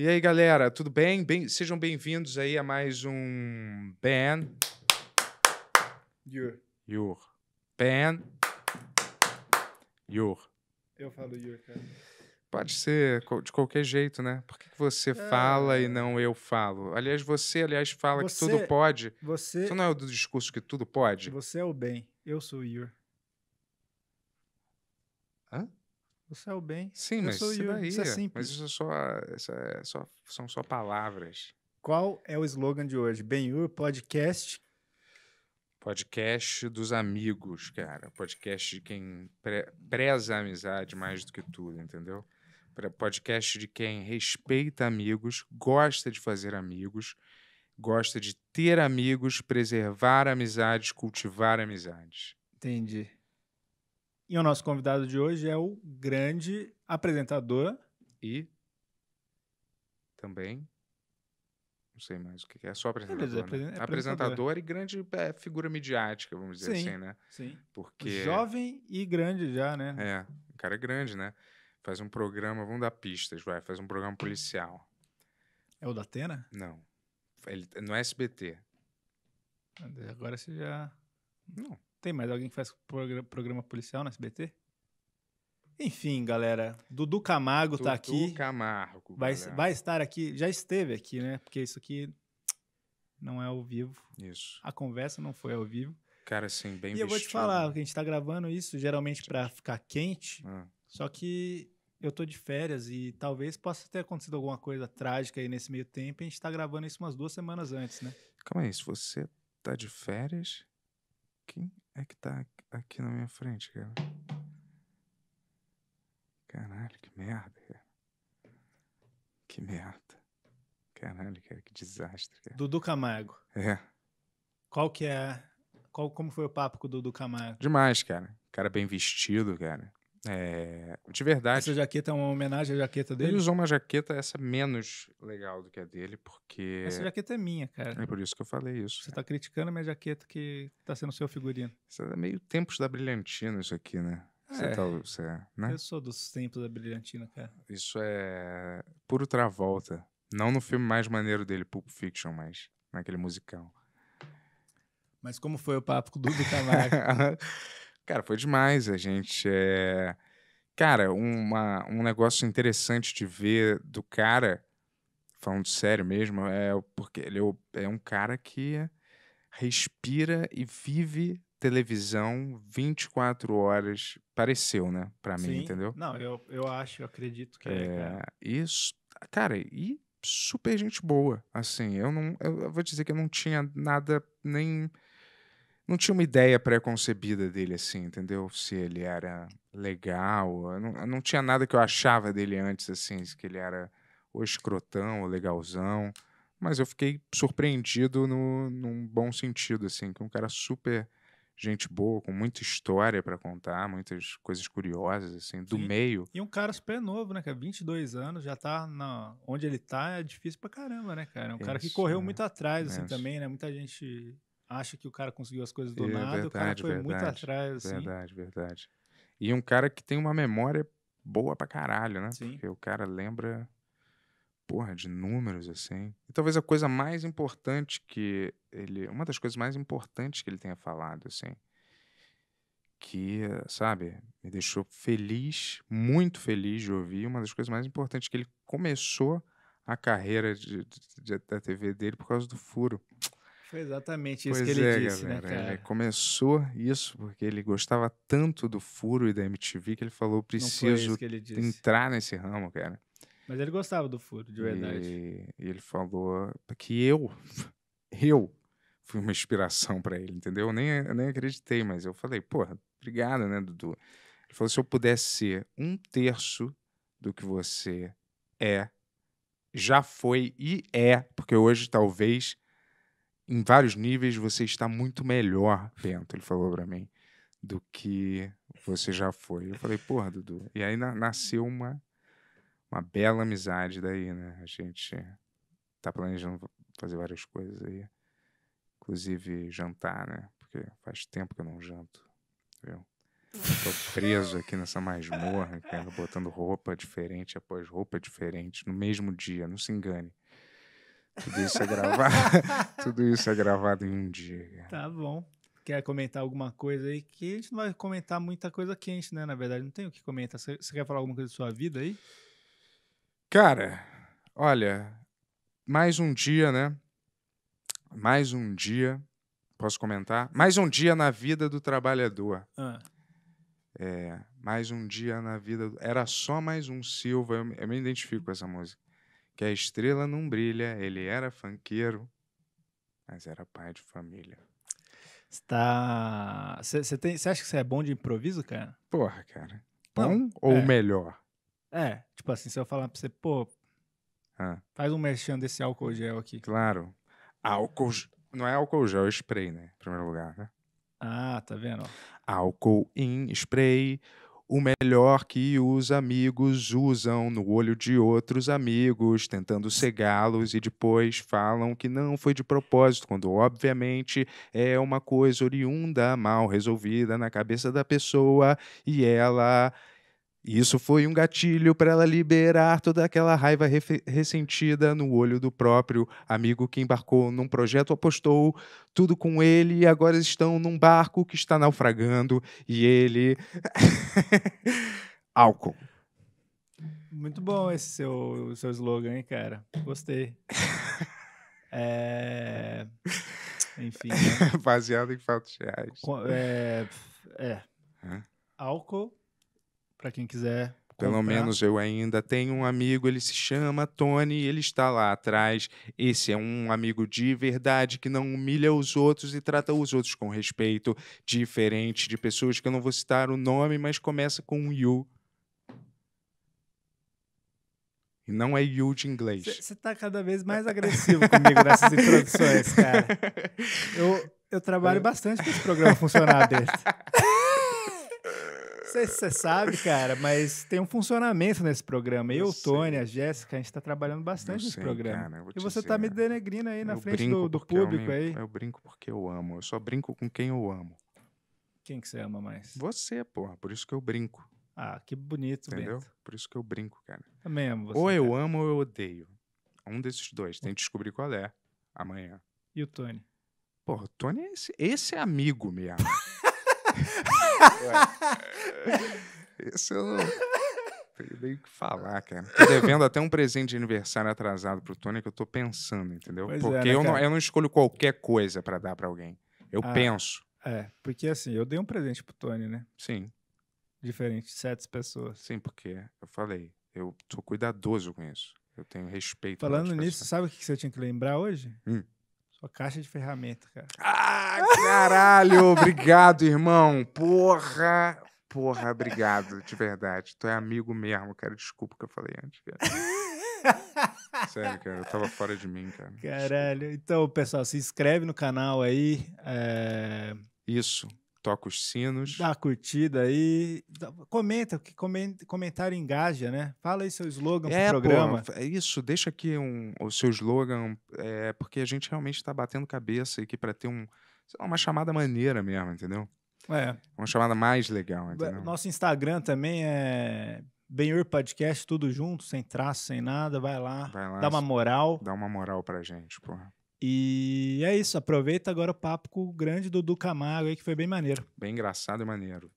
E aí, galera, tudo bem? bem sejam bem-vindos aí a mais um Ben. Your. Your. Ben. Your. Eu falo Your, cara. Pode ser de qualquer jeito, né? Por que, você é... fala e não eu falo? Aliás, você, aliás, fala você, que tudo pode. Você... você não é o do discurso que tudo pode? Você é o Ben, Eu sou o Your. Você é o bem. Sim, eu mas sou isso, eu. Daí, isso é, é simples. Mas isso, é só, isso é só, são só palavras. Qual é o slogan de hoje? Benhur Podcast? Podcast dos amigos, cara. Podcast de quem pre preza a amizade mais do que tudo, entendeu? Podcast de quem respeita amigos, gosta de fazer amigos, gosta de ter amigos, preservar amizades, cultivar amizades. Entendi. E o nosso convidado de hoje é o grande apresentador. E também. Não sei mais o que é, só é, é apresentador. Beleza, né? É apresentador. e grande é, figura midiática, vamos dizer sim, assim, né? Sim. Porque... Jovem e grande já, né? É, o cara é grande, né? Faz um programa, vamos dar pistas, vai, faz um programa policial. É o da Atena? Não. Ele, no SBT. Agora você já. Não. Tem mais alguém que faz programa policial no SBT? Enfim, galera, Dudu Camargo tá Dudu tá aqui. Dudu Camargo. Vai, vai estar aqui, já esteve aqui, né? Porque isso aqui não é ao vivo. Isso. A conversa não foi ao vivo. Cara, assim, bem E vestido. eu vou te falar, a gente tá gravando isso geralmente para ficar quente, ah. só que eu tô de férias e talvez possa ter acontecido alguma coisa trágica aí nesse meio tempo e a gente tá gravando isso umas duas semanas antes, né? Calma aí, se você tá de férias, quem é que tá aqui na minha frente, cara? Caralho, que merda, cara. Que merda. Caralho, cara, que desastre, cara. Dudu Camargo. É. Qual que é. Qual, como foi o papo com o Dudu Camargo? Demais, cara. Cara bem vestido, cara. É, de verdade. Essa jaqueta é uma homenagem à jaqueta dele? Ele usou uma jaqueta, essa menos legal do que a dele, porque. Essa jaqueta é minha, cara. É por isso que eu falei isso. Você está criticando a minha jaqueta que está sendo seu figurino. Isso é meio tempos da brilhantina, isso aqui, né? Você é. Tá, você, é, né? Eu sou dos tempos da brilhantina, cara. Isso é puro Travolta. Não no filme mais maneiro dele, Pulp Fiction, mas naquele musical. Mas como foi o papo do Dudu Camargo? Cara, foi demais. A gente é. Cara, uma, um negócio interessante de ver do cara, falando sério mesmo, é porque ele é, é um cara que respira e vive televisão 24 horas, pareceu, né? Pra mim, Sim. entendeu? Não, eu, eu acho, eu acredito que é. Isso, é, cara, e super gente boa. Assim, eu não. eu vou dizer que eu não tinha nada nem não tinha uma ideia pré-concebida dele, assim, entendeu? Se ele era legal, não, não, tinha nada que eu achava dele antes, assim, que ele era ou escrotão ou legalzão. Mas eu fiquei surpreendido no, num bom sentido, assim, que um cara super gente boa, com muita história para contar, muitas coisas curiosas, assim, do meio. E um cara super novo, né, que cara? 22 anos, já tá na... onde ele tá, é difícil pra caramba, né, cara? É um Isso, cara que correu é, muito atrás, assim, Isso. também, né? Muita gente acha que o cara conseguiu as coisas do é, nada, verdade, o cara foi verdade, muito atrás. Assim. Verdade, verdade. E um cara que tem uma memória boa pra caralho, né? Sim. Porque o cara lembra, porra, de números, assim. E talvez a coisa mais importante que ele. Uma das coisas mais importantes que ele tenha falado, assim. Que, sabe, me deixou feliz, muito feliz de ouvir. Uma das coisas mais importantes que ele começou a carreira de, de, de, da TV dele por causa do furo. Foi exatamente isso pois que ele é, disse, né, galera, né, cara? Ele começou isso porque ele gostava tanto do furo e da MTV que ele falou: preciso ele entrar nesse ramo, cara. Mas ele gostava do furo, de verdade. E ele falou que eu, eu fui uma inspiração para ele, entendeu? Eu nem, eu nem acreditei, mas eu falei, porra, obrigado, né, Dudu? Ele falou: se eu pudesse ser um terço do que você é, já foi e é, porque hoje talvez em vários níveis você está muito melhor Bento, ele falou para mim, do que você já foi. Eu falei, porra, Dudu. E aí na, nasceu uma, uma bela amizade daí, né? A gente tá planejando fazer várias coisas aí, inclusive jantar, né? Porque faz tempo que eu não janto, viu? Tô preso aqui nessa masmorra, cara, botando roupa diferente após roupa diferente no mesmo dia, não se engane. Tudo isso é gravado. tudo isso é gravado em um dia. Tá bom. Quer comentar alguma coisa aí? Que a gente não vai comentar muita coisa quente, né? Na verdade, não tem o que comentar. Você quer falar alguma coisa da sua vida aí? Cara, olha, mais um dia, né? Mais um dia. Posso comentar? Mais um dia na vida do trabalhador. Ah. É, mais um dia na vida. Era só mais um Silva. Eu, eu me identifico com essa música que a estrela não brilha, ele era fanqueiro, mas era pai de família. Você tá... acha que você é bom de improviso, cara? Porra, cara. Bom não, ou é. melhor? É, tipo assim, se eu falar pra você, pô, ah. faz um merchan desse álcool gel aqui. Claro. Álcool. Não é álcool gel, é spray, né? Em primeiro lugar, né? Ah, tá vendo? Álcool em spray o melhor que os amigos usam no olho de outros amigos, tentando cegá-los e depois falam que não foi de propósito, quando obviamente é uma coisa oriunda, mal resolvida na cabeça da pessoa e ela isso foi um gatilho para ela liberar toda aquela raiva ressentida no olho do próprio amigo que embarcou num projeto, apostou tudo com ele e agora estão num barco que está naufragando e ele. Álcool. Muito bom esse seu, seu slogan, hein, cara? Gostei. é... Enfim. Né? Baseado em fatos reais. É. é... Álcool para quem quiser. Comprar. Pelo menos eu ainda tenho um amigo, ele se chama Tony, ele está lá atrás. Esse é um amigo de verdade que não humilha os outros e trata os outros com respeito, diferente de pessoas que eu não vou citar o nome, mas começa com um you. E não é you de inglês. Você está cada vez mais agressivo comigo nessas introduções, cara. Eu, eu trabalho é. bastante para esse programa funcionar desse. sei se você sabe, cara, mas tem um funcionamento nesse programa. Eu, eu Tony, a Jéssica, a gente tá trabalhando bastante sei, nesse programa. Cara, e você está tá me denegrindo aí na frente do, do público me, aí. Eu brinco porque eu amo. Eu só brinco com quem eu amo. Quem que você ama mais? Você, porra. Por isso que eu brinco. Ah, que bonito, Entendeu? Bento. Por isso que eu brinco, cara. Também amo você. ou eu cara. amo ou eu odeio. Um desses dois. Tem que descobrir qual é amanhã. E o Tony? Porra, o Tony é esse, esse é amigo mesmo. Isso, eu não tenho nem o que falar, cara. Tô devendo até um presente de aniversário atrasado pro Tony que eu tô pensando, entendeu? Pois porque é, né, eu, não, eu, não, escolho qualquer coisa para dar para alguém. Eu ah, penso. É, porque assim, eu dei um presente pro Tony, né? Sim. Diferente, sete pessoas. Sim, porque eu falei, eu sou cuidadoso com isso. Eu tenho respeito. Falando nisso, pessoas. sabe o que você tinha que lembrar hoje? Hum. Sua caixa de ferramenta, cara. Ah, caralho! obrigado, irmão! Porra! Porra, obrigado, de verdade. Tu é amigo mesmo, cara. Desculpa o que eu falei antes, cara. Sério, cara, eu tava fora de mim, cara. Caralho. Então, pessoal, se inscreve no canal aí. É... Isso toca os sinos. Dá curtida aí. Comenta, que comentário engaja, né? Fala aí seu slogan é, pro programa. é isso, deixa aqui um, o seu slogan, é, porque a gente realmente está batendo cabeça aqui para ter um, lá, uma chamada maneira mesmo, entendeu? É. Uma chamada mais legal, entendeu? Nosso Instagram também é Benhur Podcast, tudo junto, sem traço, sem nada. Vai lá, Vai lá dá uma moral. Dá uma moral pra gente, porra. E é isso, aproveita agora o papo com o grande Dudu Camargo aí, que foi bem maneiro. Bem engraçado e maneiro.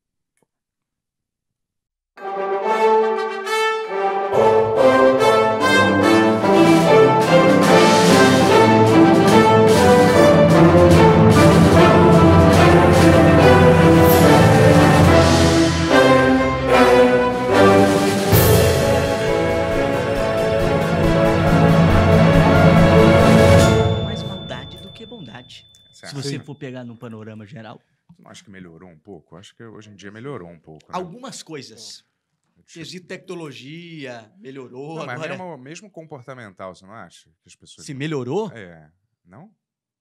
no num panorama geral? Acho que melhorou um pouco. Acho que hoje em dia melhorou um pouco. Né? Algumas coisas. Então, tipo Quesito tecnologia, melhorou. Não, mas mesmo, mesmo comportamental, você não acha? Que as pessoas. Se melhorou? É. Não?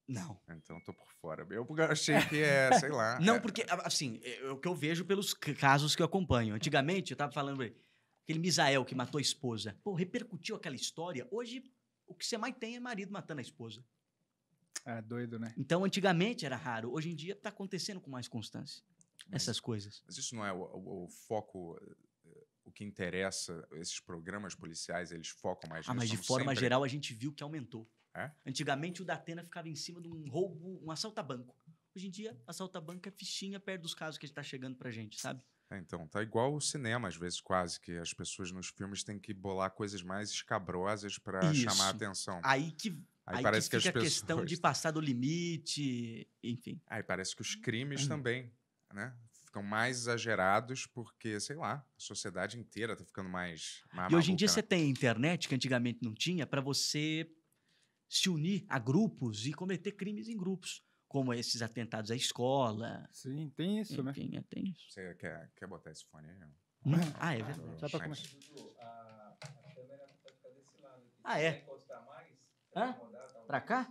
Não. Então tô por fora. Eu achei que é, sei lá. Não, é. porque, assim, é, é o que eu vejo pelos casos que eu acompanho. Antigamente, eu tava falando aquele Misael que matou a esposa. Pô, repercutiu aquela história. Hoje, o que você mais tem é marido matando a esposa. É doido, né? Então, antigamente era raro. Hoje em dia está acontecendo com mais constância mas, essas coisas. Mas isso não é o, o, o, foco, eh, o que interessa. Esses programas policiais, eles focam mais nisso. Ah, mas de forma sempre... geral, a gente viu que aumentou. É? Antigamente, o Datena ficava em cima de um roubo, um assalto a banco. Hoje em dia, assalto a banco é fichinha perto dos casos que está chegando para gente, sabe? É, então, tá igual o cinema, às vezes, quase, que as pessoas nos filmes têm que bolar coisas mais escabrosas para chamar a atenção. Aí que Aí, aí parece que, fica que as a questão de passar do limite, enfim. Aí parece que os crimes uhum. também, né? Ficam mais exagerados porque, sei lá, a sociedade inteira tá ficando mais. mais e hoje em dia né? você tem internet, que antigamente não tinha, para você se unir a grupos e cometer crimes em grupos, como esses atentados à escola. Sim, tem isso, né? enfim, né? É, tem isso. Você quer, quer botar esse fone aí? Não? Hum? Ah, é verdade. Só para começar. Tipo, a câmera pode tá, ficar tá desse lado. Ah, é? Hã? Pra cá?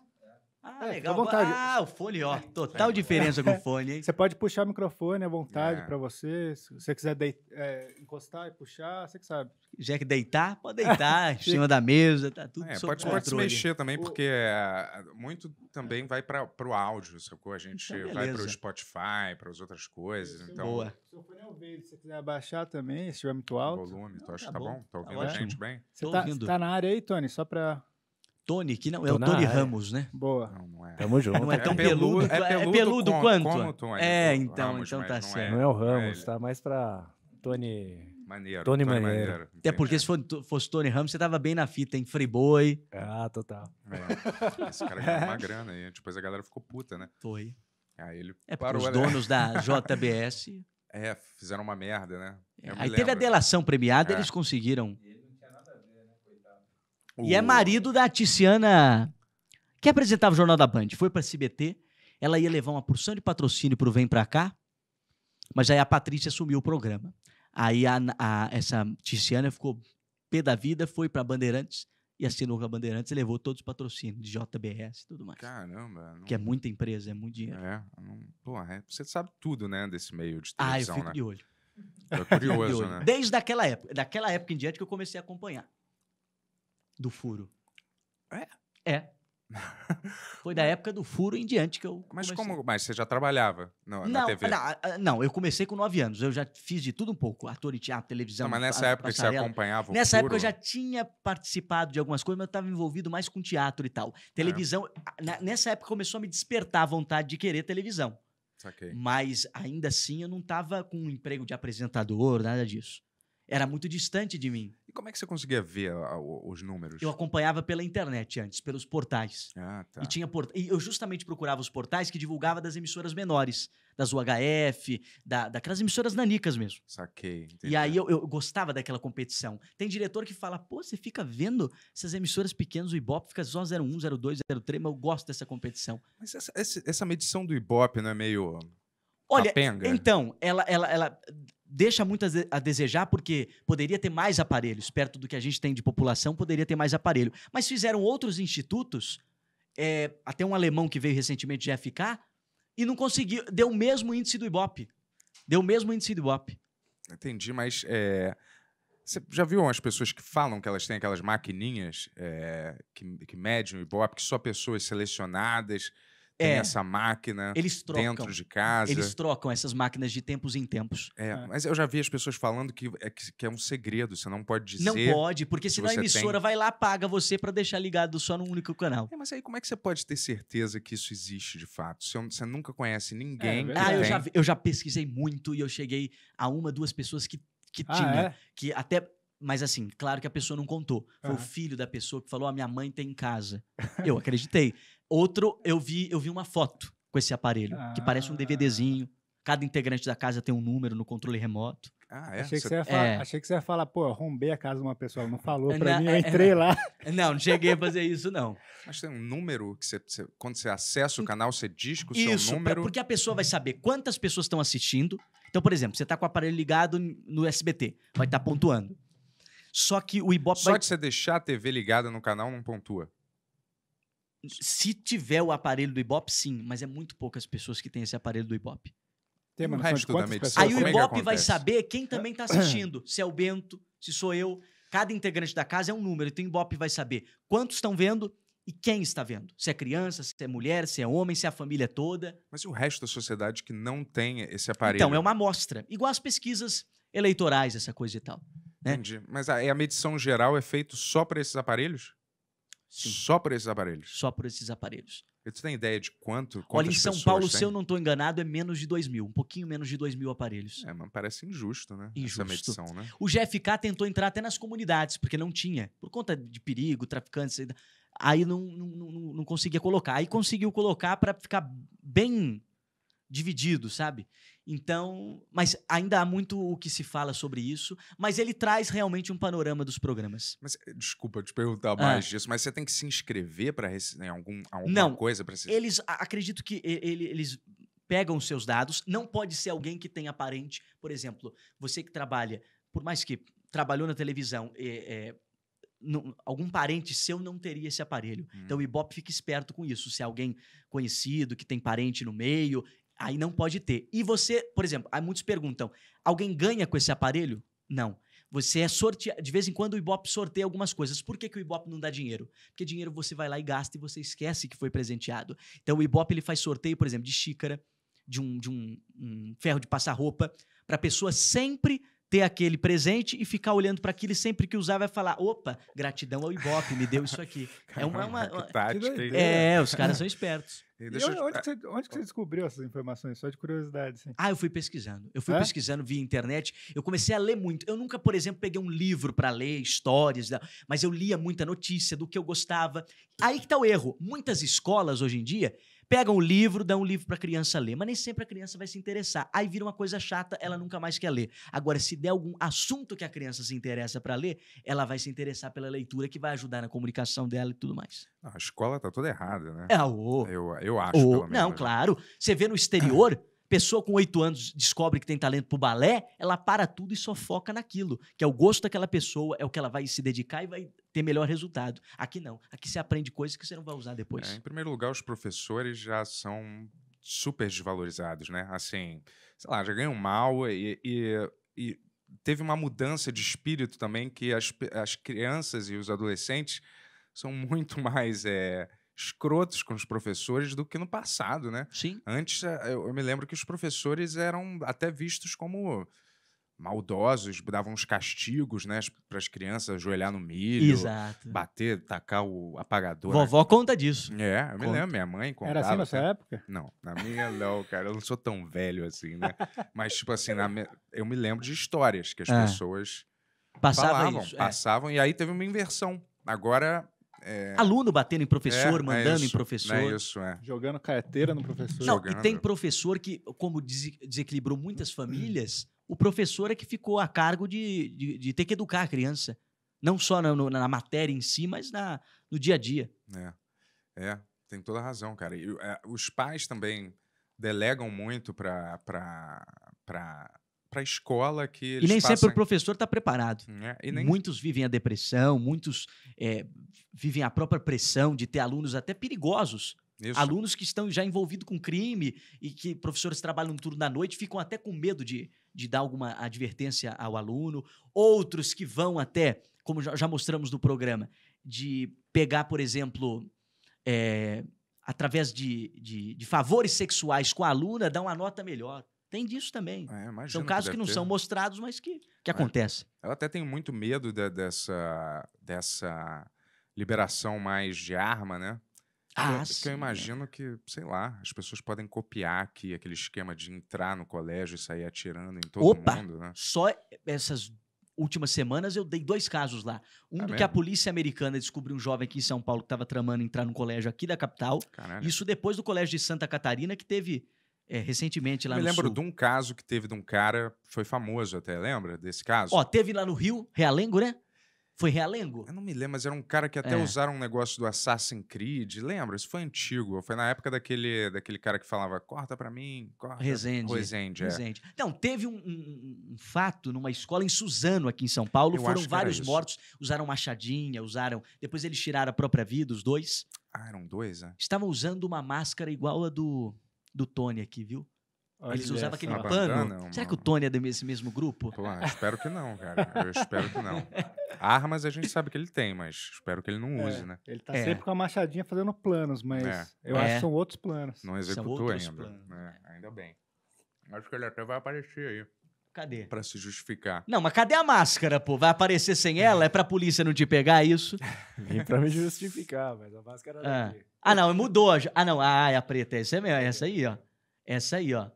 Ah, é, legal. Ah, o fone, ó. É. Total diferença com o fone, hein? Você pode puxar o microfone à vontade é. para você. Se você quiser deitar, é, encostar e puxar, você que sabe. Já que deitar, pode deitar em cima da mesa, tá tudo é, sob pode, Pode se mexer também, porque o... É, muito também vai para o áudio, sacou? A gente então, vai para o Spotify, para as outras coisas. Então... Boa. Se o fone é ouvido, se você quiser abaixar também, se estiver muito alto. O volume, tu acha que tá, tá bom? Tá, tá ouvindo a gente bem? Você tá, tá na área aí, Tony? Só para... Tony, que não, é Tona, o Tony ah, é. Ramos, né? Boa. Não, não é. Tamo junto. Não é, é tão é, é peludo, é peludo, é peludo com, quanto? Como é? Tony, é, então, Ramos, então tá certo. Não é o Ramos, tá mais pra Tony... Maneiro. Tony, Tony Maneiro. Maneiro. Até porque se fosse Tony Ramos, você tava bem na fita, hein? Freeboy. Ah, total. É. Esse cara ganhou uma grana aí. depois a galera ficou puta, né? Foi. Aí ele é parou. Os donos da JBS. É, fizeram uma merda, né? É, aí lembro. teve a delação premiada, eles conseguiram. E é marido da Ticiana que apresentava o Jornal da Band. Foi para CBT, ela ia levar uma porção de patrocínio para Vem Pra Cá, mas aí a Patrícia assumiu o programa. Aí a, a, essa Ticiana ficou pé da vida, foi para Bandeirantes e assinou com a Bandeirantes e levou todos os patrocínios de JBS e tudo mais. Caramba. Não... Que é muita empresa, é muito dinheiro. É, não... Pô, é... você sabe tudo, né, desse meio de televisão, Ah, eu fico né? de olho. É curioso, de olho. né? Desde aquela época, daquela época em diante que eu comecei a acompanhar. Do furo. É? É. Foi da época do furo em diante que eu. Mas como? Mas você já trabalhava na, não, TV? Não, ah, não, eu comecei com 9 anos. Eu já fiz de tudo um pouco: ator e teatro, televisão. Não, mas nessa a, época passarela. você acompanhava o Nessa furo? época eu já tinha participado de algumas coisas, mas eu estava envolvido mais com teatro e tal. É. Televisão, é. na, nessa época começou a me despertar a vontade de querer televisão. Saquei. Mas ainda assim eu não estava com um emprego de apresentador, nada disso era muito distante de mim. E como é que você conseguia ver a, a, os números? Eu acompanhava pela internet antes, pelos portais. Ah, tá. E, tinha port... e eu justamente procurava os portais que divulgava das emissoras menores, das UHF, da, daquelas emissoras nanicas mesmo. Saquei. Entendi. E aí eu, eu, gostava daquela competição. Tem diretor que fala, pô, você fica vendo essas emissoras pequenas, o Ibope fica só 01, 02, 03, mas eu gosto dessa competição. Mas essa, essa medição do Ibope não é meio... Olha, então, ela, ela, ela deixa muito a desejar, porque poderia ter mais aparelhos, perto do que a gente tem de população, poderia ter mais aparelho. Mas fizeram outros institutos, é, até um alemão que veio recentemente de FK, e não conseguiu, deu o mesmo índice do Ibope. Deu o mesmo índice do Ibope. Entendi, mas é, você já viu as pessoas que falam que elas têm aquelas maquininhas é, que, que medem o Ibope, que só pessoas selecionadas tem é, essa máquina trocam, dentro de casa. Eles trocam essas máquinas de tempos em tempos. É, é. Mas eu já vi as pessoas falando que é, que é um segredo, você não pode dizer. Não pode, porque senão a emissora tem... vai lá, paga você para deixar ligado só num único canal. É, mas aí como é que você pode ter certeza que isso existe de fato? Você, você nunca conhece ninguém. É, é ah, eu já, eu já pesquisei muito e eu cheguei a uma, duas pessoas que, que ah, tinha. Que até mas assim, claro que a pessoa não contou. Foi uhum. o filho da pessoa que falou: a minha mãe tem em casa. Eu acreditei. Outro, eu vi, eu vi uma foto com esse aparelho, que parece um DVDzinho. Ah. Cada integrante da casa tem um número no controle remoto. Ah, é? Achei que, você ia é. falar, achei que você ia falar, pô, arrombei a casa de uma pessoa, não falou pra não, mim, eu é, é, entrei é, lá. Não, não cheguei a fazer isso, não. Mas tem um número que você, você quando você acessa o canal, você diz que o isso, seu número... Isso, porque a pessoa vai saber quantas pessoas estão assistindo. Então, por exemplo, você tá com o aparelho ligado no SBT, vai estar tá pontuando. Só que o Ibope Só vai... de você deixar a TV ligada no canal não pontua. Se tiver o aparelho do Ibope, sim, mas é muito poucas pessoas que têm esse aparelho do Ibope. Tem uma noção de quantas pessoas? Aí o é Ibope é vai saber quem também está assistindo, se é o Bento, se sou eu. Cada integrante da casa é um número, então o Ibope vai saber quantos estão vendo e quem está vendo. Se é criança, se é mulher, se é homem, se é a família toda. Mas e o resto da sociedade que não tem esse então, aparelho? Então, é uma amostra. Igual as pesquisas eleitorais, essa coisa e tal. Né? Entendi. Mas a, a medição geral é feita só para esses aparelhos? Sim. Só para esses aparelhos? Só para esses aparelhos. Você tem ideia de quanto? Olha, em São Paulo, se eu não estou enganado, é menos de 2 mil. Um pouquinho menos de 2 mil aparelhos. É, mas parece injusto, né? Injusto. Essa medição, né? O GFK tentou entrar até nas comunidades, porque não tinha. Por conta de perigo, traficantes. Aí não, não, não, não conseguia colocar. Aí conseguiu colocar para ficar bem dividido, sabe? Então, mas ainda há muito o que se fala sobre isso, mas ele traz realmente um panorama dos programas. Mas eh, desculpa te perguntar ah. mais ah. disso, mas você tem que se inscrever para em né, algum, alguma Não, coisa para se... Eles acredito que ele, eles pegam seus dados, não pode ser alguém que tenha parente, por exemplo, você que trabalha, por mais que trabalhou na televisão, é, é, não, algum parente seu não teria esse aparelho. Hum. Então o Ibope fica esperto com isso. Se é alguém conhecido que tem parente no meio, Aí não pode ter. E você, por exemplo, aí muitos perguntam: alguém ganha com esse aparelho? Não. Você é sorteado. De vez em quando o Ibope sorteia algumas coisas. Por que, que o Ibope não dá dinheiro? Porque dinheiro você vai lá e gasta e você esquece que foi presenteado. Então o Ibope ele faz sorteio, por exemplo, de xícara, de um, de um, um ferro de passar roupa, para a pessoa sempre ter aquele presente e ficar olhando para aquilo e sempre que usar vai falar: opa, gratidão ao Ibope, me deu isso aqui. Caramba, é uma. uma, uma... é, os caras são espertos. E eu onde, que você, onde que você descobriu essas informações? Só de curiosidade, assim. Ah, eu fui pesquisando. Eu fui é? pesquisando via internet. Eu comecei a ler muito. Eu nunca, por exemplo, peguei um livro para ler histórias, mas eu lia muita notícia do que eu gostava. Aí que tá o erro. Muitas escolas hoje em dia pegam o livro, dão um livro para a criança ler, mas nem sempre a criança vai se interessar. Aí vira uma coisa chata, ela nunca mais quer ler. Agora, se der algum assunto que a criança se interessa para ler, ela vai se interessar pela leitura, que vai ajudar na comunicação dela e tudo mais. Ah, a escola tá toda errada, né? É, o... eu, eu acho, o... Não, né? claro. Você vê no exterior pessoa com oito anos descobre que tem talento pro balé, ela para tudo e só foca naquilo, que é o gosto daquela pessoa, é o que ela vai se dedicar e vai ter melhor resultado. Aqui não. Aqui você aprende coisas que você não vai usar depois. É, em primeiro lugar, os professores já são super desvalorizados, né? Assim, sei lá, já ganham mal e, e, e teve uma mudança de espírito também que as, as crianças e os adolescentes são muito mais é, escrotos com os professores do que no passado, né? Sim. Antes, eh, eu me lembro que os professores eram até vistos como maldosos, davam uns castigos, né, para as crianças ajoelhar no milho, Exato. bater, tacar o apagador. Vovó conta disso. É, eu me lembro, minha mãe contava. Era assim nessa época? Não, na minha não, cara, eu não sou tão velho assim, né? Mas tipo assim, me... eu me lembro de histórias que as é. pessoas Passava falavam, isso, é. passavam, é. e aí teve uma inversão. Agora é... Aluno batendo em professor, é, é mandando é isso, em professor. isso, é. Jogando carteira no professor. Não, Jogando... e tem professor que, como desequilibrou muitas famílias, o professor é que ficou a cargo de, de, de ter que educar a criança. Não só na, na, matéria em si, mas na, no dia a dia. É, é tem toda razão, cara. E, é, os pais também delegam muito para para a escola que eles E nem passam... sempre o professor está preparado. Hum, é, nem... Muitos vivem a depressão, muitos é, vivem a própria pressão de ter alunos até perigosos. Isso. Alunos que estão já envolvidos com crime e que professores trabalham no turno da noite ficam até com medo de, de dar alguma advertência ao aluno. Outros que vão até, como já, já mostramos no programa, de pegar, por exemplo, é, através de, de, de, favores sexuais com a aluna, dar uma nota melhor. Tem disso também. É, são casos que, que não ter. são mostrados, mas que, que acontece é. acontecem. Eu até tenho muito medo de, dessa, dessa liberação mais de arma, né? Ah, eu, sim, eu é. imagino é. que, sei lá, as pessoas podem copiar aqui aquele esquema de entrar no colégio e sair atirando em todo Opa, mundo, né? Só essas últimas semanas eu dei dois casos lá. Um é do mesmo? que a polícia americana descobriu um jovem aqui em São Paulo que estava tramando entrar no colégio aqui da capital. Caralho. Isso depois do colégio de Santa Catarina, que teve é, recentemente lá Me no lembro de um caso que teve de um cara, foi famoso até, lembra desse caso? Ó, teve lá no Rio, Realengo, né? Foi Realengo? Eu não me lembro, mas era um cara que até é. usaram um negócio do Assassin's Creed, lembra? Isso foi antigo, foi na época daquele, daquele cara que falava, corta para mim, corta. Resende. Resende, é. Resende. Então, teve um, um, um, fato numa escola em Suzano, aqui em São Paulo, Eu foram vários mortos, usaram machadinha, usaram... Depois eles tiraram a própria vida, os dois. Ah, eram dois, é? Estavam usando uma máscara igual a do do Tony aqui, viu? Olha Eles usavam aquele pano. Ah, Será que o Tony é desse mesmo grupo? Pô, ah, espero que não, cara. Eu espero que não. Armas a gente sabe que ele tem, mas espero que ele não é, use, é, né? Ele tá é. sempre com a machadinha fazendo planos, mas é. eu acho é. que são outros planos. Não executou ainda. Né? Ainda bem. Acho que ele até vai aparecer aí. Cadê? Pra se justificar. Não, mas cadê a máscara, pô? Vai aparecer sem ela? É pra polícia não te pegar isso? Nem pra me justificar, mas a máscara ah. daqui. Ah, não, mudou. Ah, não, ah, é a preta, essa é mesmo, essa aí, ó. Essa aí, ó.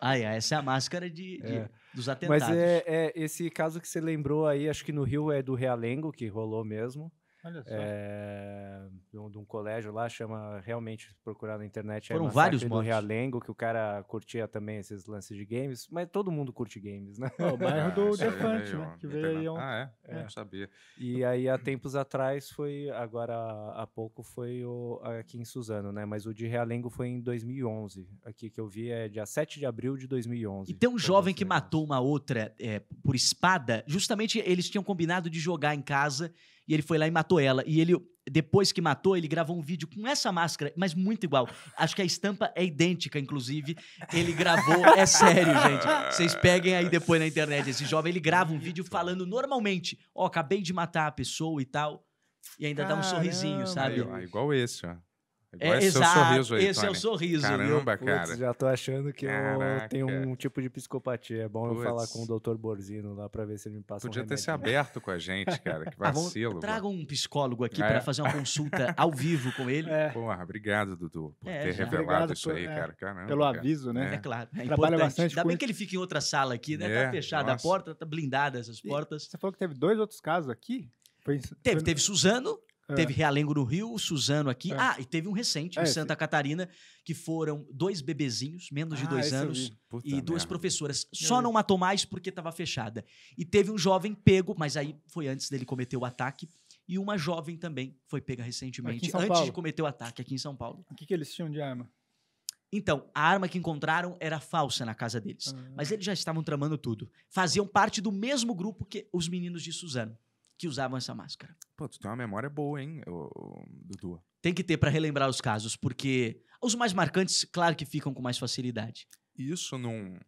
Ah, é, essa é a máscara de, de é. dos atentados. Mas é, é, esse caso que você lembrou aí, acho que no Rio é do Realengo, que rolou mesmo. É, de, um, de, um, colégio lá, chama realmente procurar na internet. É Foram vários do Realengo, que o cara curtia também esses lances de games, mas todo mundo curte games, né? Oh, o bairro do ah, Defante, né? Que veio aí ontem. Ah, é? é? Não sabia. E aí, há tempos atrás, foi, agora há pouco, foi o, aqui em Suzano, né? Mas o de Realengo foi em 2011. Aqui que eu vi é dia 7 de abril de 2011. E tem um jovem que matou uma outra é, por espada, justamente eles tinham combinado de jogar em casa e ele foi lá e matou ela. E ele, depois que matou, ele gravou um vídeo com essa máscara, mas muito igual. Acho que a estampa é idêntica, inclusive. Ele gravou. é sério, gente. Vocês peguem aí depois na internet. Esse jovem, ele grava um vídeo falando normalmente: Ó, oh, acabei de matar a pessoa e tal. E ainda Caramba, dá um sorrisinho, sabe? Ah, igual esse, ó. É é, igual é, esse exato, sorriso aí, esse Tony. é o sorriso. Caramba, viu? cara. Putz, já tô achando que Caraca. eu tenho um tipo de psicopatia. É bom eu falar com o Dr. Borzino lá para ver se ele me passa Podia um ter se aberto com a gente, cara. Que ah, vacilo. traga um psicólogo aqui é. para fazer uma consulta ao vivo com ele. É. Porra, obrigado, Dudu, por é, ter já. revelado obrigado isso por, aí, é, cara. Caramba, pelo cara. aviso, né? É, claro. É Trabalha importante. bastante. Ainda bem que ele fica em outra sala aqui, né? Tá fechada Nossa. a porta, tá blindada essas portas. E você falou que teve dois outros casos aqui? Foi... Teve, teve Suzano é. Teve Realengo no Rio, Suzano aqui. É. Ah, e teve um recente, é, em Santa Catarina, que foram dois bebezinhos, menos de ah, dois anos, e duas professoras. Só não matou mais porque estava fechada. E teve um jovem pego, mas aí foi antes dele cometer o ataque. E uma jovem também foi pega recentemente, antes Paulo. de cometer o ataque aqui em São Paulo. O que, que eles tinham de arma? Então, a arma que encontraram era falsa na casa deles. Ah. Mas eles já estavam tramando tudo. Faziam parte do mesmo grupo que os meninos de Suzano que usavam essa máscara. Pô, tu tem uma memória boa, hein, Dudu? Tem que ter para relembrar os casos, porque os mais marcantes, claro que ficam com mais facilidade. Isso não.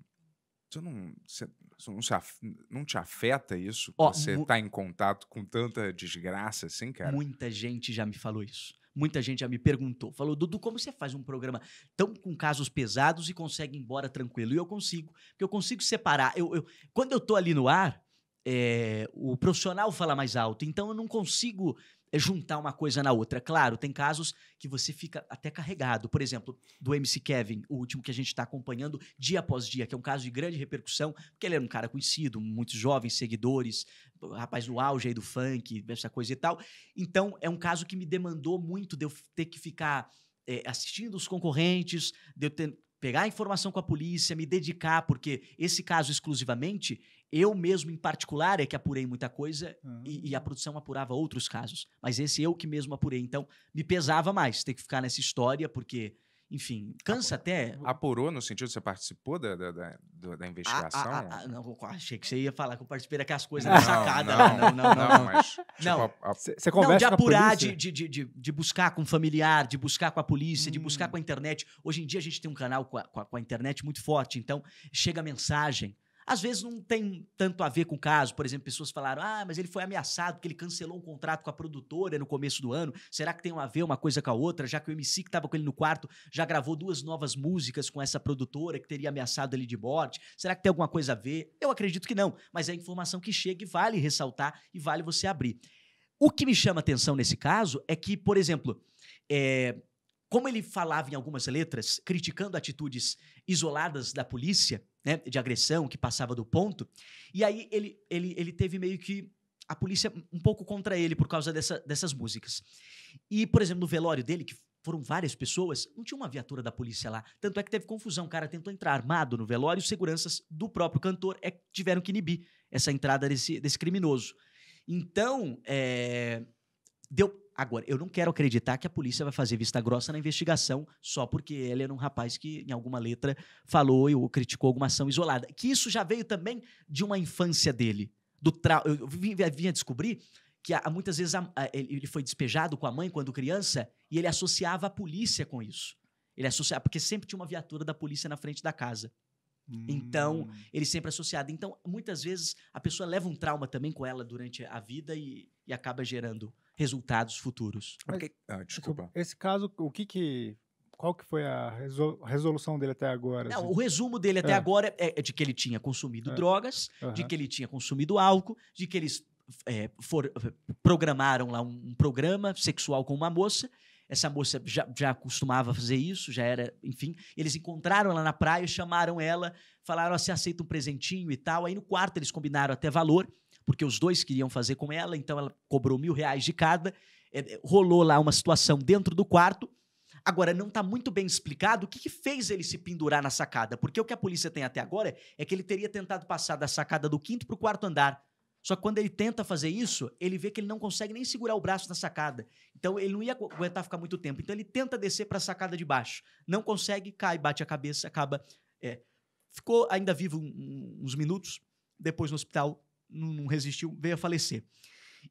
Isso não, cê, não, af, não te afeta isso? Oh, você mu... tá em contato com tanta desgraça assim, cara? Muita gente já me falou isso. Muita gente já me perguntou. Falou, Dudu, como você faz um programa tão com casos pesados e consegue ir embora tranquilo? E eu consigo. Porque eu consigo separar. Eu, eu, quando eu tô ali no ar, é, o profissional fala mais alto. Então eu não consigo eh, juntar uma coisa na outra. Claro, tem casos que você fica até carregado. Por exemplo, do MC Kevin, o último que a gente está acompanhando dia após dia, que é um caso de grande repercussão, porque ele era um cara conhecido, muitos jovens seguidores, rapaz no auge aí do funk, essa coisa e tal. Então é um caso que me demandou muito de eu ter que ficar é, assistindo os concorrentes, de eu ter, pegar a informação com a polícia, me dedicar, porque esse caso exclusivamente, eu mesmo em particular é que apurei muita coisa uhum. e, e, a ah. produção apurava outros casos. Mas esse eu que mesmo apurei. Então, me pesava mais ter que ficar nessa história, porque enfim, cansa até. Apurou no sentido de você participou da, da, da, da ah, ah, investigação? A, ah, a, a, não, achei que você ia falar que eu participei daquelas coisas na da sacada. Não, não, não. não, não, não. Mas, tipo, não. Você conversa não, de apurar, de, de, de, de buscar com um familiar, de buscar com a polícia, hum. de buscar hum. com a internet. Hoje em dia a gente tem um canal com a, com a, com a internet muito forte, então chega mensagem. Às vezes não tem tanto a ver com o caso. Por exemplo, pessoas falaram: ah, mas ele foi ameaçado porque ele cancelou um contrato com a produtora no começo do ano. Será que tem a ver uma coisa com a outra? Já que o MC que estava com ele no quarto já gravou duas novas músicas com essa produtora que teria ameaçado ele de morte. Será que tem alguma coisa a ver? Eu acredito que não, mas é a informação que chega e vale ressaltar e vale você abrir. O que me chama atenção nesse caso é que, por exemplo, é, como ele falava em algumas letras, criticando atitudes isoladas da polícia, né, de agressão que passava do ponto. E aí ele, ele, ele teve meio que a polícia um pouco contra ele por causa dessa, dessas músicas. E, por exemplo, no velório dele, que foram várias pessoas, não tinha uma viatura da polícia lá. Tanto é que teve confusão. O cara tentou entrar armado no velório, os seguranças do próprio cantor é, tiveram que inibir essa entrada desse, desse criminoso. Então, é, deu, Agora, eu não quero acreditar que a polícia vai fazer vista grossa na investigação só porque ele era um rapaz que, em alguma letra, falou ou criticou alguma ação isolada. Que isso já veio também de uma infância dele. Do tra... Eu vinha descobrir que muitas vezes a, a, ele foi despejado com a mãe quando criança e ele associava a polícia com isso. Ele associava, porque sempre tinha uma viatura da polícia na frente da casa. Então, hum. Então, ele sempre associado. Então, muitas vezes a pessoa leva um trauma também com ela durante a vida e, e acaba gerando resultados futuros. Mas, Porque, ah, desculpa. Esse caso, o que que qual que foi a resolução dele até agora? Não, assim? O resumo dele até é. agora é, é de que ele tinha consumido é. drogas, uhum. de que ele tinha consumido álcool, de que eles é, for, eh, programaram lá um, programa sexual com uma moça. Essa moça já, já costumava fazer isso, já era, enfim. Eles encontraram ela na praia, chamaram ela, falaram assim: aceita um presentinho e tal. Aí no quarto eles combinaram até valor porque os dois queriam fazer com ela, então ela cobrou mil reais de cada. É, é rolou lá uma situação dentro do quarto. Agora, não está muito bem explicado o que, que, fez ele se pendurar na sacada, porque o que a polícia tem até agora é que ele teria tentado passar da sacada do quinto para o quarto andar. Só que quando ele tenta fazer isso, ele vê que ele não consegue nem segurar o braço na sacada. Então ele não ia aguentar ficar muito tempo. Então ele tenta descer para a sacada de baixo. Não consegue, cai, bate a cabeça, acaba. É, ficou ainda vivo uns minutos, depois no hospital não resistiu, veio a falecer.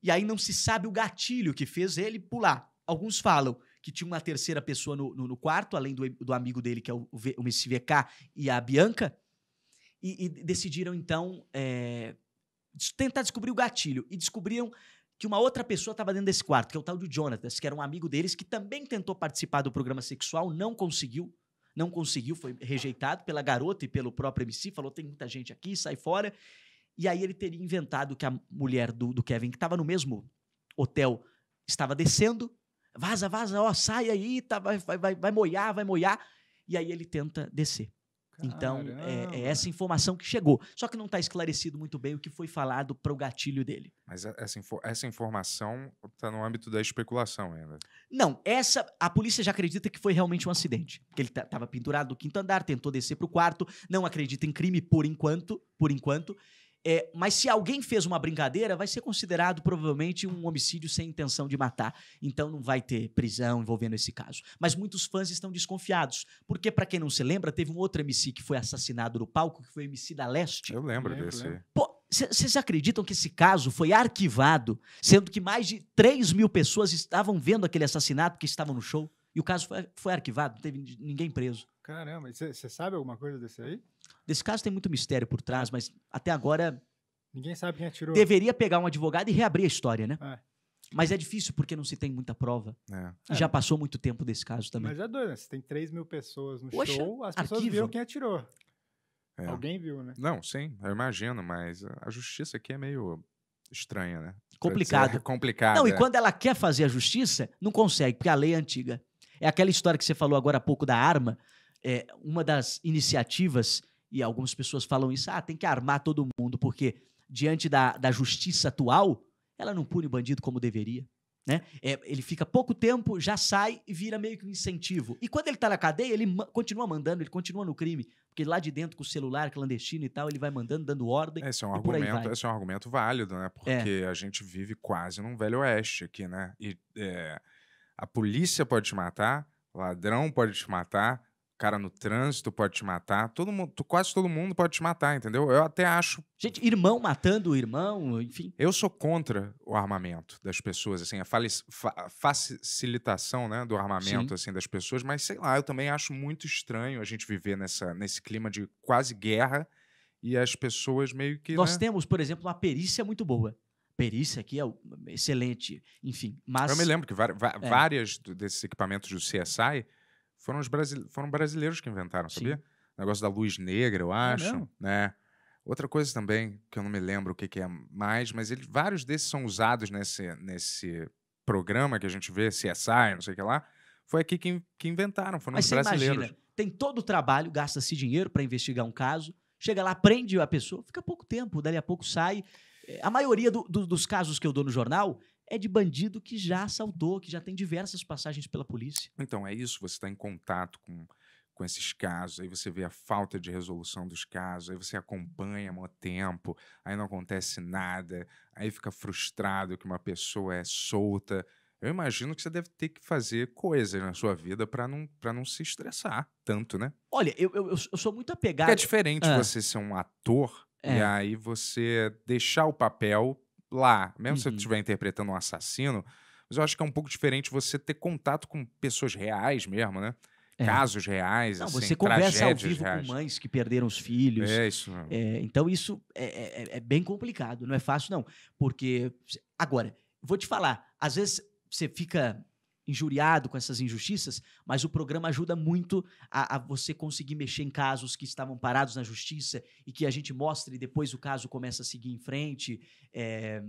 E aí não se sabe o gatilho que fez ele pular. Alguns falam que tinha uma terceira pessoa no, no, no quarto, além do, do, amigo dele, que é o, o Messi VK e a Bianca, e, e decidiram, então, é, tentar descobrir o gatilho. E descobriram que uma outra pessoa estava dentro desse quarto, que é o tal do Jonathan, que era um amigo deles, que também tentou participar do programa sexual, não conseguiu, não conseguiu, foi rejeitado pela garota e pelo próprio MC, falou: tem muita gente aqui, sai fora. E aí ele teria inventado que a mulher do, do Kevin, que estava no mesmo hotel, estava descendo. Vaza, vaza, ó, sai aí, tá, vai, vai, vai moiar, vai moiar. E aí ele tenta descer. Então, é, é, essa informação que chegou. Só que não está esclarecido muito bem o que foi falado para o gatilho dele. Mas é, essa, essa informação está no âmbito da especulação ainda. Não, essa. A polícia já acredita que foi realmente um acidente. Que ele estava pendurado do quinto andar, tentou descer para o quarto, não acredita em crime por enquanto, por enquanto. É, mas se alguém fez uma brincadeira, vai ser considerado provavelmente um homicídio sem intenção de matar. Então não vai ter prisão envolvendo esse caso. Mas muitos fãs estão desconfiados. Porque, para quem não se lembra, teve um outro MC que foi assassinado no palco, que foi o MC da Leste. Eu lembro, Eu lembro desse. Pô, vocês acreditam que esse caso foi arquivado, sendo que mais de 3 mil pessoas estavam vendo aquele assassinato que estavam no show? E o caso foi, foi arquivado, não teve ninguém preso. Caramba, você sabe alguma coisa desse aí? Desse caso tem muito mistério por trás, mas até agora. Ninguém sabe quem atirou. Deveria pegar um advogado e reabrir a história, né? É. Mas é difícil porque não se tem muita prova. É. Já passou muito tempo desse caso também. Mas é doido, né? Você tem 3 mil pessoas no Poxa, show, as pessoas arquivo. viram quem atirou. É. Alguém viu, né? Não, sim, eu imagino, mas a justiça aqui é meio estranha, né? Complicado. Complicado. Não, e é. quando ela quer fazer a justiça, não consegue, porque a lei é antiga. É aquela história que você falou agora há pouco da arma é, uma das iniciativas, e algumas pessoas falam isso, ah, tem que armar todo mundo, porque diante da, da justiça atual, ela não pune o bandido como deveria. Né? É, ele fica pouco tempo, já sai e vira meio que um incentivo. E quando ele está na cadeia, ele ma continua mandando, ele continua no crime. Porque lá de dentro, com o celular clandestino e tal, ele vai mandando, dando ordem. É, esse é um, argumento, esse é um argumento válido, né? É. Porque é. a gente vive quase num velho oeste aqui, né? E é, a polícia pode te matar, ladrão pode te matar, cara no trânsito pode te matar, todo mundo, quase todo mundo pode te matar, entendeu? Eu até acho. Gente, irmão matando o irmão, enfim. Eu sou contra o armamento das pessoas, assim, a fa facilitação né, do armamento Sim. assim das pessoas, mas sei lá, eu também acho muito estranho a gente viver nessa, nesse clima de quase guerra e as pessoas meio que. Nós né? temos, por exemplo, uma perícia muito boa perícia aqui é excelente, enfim. Mas eu me lembro que é. várias desses equipamentos do CSI foram, os brasile... foram brasileiros que inventaram, sabia? Sim. O negócio da luz negra, eu é acho. É né? Outra coisa também, que eu não me lembro o que, que é mais, mas ele, vários desses são usados nesse, nesse programa que a gente vê, CSI, não sei o que lá. Foi aqui que, que inventaram, foram mas os brasileiros. Imagina, tem todo o trabalho, gasta-se dinheiro para investigar um caso, chega lá, prende a pessoa, fica pouco tempo, dali a pouco sai. É, a maioria do, do, dos casos que eu dou no jornal é de bandido que já assaltou, que já tem diversas passagens pela polícia. Então, é isso, você está em contato com, com esses casos, aí você vê a falta de resolução dos casos, aí você acompanha há muito tempo, aí não acontece nada, aí fica frustrado que uma pessoa é solta. Eu imagino que você deve ter que fazer coisas na sua vida para não, para não se estressar tanto, né? Olha, eu, eu, eu sou muito apegado. Porque é diferente ah. você ser um ator é. e aí você deixar o papel lá, mesmo uhum. se você estiver interpretando um assassino, mas eu acho que é um pouco diferente você ter contato com pessoas reais mesmo, né? É. Casos reais, Não, assim, você conversa ao vivo reais. com mães que perderam os filhos. É isso. É, então isso é é, é, é, bem complicado, não é fácil não, porque agora vou te falar, às vezes você fica injuriado com essas injustiças, mas o programa ajuda muito a, a, você conseguir mexer em casos que estavam parados na justiça e que a gente mostra e depois o caso começa a seguir em frente. É...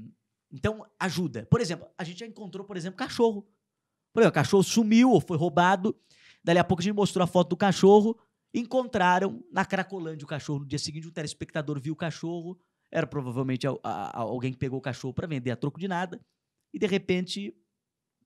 Então, ajuda. Por exemplo, a gente já encontrou, por exemplo, cachorro. Por exemplo, cachorro sumiu ou foi roubado. Dali a pouco a gente mostrou a foto do cachorro. Encontraram na Cracolândia o cachorro. No dia seguinte, um telespectador viu o cachorro. Era provavelmente a, a, alguém que pegou o cachorro para vender a troco de nada. E de repente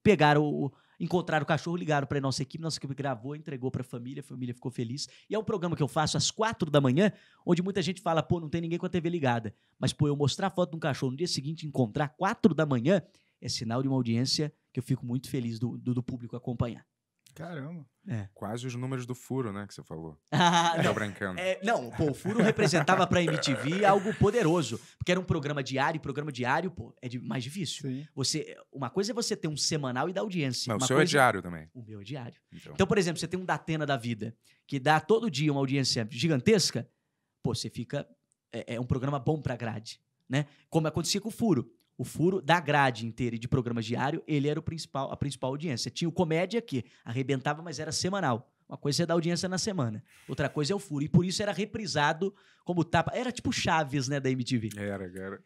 pegaram o, encontraram o cachorro, ligaram para nossa equipe, nossa equipe gravou, entregou para a família, a família ficou feliz. E é um programa que eu faço às quatro da manhã, onde muita gente fala, pô, não tem ninguém com a TV ligada. Mas, pô, eu mostrar a foto de um cachorro no dia seguinte, encontrar quatro da manhã, é sinal de uma audiência que eu fico muito feliz do, do, do público acompanhar. Caramba. É. Quase os números do furo, né, que você falou. tá brincando. É, não, pô, o furo representava pra MTV algo poderoso. Porque era um programa diário, e programa diário, pô, é de, mais difícil. Sim. Você, uma coisa é você ter um semanal e dar audiência. Não, o seu é coisa, é diário também. O meu é diário. Então. então. por exemplo, você tem um Datena da Vida, que dá todo dia uma audiência gigantesca, pô, você fica. É, é um programa bom pra grade. Né? Como acontecia com o furo o furo da grade inteira e de programa diário, ele era o principal, a principal audiência. Tinha o comédia que arrebentava, mas era semanal. Uma coisa é dar audiência na semana, outra coisa é o furo. E por isso era reprisado como tapa. Era tipo Chaves, né, da MTV. Era, era.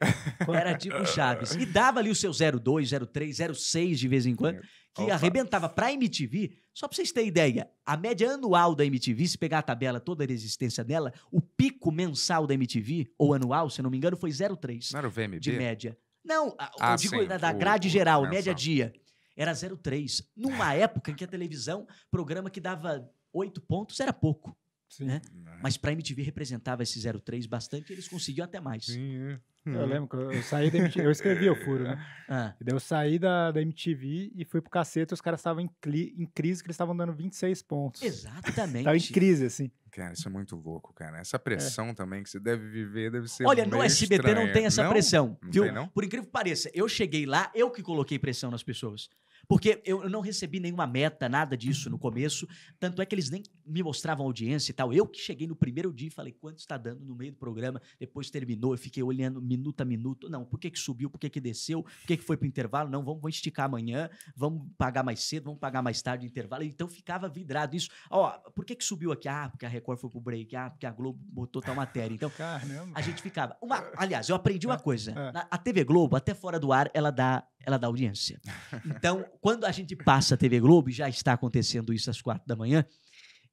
Era tipo Chaves. E dava ali o seu 02, 03, 06 de vez em quando, é, que Opa. arrebentava pra MTV. Só pra vocês terem ideia, a média anual da MTV, se pegar a tabela toda a existência dela, o pico mensal da MTV, ou anual, se não me engano, foi 03. Não era o VMB? De média. Não, ah, eu digo sim, da grade o, geral, o, média dia. Era 0,3. Numa época em que a televisão, programa que dava 8 pontos, era pouco. Sim, né? É. Mas para a MTV representava esse 03 bastante e eles conseguiam até mais. Sim, é. Hum. Eu uhum. lembro que eu saí da MTV, eu escrevi o furo, né? e ah. Daí eu saí da, da MTV e fui pro cacete, os caras estavam em, em, crise, que eles estavam dando 26 pontos. Exatamente. Estavam em crise, assim. Cara, isso é muito louco, cara. Essa pressão é. também que você deve viver deve ser. Olha, no SBT estranha. não tem essa não? pressão, não viu? Tem, não? Por incrível que pareça, eu cheguei lá, eu que coloquei pressão nas pessoas. Porque eu não recebi nenhuma meta, nada disso no começo. Tanto é que eles nem me mostravam audiência e tal. Eu que cheguei no primeiro dia e falei quanto está dando no meio do programa. Depois terminou, eu fiquei olhando minuto a minuto. Não, por que, que subiu, por que, que desceu, por que, que foi para intervalo? Não, vamos, vamos esticar amanhã, vamos pagar mais cedo, vamos pagar mais tarde o intervalo. Então ficava vidrado isso. Ó, por que, que subiu aqui? Ah, porque a Record foi pro break. Ah, porque a Globo botou tal matéria. Então, Caramba. a gente ficava. Uma, aliás, eu aprendi uma é, coisa. É. Na, a TV Globo, até fora do ar, ela dá ela dá audiência. Então, quando a gente passa a TV Globo, e já está acontecendo isso às quatro da manhã,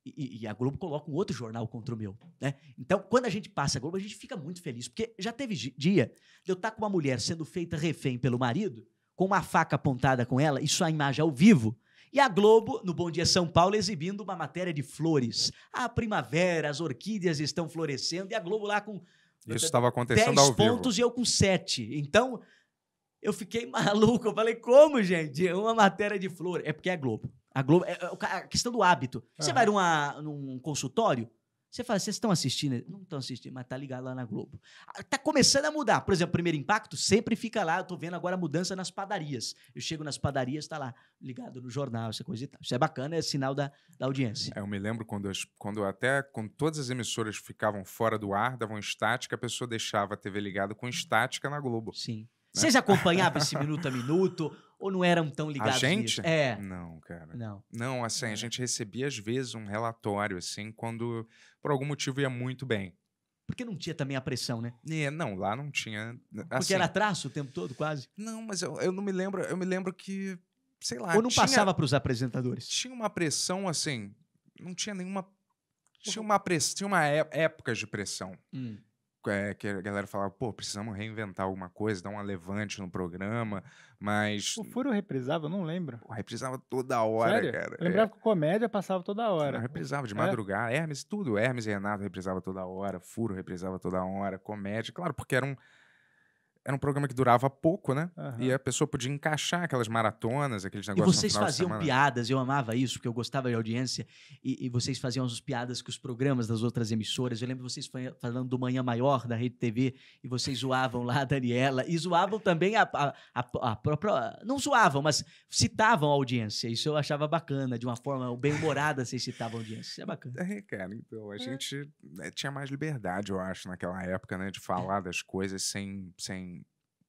e, e, a Globo coloca um outro jornal contra o meu. Né? Então, quando a gente passa a Globo, a gente fica muito feliz, porque já teve dia de eu estar tá com uma mulher sendo feita refém pelo marido, com uma faca apontada com ela, isso a imagem ao vivo. E a Globo, no Bom Dia São Paulo, exibindo uma matéria de flores. A primavera, as orquídeas estão florescendo, e a Globo lá com. Isso estava acontecendo 10 ao pontos vivo. e eu com sete. Então, eu fiquei maluco. Eu falei, como, gente? Uma matéria de flor. É porque é a Globo. A Globo. É, é a questão do hábito. Você uhum. vai numa, num consultório, você fala, vocês estão assistindo? Não estão assistindo, mas tá ligado lá na Globo. Ah, tá começando a mudar. Por exemplo, Primeiro Impacto sempre fica lá. Eu tô vendo agora a mudança nas padarias. Eu chego nas padarias, está lá, ligado no jornal, essa coisa e tal. Isso é bacana, é sinal da, da audiência. É, eu me lembro quando, as, quando até quando todas as emissoras ficavam fora do ar, davam estática, a pessoa deixava a TV ligada com estática na Globo. Sim. Né? Vocês acompanhavam esse minuto a minuto? Ou não eram tão ligados a gente? Nisso? É. Não, cara. Não. Não, assim, a é. gente recebia às vezes um relatório, assim, quando por algum motivo ia muito bem. Porque não tinha também a pressão, né? É, não, lá não tinha. Assim, Porque era traço o tempo todo, quase? Não, mas eu, eu não me lembro. Eu me lembro que, sei lá. Ou não tinha, passava para os apresentadores? Tinha uma pressão, assim. Não tinha nenhuma. Tinha uhum. uma, press, tinha uma é, época de pressão. Hum é, que a galera falava, pô, precisamos reinventar alguma coisa, dar um levante no programa, mas. O Furo reprisava, eu não lembro. Pô, reprisava toda hora, Sério? cara. lembrava é. que comédia passava toda hora. Não, reprisava de é? madrugada, é. Hermes, tudo. Hermes e Renato reprisava toda hora, Furo reprisava toda hora, comédia, claro, porque era um era um programa que durava pouco, né? Uhum. E a pessoa podia encaixar aquelas maratonas, aqueles negócios. E vocês faziam piadas, eu amava isso, porque eu gostava de audiência, e, e, vocês faziam as piadas com os programas das outras emissoras. Eu lembro vocês falando do Manhã Maior da Rede TV, e vocês zoavam lá a Daniela, e zoavam também a, a, a, a própria. Não zoavam, mas citavam a audiência. Isso eu achava bacana, de uma forma bem-humorada, vocês citavam a audiência. Isso é bacana. É, cara, então, a é. gente né, tinha mais liberdade, eu acho, naquela época, né, de é. falar das coisas sem. sem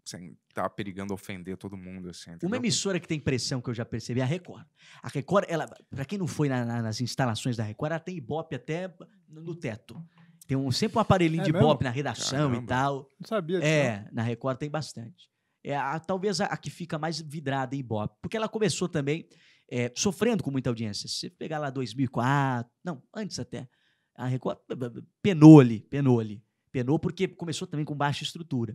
sem estar tá perigando ofender todo mundo. Assim, Uma emissora que tem pressão que eu já percebi é a Record. A Record, ela, para quem não foi na, na, nas instalações da Record, ela tem Ibope até no teto. Tem um, sempre um aparelhinho é de Ibope na redação Caramba. e tal. Não sabia é, disso. É, não. na Record tem bastante. É a, talvez a, a, que fica mais vidrada em Ibope, porque ela começou também é, sofrendo com muita audiência. Se você pegar lá 2004, não, antes até, a Record penou ali, penou ali. Penou porque começou também com baixa estrutura.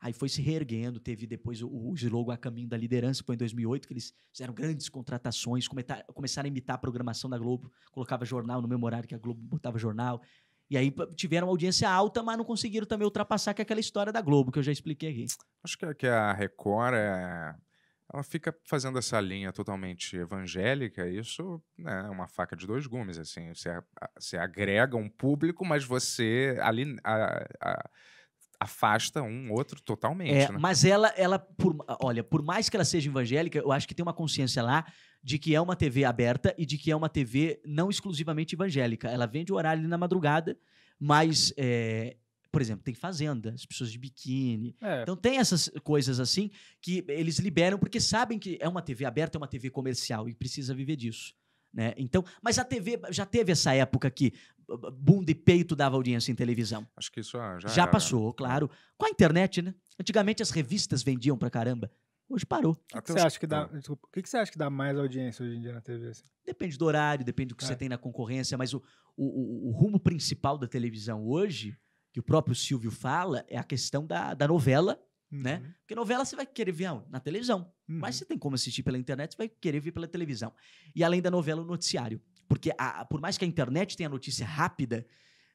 Aí foi se reerguendo, teve depois o, o Gilogo a caminho da liderança, foi em 2008 que eles fizeram grandes contratações, cometa, começaram a imitar a programação da Globo, colocava jornal no mesmo horário que a Globo botava jornal. E aí tiveram uma audiência alta, mas não conseguiram também ultrapassar que aquela história da Globo, que eu já expliquei aqui. Acho que, que a Record é... Ela fica fazendo essa linha totalmente evangélica, isso né, é uma faca de dois gumes. assim Você, você agrega um público, mas você ali, a, a afasta um outro totalmente. É, né? Mas ela, ela por, olha, por mais que ela seja evangélica, eu acho que tem uma consciência lá de que é uma TV aberta e de que é uma TV não exclusivamente evangélica. Ela vende o horário na madrugada, mas é, por exemplo, tem fazenda, as pessoas de biquíni. É. Então tem essas coisas assim que eles liberam porque sabem que é uma TV aberta, é uma TV comercial e precisa viver disso. Né? Então, mas a TV já teve essa época que bunda e peito dava audiência em televisão. Acho que isso ah, já, já passou, claro. Com a internet, né? Antigamente as revistas vendiam pra caramba. Hoje parou. O que, você, acha que dá, ah. desculpa, o que, você acha que dá mais audiência hoje em dia na TV? Assim? Depende do horário, depende do que é. você tem na concorrência, mas o, o, o, rumo principal da televisão hoje, que o próprio Silvio fala, é a questão da, da novela, né? uhum. né? Porque novela você vai querer ver na televisão. Uhum. Mas você tem como assistir pela internet, você vai querer ver pela televisão. E além da novela, o noticiário. Porque a, por mais que a internet tenha notícia rápida,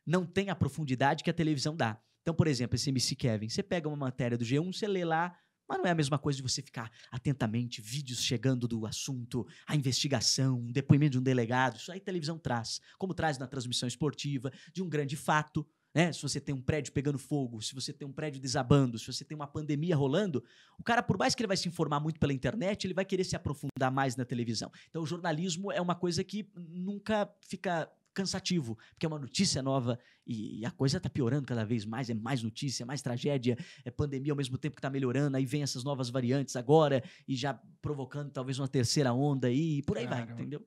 não tem a profundidade que a televisão dá. Então, por exemplo, esse MC Kevin, você pega uma matéria do G1, você lê lá, mas não é a mesma coisa de você ficar atentamente, vídeos chegando do assunto, a investigação, um depoimento de um delegado. Isso aí a televisão traz. Como traz na transmissão esportiva, de um grande fato. Né? Se você tem um prédio pegando fogo, se você tem um prédio desabando, se você tem uma pandemia rolando, o cara, por mais que ele vai se informar muito pela internet, ele vai querer se aprofundar mais na televisão. Então, o jornalismo é uma coisa que nunca fica cansativo, porque é uma notícia nova e a coisa está piorando cada vez mais, é mais notícia, é mais tragédia, é pandemia ao mesmo tempo que está melhorando, aí vem essas novas variantes agora e já provocando talvez uma terceira onda e por aí claro. vai, entendeu?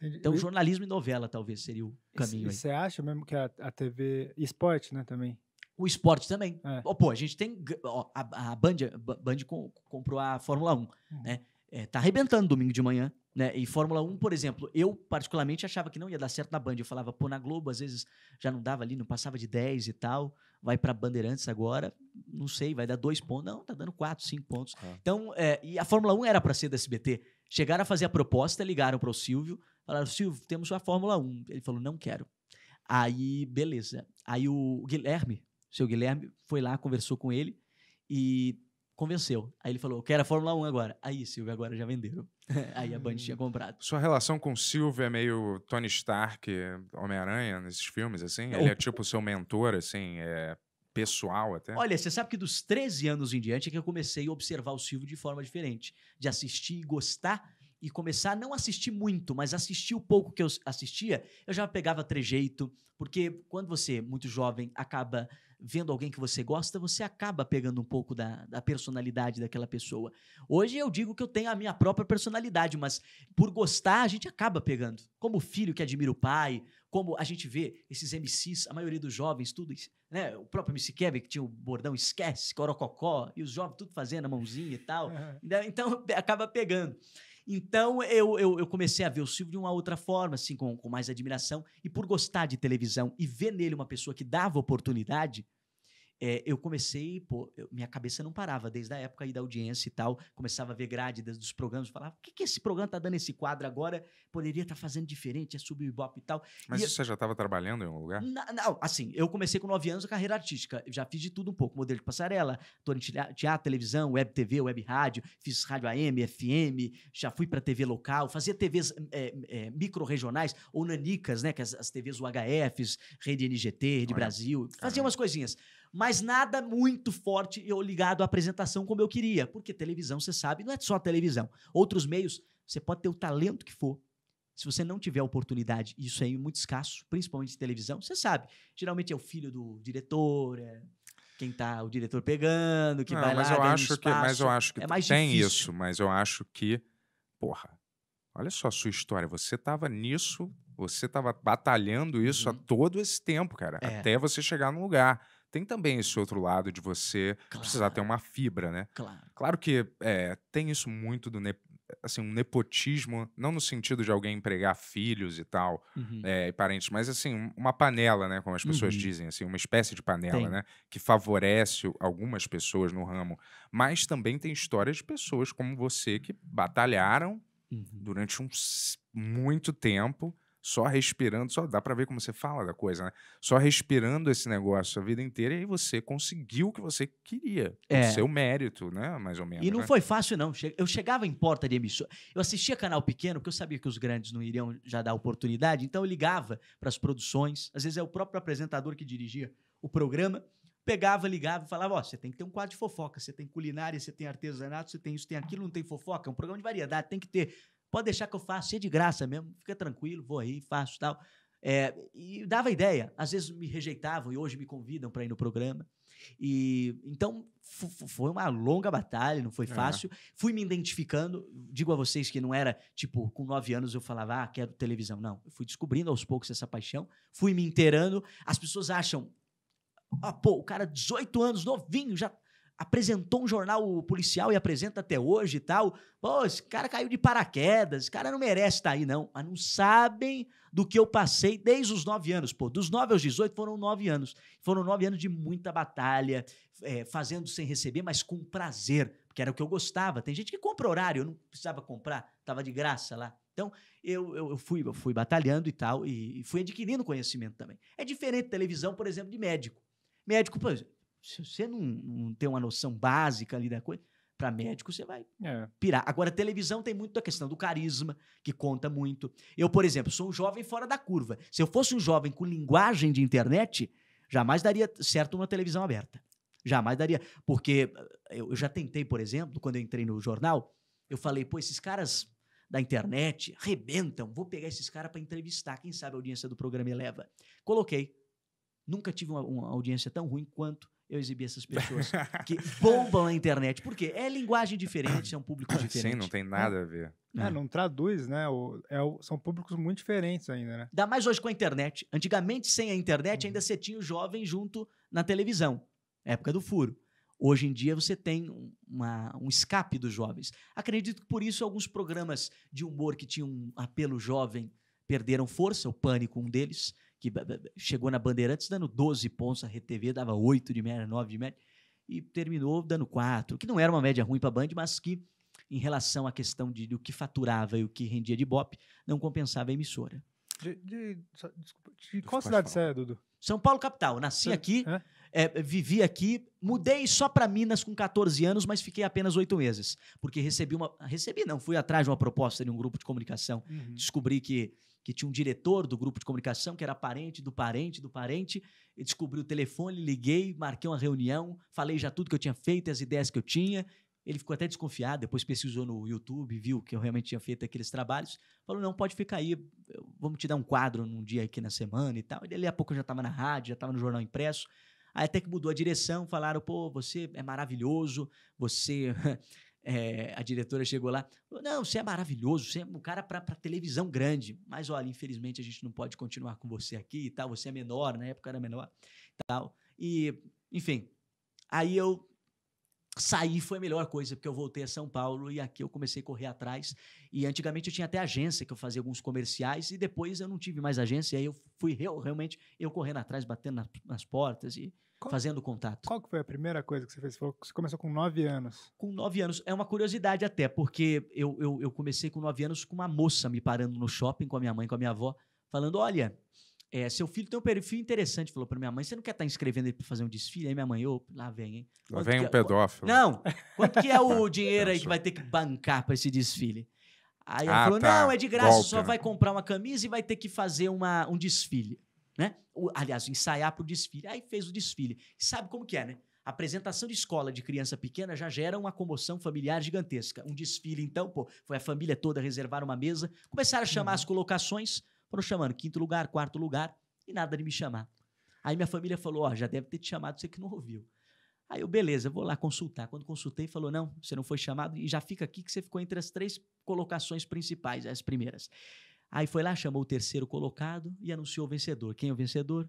Entendi. Então, jornalismo e novela talvez seria o caminho. E você acha mesmo que a, a TV. Esporte, né, também? O esporte também. É. Oh, pô, a gente tem. Oh, a, a, Band, Band comprou a Fórmula 1, hum. né? É, tá arrebentando domingo de manhã, né? E Fórmula 1, por exemplo, eu particularmente achava que não ia dar certo na Band. Eu falava, pô, na Globo às vezes já não dava ali, não passava de 10 e tal. Vai para Bandeirantes agora, não sei, vai dar dois pontos. Não, tá dando quatro, cinco pontos. Ah. Então, é, e a Fórmula 1 era para ser da SBT. Chegaram a fazer a proposta, ligaram para o Silvio, Falaram, Silvio, temos a Fórmula 1. Ele falou, não quero. Aí, beleza. Aí o Guilherme, seu Guilherme, foi lá, conversou com ele e convenceu. Aí ele falou, quero a Fórmula 1 agora. Aí, Silvio, agora já venderam. Aí a Band tinha hum. comprado. Sua relação com o Silvio é meio Tony Stark, Homem-Aranha, nesses filmes, assim? É ele é tipo seu mentor, assim, é pessoal até? Olha, você sabe que dos 13 anos em diante é que eu comecei a observar o Silvio de forma diferente, de assistir e gostar e começar a não assistir muito, mas assistir o pouco que eu assistia, eu já pegava trejeito, porque quando você, muito jovem, acaba vendo alguém que você gosta, você acaba pegando um pouco da, da personalidade daquela pessoa. Hoje eu digo que eu tenho a minha própria personalidade, mas por gostar, a gente acaba pegando. Como o filho que admira o pai, como a gente vê esses MCs, a maioria dos jovens, tudo isso, né? O próprio MC Kevin, que tinha o bordão esquece, corococó, e os jovens tudo fazendo a mãozinha e tal. Uhum. Então acaba pegando. Então eu, eu, eu, comecei a ver o Silvio de uma outra forma, assim, com, com mais admiração, e por gostar de televisão e ver nele uma pessoa que dava oportunidade, é, eu comecei, pô, eu, minha cabeça não parava, desde a época aí da audiência e tal, começava a ver grade dos, programas, falava, o que, que esse programa tá dando esse quadro agora? Poderia estar tá fazendo diferente, é subir e tal. Mas e você eu, já estava trabalhando em algum lugar? Não, não, assim, eu comecei com 9 anos a carreira artística, já fiz de tudo um pouco, modelo de passarela, tô em teatro, televisão, web TV, web rádio, fiz rádio AM, FM, já fui para TV local, fazia TVs é, eh, é, eh, micro-regionais, ou nanicas, né, que as, as TVs UHFs, Rede NGT, Rede Olha. Brasil, fazia umas coisinhas mas nada muito forte eu ligado à apresentação como eu queria, porque televisão, você sabe, não é só televisão. Outros meios, você pode ter o talento que for. Se você não tiver oportunidade, isso é muito escasso, principalmente em televisão, você sabe. Geralmente é o filho do diretor, é quem tá o diretor pegando, que não, vai mas lá, eu acho que, mas eu acho que é mais tem difícil. isso, mas eu acho que, porra, olha só a sua história, você tava nisso, você tava batalhando isso uhum. há todo esse tempo, cara, é. até você chegar num lugar. Tem também esse outro lado de você claro. precisar ter uma fibra, né? Claro. Claro que é, tem isso muito do ne assim, um nepotismo, não no sentido de alguém empregar filhos e tal, uhum. é, e parentes, mas assim, uma panela, né? Como as pessoas uhum. dizem, assim, uma espécie de panela, tem. né? Que favorece algumas pessoas no ramo. Mas também tem histórias de pessoas como você que batalharam uhum. durante um muito tempo só respirando, só dá para ver como você fala da coisa, né? Só respirando esse negócio a vida inteira e aí você conseguiu o que você queria, é. o seu mérito, né? Mais ou menos. E não né? foi fácil, não. Eu chegava em porta de emissora, eu assistia canal pequeno, porque eu sabia que os grandes não iriam já dar oportunidade, então eu ligava para as produções, às vezes é o próprio apresentador que dirigia o programa, pegava, ligava e falava: Ó, oh, você tem que ter um quadro de fofoca, você tem culinária, você tem artesanato, você tem isso, tem aquilo, não tem fofoca. É um programa de variedade, tem que ter. Pode deixar que eu faço, é de graça mesmo, fica tranquilo, vou aí, faço tal. É, e dava ideia. Às vezes me rejeitavam e hoje me convidam para ir no programa. E então foi uma longa batalha, não foi é. fácil. É. Fui me identificando. Digo a vocês que não era tipo com nove anos eu falava ah quero televisão. Não, eu fui descobrindo aos poucos essa paixão. Fui me inteirando. As pessoas acham ah, pô, o cara 18 anos, novinho, já apresentou um jornal policial e apresenta até hoje e tal. Pô, esse cara caiu de paraquedas, esse cara não merece estar tá aí, não. Mas não sabem do que eu passei desde os nove anos. Pô, dos nove aos dezoito foram nove anos. Foram nove anos de muita batalha, é, fazendo sem receber, mas com prazer, porque era o que eu gostava. Tem gente que compra horário, eu não precisava comprar, estava de graça lá. Então, eu, eu, eu, fui, eu fui batalhando e tal, e, e fui adquirindo conhecimento também. É diferente televisão, por exemplo, de médico. Médico, por exemplo, se você não, não tem uma noção básica ali da coisa, para médico você vai é. pirar. Agora, televisão tem muito a questão do carisma, que conta muito. Eu, por exemplo, sou um jovem fora da curva. Se eu fosse um jovem com linguagem de internet, jamais daria certo uma televisão aberta. Jamais daria. Porque eh, eu já tentei, por exemplo, quando eu entrei no jornal, eu falei, pô, esses caras da internet rebentam, vou pegar esses caras para entrevistar, quem sabe a audiência do programa eleva. Coloquei. Nunca tive uma, uma audiência tão ruim quanto eu exibir essas pessoas que bombam a internet. Por quê? É linguagem diferente, é um público diferente. Ah, sim, não tem nada a ver. É, não traduz, né? O, é, o, são públicos muito diferentes ainda, né? Ainda mais hoje com a internet. Antigamente, sem a internet, uhum. ainda você tinha o jovem junto na televisão. Época do furo. Hoje em dia você tem uma, um escape dos jovens. Acredito que por isso alguns programas de humor que tinham um apelo jovem perderam força, o pânico um deles que chegou na Bandeirantes dando 12 pontos, a RTV dava 8 de média, 9 de média, e terminou dando 4, que não era uma média ruim para a Band, mas que, em relação à questão de, do que faturava e o que rendia de BOP, não compensava a emissora. De, de, desculpa, de qual cidade você é, Dudu? São Paulo, capital. Nasci Sim. aqui, é? É, vivi aqui, mudei só para Minas com 14 anos, mas fiquei apenas oito meses. Porque recebi uma. Recebi, não, fui atrás de uma proposta de um grupo de comunicação. Uhum. Descobri que que tinha um diretor do grupo de comunicação que era parente do parente do parente. e descobri o telefone, liguei, marquei uma reunião, falei já tudo que eu tinha feito, as ideias que eu tinha. Ele ficou até desconfiado, depois pesquisou no YouTube, viu que eu realmente tinha feito aqueles trabalhos. Falou: não, pode ficar aí, vamos te dar um quadro num dia aqui na semana e tal. E dali a pouco eu já estava na rádio, já estava no jornal impresso. Aí até que mudou a direção, falaram: pô, você é maravilhoso, você é, a diretora chegou lá, falou, não, você é maravilhoso, você é um cara para televisão grande, mas olha, infelizmente a gente não pode continuar com você aqui e tal, você é menor, na época era menor e tal. E, enfim, aí eu saí foi a melhor coisa, porque eu voltei a São Paulo e aqui eu comecei a correr atrás. E antigamente eu tinha até agência, que eu fazia alguns comerciais, e depois eu não tive mais agência, e aí eu fui realmente eu correndo atrás, batendo nas, nas portas e qual, fazendo contato. Qual que foi a primeira coisa que você fez? Você, falou que você começou com nove anos. Com nove anos. É uma curiosidade até, porque eu, eu, eu comecei com nove anos com uma moça me parando no shopping com a minha mãe, com a minha avó, falando, olha... É, seu filho tem um perfil interessante, falou para minha mãe. Você não quer tá estar inscrevendo ele para fazer um desfile? Aí minha mãe, ô, lá vem, hein? Quanto lá vem um é, pedófilo. Não! Quanto que é o dinheiro aí que vai ter que bancar para esse desfile? Aí ah, ela falou: tá. não, é de graça, Volta. só né? vai comprar uma camisa e vai ter que fazer uma, um desfile né? O, aliás, ensaiar para o desfile. Aí fez o desfile. Sabe como que é, né? apresentação de escola de criança pequena já gera uma comoção familiar gigantesca. Um desfile, então, pô, foi a família toda reservar uma mesa, começaram a chamar uhum. as colocações, foram chamando quinto lugar, quarto lugar, e nada de me chamar. Aí minha família falou: Ó, já deve ter te chamado, você que não ouviu. Aí eu, beleza, vou lá consultar. Quando consultei, falou: não, você não foi chamado e já fica aqui que você ficou entre as três colocações principais, as primeiras. Aí foi lá, chamou o terceiro colocado e anunciou o vencedor. Quem é o vencedor?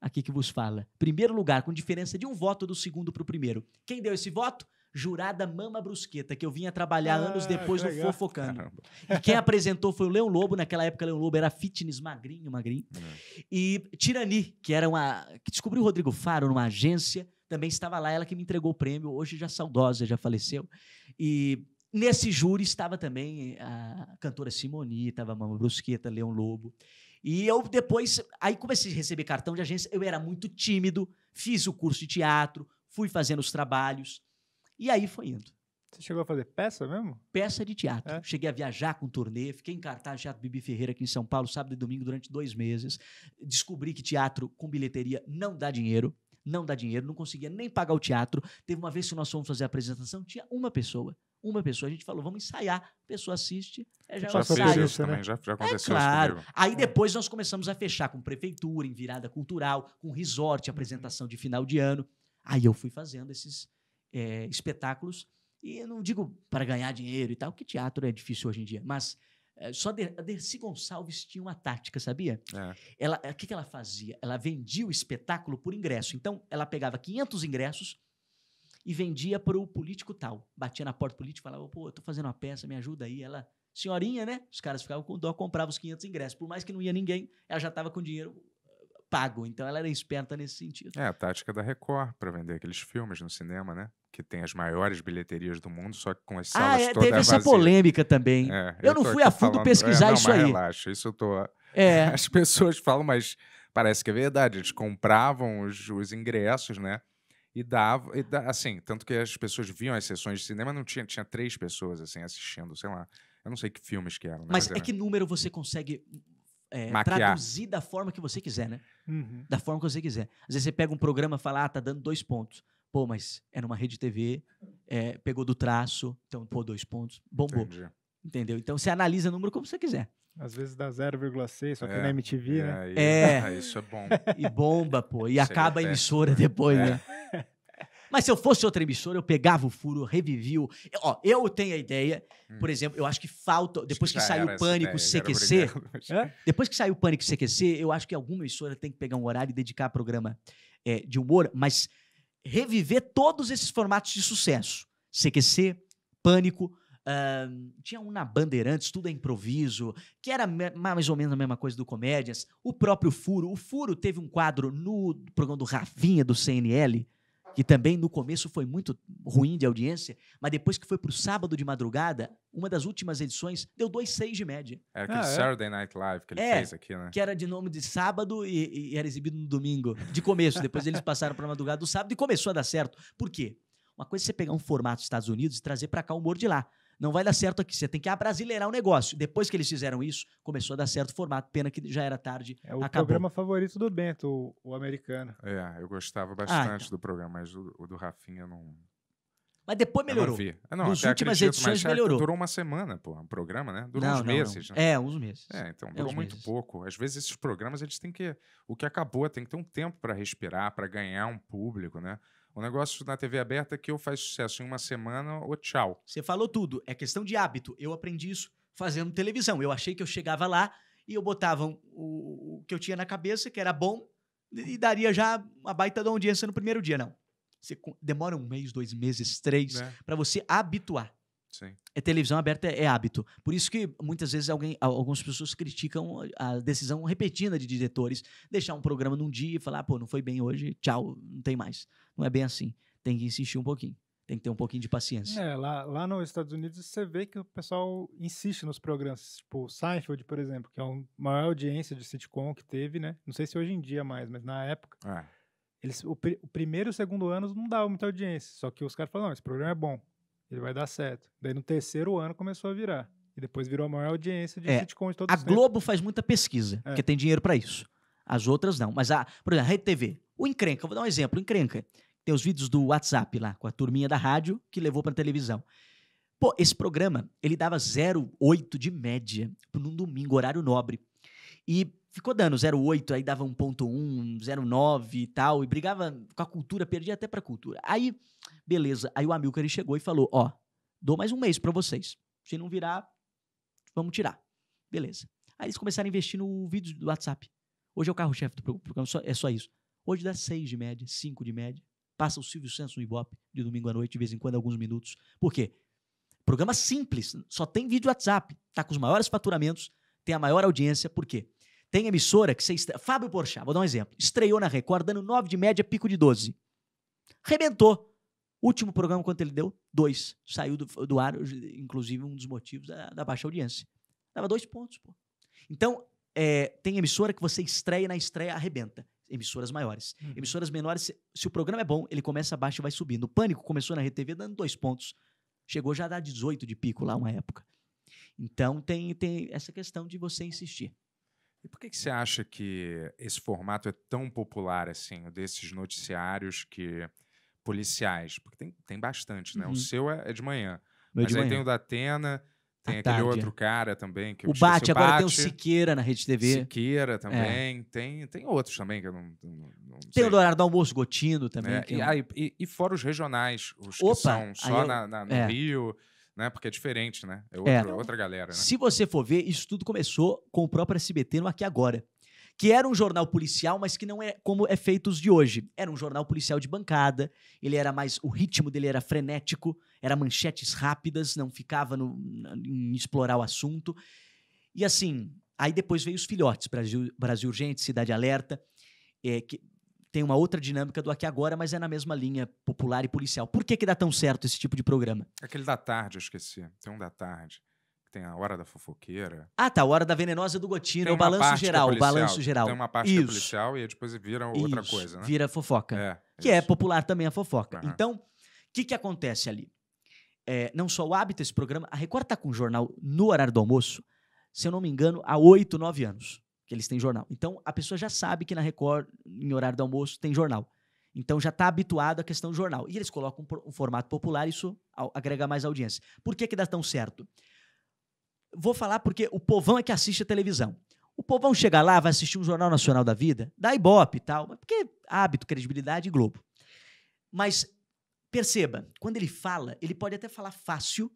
Aqui que vos fala. Primeiro lugar, com diferença de um voto do segundo para o primeiro. Quem deu esse voto? Jurada Mama Brusqueta, que eu vinha trabalhar ah, anos depois no Fofocando. Caramba. E quem apresentou foi o Leão Lobo, naquela época Leão Lobo era fitness magrinho, magrinho. É. E Tirani, que era uma. que descobriu o Rodrigo Faro numa agência, também estava lá, ela que me entregou o prêmio, hoje já saudosa, já faleceu. E Nesse júri estava também eh, a cantora Simoni, estava a Mama Brusqueta, Leão Lobo. E eu depois, aí comecei a receber cartão de agência, eu era muito tímido, fiz o curso de teatro, fui fazendo os trabalhos, e aí foi indo. Você chegou a fazer peça mesmo? Peça de teatro. É? Cheguei a viajar com turnê, fiquei em cartaz Teatro Bibi Ferreira aqui em São Paulo, sábado e domingo, durante dois meses. Descobri que teatro com bilheteria não dá dinheiro, não dá dinheiro, não conseguia nem pagar o teatro. Teve uma vez que nós fomos fazer a apresentação, tinha uma pessoa uma pessoa. A gente falou, vamos ensaiar. A pessoa assiste, é já, já é um Isso também, já, já é aconteceu é, claro. Comigo. Aí é. depois nós começamos a fechar com prefeitura, em virada cultural, com resort, apresentação de final de ano. Aí eu fui fazendo esses é, espetáculos. E eu não digo para ganhar dinheiro e tal, que teatro é difícil hoje em dia, mas é, só de, a Dercy Gonçalves tinha uma tática, sabia? É. Ela, eh, o que, que ela fazia? Ela vendia o espetáculo por ingresso. Então, ela pegava 500 ingressos, e vendia para o político tal. Batia na porta do político e falava, pô, eu tô fazendo uma peça, me ajuda aí. Ela, senhorinha, né? Os caras ficavam com dó, compravam os 500 ingressos. Por mais que não ia ninguém, ela já estava com dinheiro eh, pago. Então ela era esperta nesse sentido. É, a tática da Record para vender aqueles filmes no cinema, né? Que tem as maiores bilheterias do mundo, só que com as ah, salas ah, é, todas teve essa polêmica também. É, eu, eu não fui a fundo falando, pesquisar é, não, isso aí. relaxa, isso eu tô... É. As pessoas falam, mas parece que é verdade. Eles compravam os, os ingressos, né? E dava, e assim, tanto que as pessoas viam as sessões de cinema, não tinha, tinha três pessoas, assim, assistindo, sei lá. Eu não sei que filmes que eram. Né? Mas, Mas é era... que número você consegue é, traduzir da forma que você quiser, né? Uhum. Da forma que você quiser. Às vezes você pega um programa e fala, ah, tá dando dois pontos. Pô, mas é numa rede TV, é, pegou do traço, então, pô, dois pontos, bombou. Entendi. Entendeu? Então você analisa o número como você quiser. Às vezes dá 0,6, só que é, na MTV, né? é, né? é. Isso é bom. E bomba, pô. E acaba a é emissora depois, né? É. Mas se eu fosse outra emissora, eu pegava o furo, revivia. Ó, eu tenho a ideia, hum. por exemplo, eu acho que falta. Depois que, que saiu o Pânico ideia, CQC. É? Depois que saiu o Pânico CQC, eu acho que alguma emissora tem que pegar um horário e dedicar a programa é, de humor, mas reviver todos esses formatos de sucesso. CQC, Pânico. Uh, tinha um na Bandeirantes, tudo é improviso, que era mais ou menos a mesma coisa do Comédias. O próprio Furo. O Furo teve um quadro no programa do Rafinha, do CNL, que também no começo foi muito ruim de audiência, mas depois que foi para o sábado de madrugada, uma das últimas edições deu 2,6 de média. Era ah, aquele ah, é? Saturday Night Live que ele é, fez aqui, né? Que era de nome de sábado e, e era exibido no domingo, de começo. depois eles passaram para madrugada do sábado e começou a dar certo. Por quê? Uma coisa é você pegar um formato dos Estados Unidos e trazer para cá o humor de lá não vai dar certo aqui. Você tem que abrasileirar o negócio. Depois que eles fizeram isso, começou a dar certo o formato. Pena que já era tarde. É o acabou. programa favorito do Bento, o, o americano. É, eu gostava ah, bastante ah, do programa, mas o, o do Rafinha não. Mas depois melhorou. Eu não, ah, não Nas últimas acredito, edições é, melhorou. Durou uma semana, pô, um programa, né? Durou não, uns não, meses. Né? É, uns meses. É, então é, durou muito meses. pouco. Às vezes esses programas eles têm que. O que acabou, tem que ter um tempo para respirar, para ganhar um público, né? O negócio na TV aberta é que eu faço sucesso em uma semana ou tchau. Você falou tudo. É questão de hábito. Eu aprendi isso fazendo televisão. Eu achei que eu chegava lá e eu botava o, o que eu tinha na cabeça, que era bom, e daria já uma baita da audiência no primeiro dia, não. Você demora um mês, dois meses, três, é. Né? para você habituar. Sim. É televisão aberta é, é, hábito. Por isso que muitas vezes alguém, algumas pessoas criticam a decisão repetida de diretores, deixar um programa num dia e falar, pô, não foi bem hoje, tchau, não tem mais. Não é bem assim. Tem que insistir um pouquinho. Tem que ter um pouquinho de paciência. É, lá, lá nos Estados Unidos você vê que o pessoal insiste nos programas. Tipo, o Seinfeld, por exemplo, que é a maior audiência de sitcom que teve, né? Não sei se hoje em dia mais, mas na época. É. Eles, o, o, primeiro e o segundo anos não dava muita audiência. Só que os caras falam, esse programa é bom. Ele vai dar certo. Daí no terceiro ano começou a virar. E depois virou a maior audiência de é, sitcom de todos A Globo faz muita pesquisa, é. porque tem dinheiro para isso. As outras não. Mas, a, por exemplo, a Rede TV. O Encrenca, vou dar um exemplo. O Encrenca tem os vídeos do WhatsApp lá, com a turminha da rádio que levou para televisão. Pô, esse programa, ele dava 0,8 de média num domingo, horário nobre. E ficou dando 0,8, aí dava 1,1, 0,9 e tal, e brigava com a cultura, perdia até pra cultura. Aí, beleza. Aí o Amilcar chegou e falou: Ó, dou mais um mês para vocês. Se não virar, vamos tirar. Beleza. Aí eles começaram a investir no vídeo do WhatsApp. Hoje é o carro-chefe do programa, é só isso. Hoje dá 6 de média, 5 de média. Passa o Silvio Santos no Ibope de domingo à noite, de vez em quando, alguns minutos. Por quê? Programa simples, só tem vídeo WhatsApp. Tá com os maiores faturamentos, tem a maior audiência, por quê? Tem emissora que você. Estre... Fábio Porchat, vou dar um exemplo. Estreou na Record, dando 9 de média, pico de 12. Rebentou. Último programa, quanto ele deu? Dois. Saiu do, do ar, inclusive, um dos motivos da, da baixa audiência. Dava dois pontos, pô. Então, é, tem emissora que você estreia na estreia, arrebenta. Emissoras maiores. Hum. Emissoras menores, se, se, o programa é bom, ele começa abaixo e vai subindo. O Pânico começou na RTV dando dois pontos. Chegou já a dar 18 de pico lá uma época. Então, tem, tem essa questão de você insistir. E por que, que você acha que esse formato é tão popular, assim, desses noticiários que policiais? Porque tem, tem bastante, né? Uhum. O seu é, é de manhã. Meu é mas de aí manhã. tem o da Atena, tem à aquele tarde. outro cara também. Que o Bate, agora Bate. tem o Siqueira na Rede TV. Siqueira é. também. É. Tem, tem outros também que eu não, não, não Tem o do horário do almoço Gotino também. É, e, é aí, e, e, fora os regionais, os Opa, que são só eu... na, na, no Rio né? Porque é diferente, né? É, é. outro, é. outra galera, né? Se você for ver, isso tudo começou com o próprio SBT no Aqui Agora que era um jornal policial, mas que não é como é feito os de hoje. Era um jornal policial de bancada, ele era mais. O ritmo dele era frenético, era manchetes rápidas, não ficava no, em explorar o assunto. E assim, aí depois veio os filhotes, Brasil, Brasil Urgente, Cidade Alerta, é, que tem uma outra dinâmica do Aqui Agora, mas é na mesma linha popular e policial. Por que, que dá tão certo esse tipo de programa? É aquele da tarde, eu esqueci. Tem um da tarde. Tem a Hora da Fofoqueira. Ah, tá. A Hora da Venenosa do gotinho Tem o Balanço é Geral. É o Balanço Geral. Tem uma parte é isso. policial e depois vira outra isso. coisa, né? Vira fofoca. É, que isso. é popular também a fofoca. Uhum. Então, o que, que acontece ali? É, não só o hábito desse programa, a Record tá com o jornal no horário do almoço, se eu não me engano, há oito, nove anos que eles têm jornal. Então, a pessoa já sabe que na Record, em horário do almoço, tem jornal. Então, já está habituado à questão do jornal. E eles colocam um formato popular, isso agrega mais audiência. Por que, que dá tão certo? Vou falar porque o povão é que assiste a televisão. O povão chega lá, vai assistir um Jornal Nacional da Vida, dá ibope e tal, porque hábito, credibilidade e Globo. Mas perceba, quando ele fala, ele pode até falar fácil,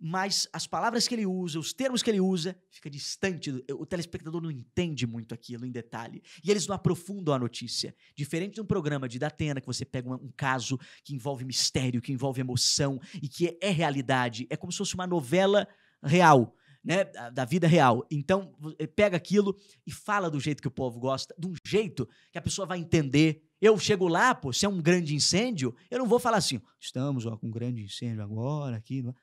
mas as palavras que ele usa, os termos que ele usa, fica distante. O telespectador não entende muito aquilo em detalhe. E eles não aprofundam a notícia. Diferente de um programa de Datena, que você pega um, um caso que envolve mistério, que envolve emoção e que é, é realidade. É como se fosse uma novela real. Né, da vida real. Então, eh, pega aquilo e fala do jeito que o povo gosta, de um jeito que a pessoa vai entender. Eu chego lá, pô, se é um grande incêndio, eu não vou falar assim, estamos ó, com um grande incêndio agora aqui. Não é?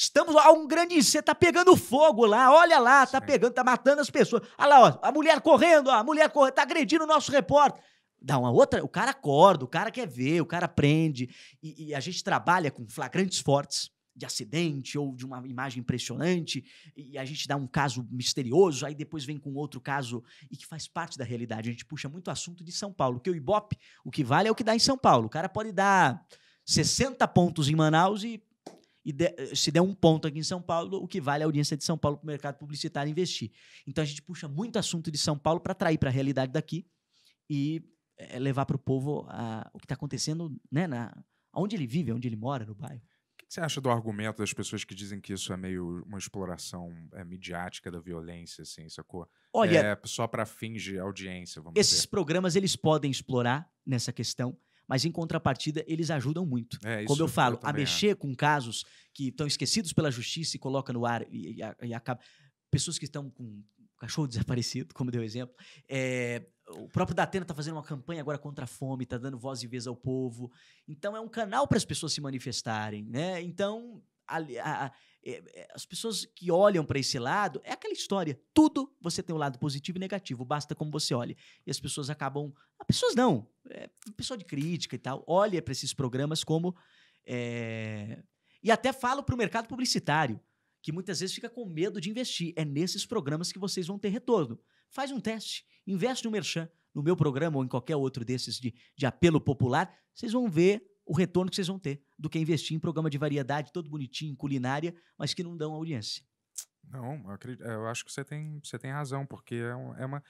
Estamos lá, um grande incêndio, tá pegando fogo lá, olha lá, tá pegando, tá matando as pessoas. Olha lá, ó, a mulher correndo, ó, a mulher correndo, tá agredindo o nosso repórter. Dá uma outra, o cara acorda, o cara quer ver, o cara prende. E, e a gente trabalha com flagrantes fortes de acidente ou de uma imagem impressionante, e a gente dá um caso misterioso, aí depois vem com outro caso e que faz parte da realidade. A gente puxa muito assunto de São Paulo, que o Ibope, o que vale é o que dá em São Paulo. O cara pode dar 60 pontos em Manaus e e de, eh, se der um ponto aqui em São Paulo, o que vale é a audiência de São Paulo para o mercado publicitário investir. Então a gente puxa muito assunto de São Paulo para atrair para a realidade daqui e é, levar para o povo a, o que está acontecendo, né, na, onde ele vive, onde ele mora, no bairro. O que você acha do argumento das pessoas que dizem que isso é meio uma exploração é, midiática da violência, assim, sacou? Olha, é, só para fins de audiência, vamos Esses dizer. programas, eles podem explorar nessa questão, mas em contrapartida eles ajudam muito. É, Como eu falo, eu a mexer é. com casos que estão esquecidos pela justiça e coloca no ar e, e, e acaba. Pessoas que estão com cachorro desaparecido, como deu exemplo. É, o próprio Datena está fazendo uma campanha agora contra a fome, está dando voz e vez ao povo. Então é um canal para as pessoas se manifestarem, né? Então a, a, é, é, as pessoas que olham para esse lado, é aquela história. Tudo você tem um lado positivo e negativo, basta como você olha. E as pessoas acabam. As ah, pessoas não. É, pessoa de crítica e tal, olha para esses programas como. É, e até falo para o mercado publicitário, que muitas vezes fica com medo de investir. É nesses programas que vocês vão ter retorno. Faz um teste, investe no Merchan, no meu programa ou em qualquer outro desses de, de apelo popular, vocês vão ver o retorno que vocês vão ter do que investir em programa de variedade todo bonitinho, culinária, mas que não dão audiência. Não, eu, acredito, eu acho que você tem, você tem razão, porque é, é uma.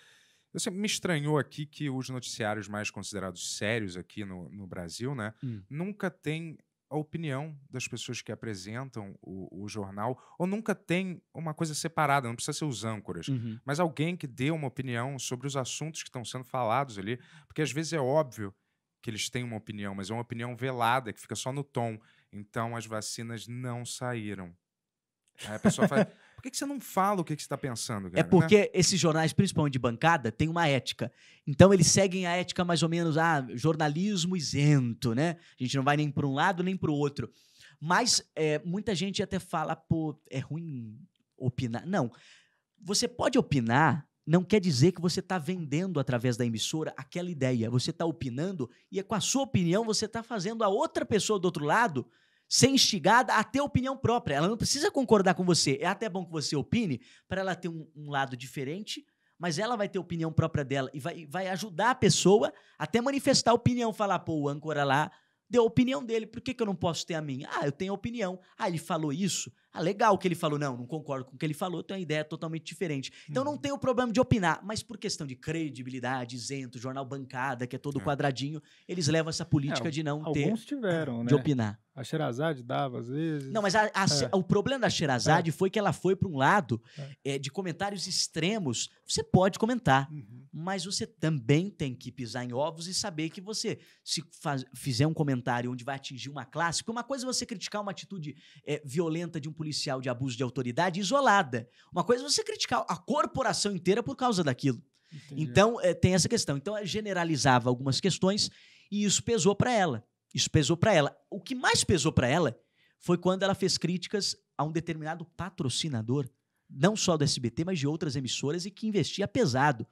Eu sempre me estranhou aqui que os noticiários mais considerados sérios aqui no, no Brasil, né, hum. nunca tem a opinião das pessoas que apresentam o, o, jornal, ou nunca tem uma coisa separada, não precisa ser os âncoras, uhum. mas alguém que dê uma opinião sobre os assuntos que estão sendo falados ali, porque às vezes é óbvio que eles têm uma opinião, mas é uma opinião velada, que fica só no tom. Então as vacinas não saíram. Aí a pessoa fala: por que, que, você não fala o que, que você está pensando? É cara? É porque né? esses jornais, principalmente de bancada, têm uma ética. Então eles seguem a ética mais ou menos, ah, jornalismo isento, né? A gente não vai nem para um lado nem para o outro. Mas é, muita gente até fala, pô, é ruim opinar. Não. Você pode opinar não quer dizer que você está vendendo através da emissora aquela ideia. Você está opinando e é com a sua opinião você está fazendo a outra pessoa do outro lado ser instigada a ter opinião própria. Ela não precisa concordar com você. É até bom que você opine para ela ter um, um, lado diferente, mas ela vai ter opinião própria dela e vai, vai ajudar a pessoa até manifestar a opinião, falar, pô, o âncora lá deu a opinião dele, por que, que eu não posso ter a minha? Ah, eu tenho a opinião. Ah, ele falou isso? Ah, legal o que ele falou. Não, não concordo com o que ele falou, tem uma ideia totalmente diferente. Então uhum. não tem o problema de opinar, mas por questão de credibilidade, isento, jornal bancada, que é todo é. quadradinho, eles levam essa política é, de não ter. tiveram, De né? opinar. A Xerazade dava às vezes. Não, mas a, a, é. o problema da Xerazade é. foi que ela foi para um lado é. É, de comentários extremos. Você pode comentar, uhum. mas você também tem que pisar em ovos e saber que você, se faz, fizer um comentário onde vai atingir uma classe, porque uma coisa é você criticar uma atitude violenta de um policial de abuso de autoridade isolada. Uma coisa é você criticar a corporação inteira por causa daquilo. Entendi. Então, é, tem essa questão. Então, ela generalizava algumas questões e isso pesou para ela. Isso pesou para ela. O que mais pesou para ela foi quando ela fez críticas a um determinado patrocinador, não só do SBT, mas de outras emissoras e que investia pesado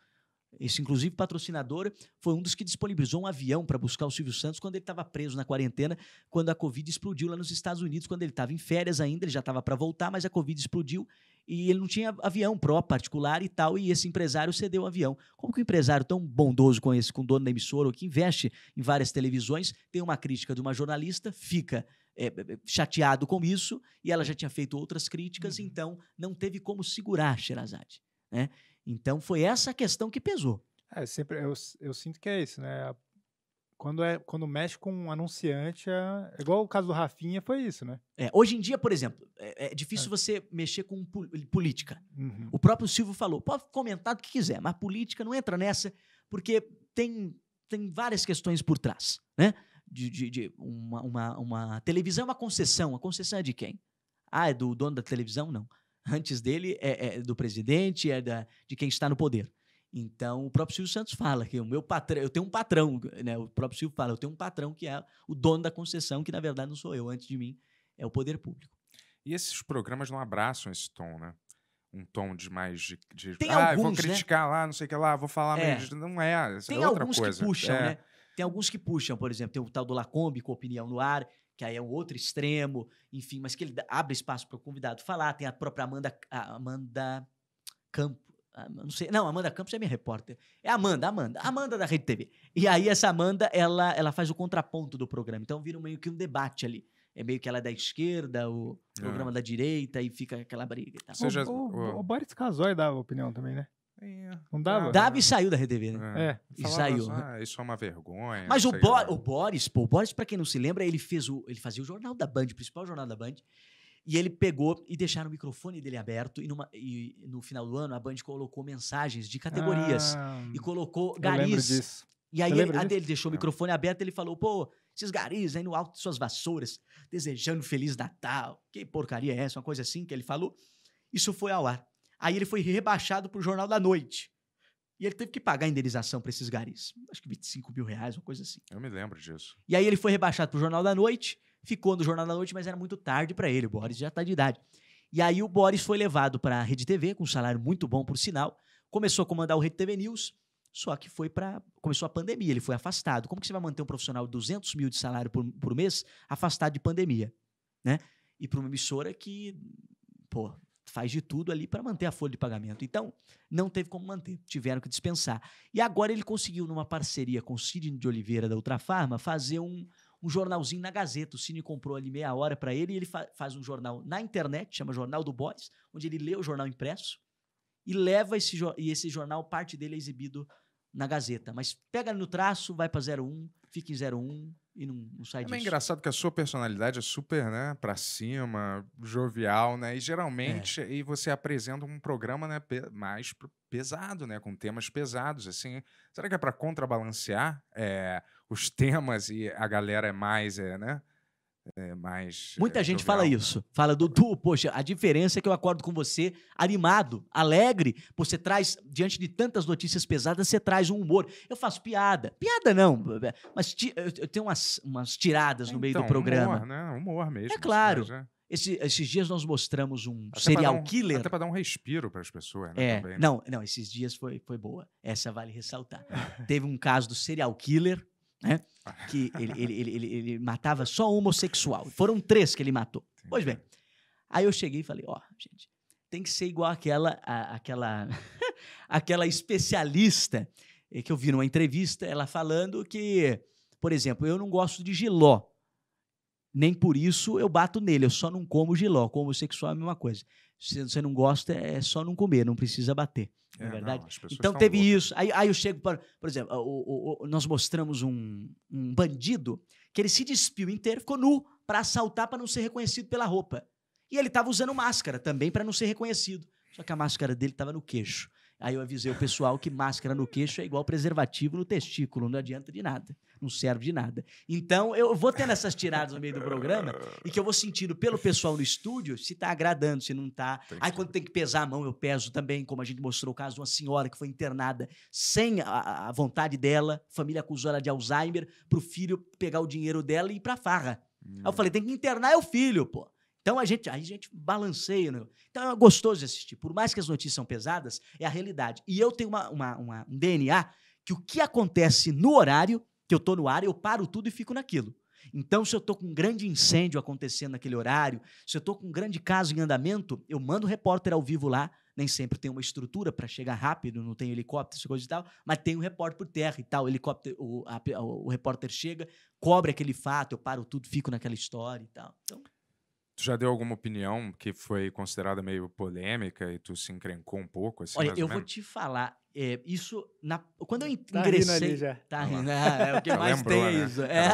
esse inclusive patrocinador foi um dos que disponibilizou um avião para buscar o Silvio Santos quando ele estava preso na quarentena, quando a Covid explodiu lá nos Estados Unidos, quando ele estava em férias ainda, ele já estava para voltar, mas a Covid explodiu e ele não tinha avião próprio particular e tal, e esse empresário cedeu o avião. Como que um empresário tão bondoso com esse, com o dono da emissora, ou que investe em várias televisões, tem uma crítica de uma jornalista, fica é, é, é chateado com isso, e ela já tinha feito outras críticas, uhum. então não teve como segurar Sherazade. Né? Então foi essa questão que pesou. É, sempre eu, eu sinto que é isso, né? Quando, é, quando mexe com um anunciante, é, é, igual o caso do Rafinha, foi isso, né? É, hoje em dia, por exemplo, é, é difícil é. você mexer com política. Uhum. O próprio Silvio falou: pode comentar o que quiser, mas política não entra nessa, porque tem, tem várias questões por trás, né? De, de, de uma, uma, uma televisão é uma concessão. A concessão é de quem? Ah, é do dono da televisão? Não antes dele é, é do presidente, é da, de quem está no poder. Então, o próprio Silvio Santos fala que o meu patrão, eu tenho um patrão, né? O próprio Silvio fala, eu tenho um patrão que é o dono da concessão, que na verdade não sou eu, antes de mim é o poder público. E esses programas não abraçam esse tom, né? Um tom de mais de, de Tem ah, alguns, vou né? criticar né? lá, não sei o que lá, vou falar, é. mas não é, essa é Tem coisa. Tem alguns que puxam, é. né? Tem alguns que puxam, por exemplo, tem o tal do Lacombe com opinião no ar, que aí é um outro extremo, enfim, mas que ele abre espaço para o convidado falar. Tem a própria Amanda, a Amanda Campos. Não sei, não, Amanda Campos é minha repórter. É Amanda, Amanda, Amanda da Rede TV. E aí essa Amanda, ela, ela faz o contraponto do programa. Então vira meio que um debate ali. É meio que ela é da esquerda, o é. programa da direita, e fica aquela briga e Seja, o, o, o, o Boris Casoy dava opinião também, né? É. Não dava? Dava e saiu da RedeTV, né? É. E saiu. Ah, isso é uma vergonha. Mas o, Bo é o Boris, pô, o Boris, pra quem não se lembra, ele fez o. Ele fazia o jornal da Band, o principal jornal da Band. E ele pegou e deixaram o microfone dele aberto. E, numa, e no final do ano, a Band colocou mensagens de categorias. Ah, e colocou garis. Disso. E aí ele, disso? ele, deixou o microfone aberto e ele falou: pô, esses garis aí no alto de suas vassouras, desejando Feliz Natal. Que porcaria é essa? Uma coisa assim que ele falou. Isso foi ao ar. Aí ele foi rebaixado para o Jornal da Noite. E ele teve que pagar a indenização para esses garis. Acho que 25 mil reais, uma coisa assim. Eu me lembro disso. E aí ele foi rebaixado para o Jornal da Noite, ficou no Jornal da Noite, mas era muito tarde para ele. O Boris já está de idade. E aí o Boris foi levado para a Rede TV, com um salário muito bom, por sinal. Começou a comandar o Rede TV News, só que foi para. Começou a pandemia, ele foi afastado. Como que você vai manter um profissional de 200 mil de salário por, por mês afastado de pandemia? Né? E para uma emissora que pô, faz de tudo ali para manter a folha de pagamento. Então, não teve como manter, tiveram que dispensar. E agora ele conseguiu, numa parceria com o Sidney de Oliveira da Ultrafarma, fazer um, um jornalzinho na Gazeta. O Sidney comprou ali meia hora para ele e ele fa faz um jornal na internet, chama Jornal do Boys, onde ele lê o jornal impresso e leva esse, jo e esse jornal, parte dele é exibido na Gazeta. Mas pega no traço, vai para 01, fica em 01 e não, não sai é, é disso. É engraçado que a sua personalidade é super, né, pra cima, jovial, né? E geralmente é. e você apresenta um programa né, mais pesado, né? Com temas pesados, assim. Será que é para contrabalancear é, os temas e a galera é mais, é, né? é, mais. Eh, Muita é, gente jovial. fala né? isso. Fala, Dudu, poxa, a diferença é que eu acordo com você animado, alegre. Você traz, diante de tantas notícias pesadas, você traz um humor. Eu faço piada. Piada não, eh, mas ti, eu tenho umas, umas tiradas no meio do então, programa. Humor, né? Humor mesmo. É claro. Esse, esses dias nós mostramos um até serial um, killer. Até para dar um respiro para as pessoas, né? É, Também, né? Não, não, esses dias foi, foi boa. Essa vale ressaltar. Teve um caso do serial killer né? Que ele, ele, ele, ele, matava só homossexual. Foram três que ele matou. Pois bem. Aí eu cheguei e falei, ó, oh, gente, tem que ser igual aquela, aquela, aquela especialista eh, que eu vi numa entrevista, ela falando que, por exemplo, eu não gosto de giló. Nem por isso eu bato nele, eu só não como giló. Como sexual é a mesma coisa se você não gosta, é só não comer, não precisa bater. É, é verdade. Não, então teve loucas. isso. Aí, aí eu chego para. Por exemplo, o, o, o, nós mostramos um, um bandido que ele se despiu inteiro, ficou nu para assaltar para não ser reconhecido pela roupa. E ele estava usando máscara também para não ser reconhecido. Só que a máscara dele estava no queixo. Aí eu avisei o pessoal que máscara no queixo é igual preservativo no testículo, não adianta de nada, não serve de nada. Então eu vou tendo essas tiradas no meio do programa e que eu vou sentindo pelo pessoal no estúdio se tá agradando, se não tá. Aí quando tem que pesar a mão, eu peso também, como a gente mostrou o caso de uma senhora que foi internada sem a, a vontade dela, família acusou ela de Alzheimer, pro filho pegar o dinheiro dela e ir pra farra. Aí eu hum. falei, tem que internar é o filho, pô. Então a gente, a gente balanceia. Né? Então é gostoso de assistir. Por mais que as notícias são pesadas, é a realidade. E eu tenho uma, uma, uma um DNA que o que acontece no horário, que eu estou no ar, eu paro tudo e fico naquilo. Então, se eu estou com um grande incêndio acontecendo naquele horário, se eu estou com um grande caso em andamento, eu mando o repórter ao vivo lá. Nem sempre tem uma estrutura para chegar rápido, não tem helicóptero, essa coisa e tal, mas tem um repórter por terra e tal. O, helicóptero, o, a, o repórter chega, cobre aquele fato, eu paro tudo, fico naquela história e tal. Então, Tu já deu alguma opinião que foi considerada meio polêmica e tu se encrencou um pouco? Assim, Olha, eu vou te falar, é, isso, na, quando eu tá ingressei... Tá, tá rindo, é, é, o que mais lembrou, tem né? isso. É,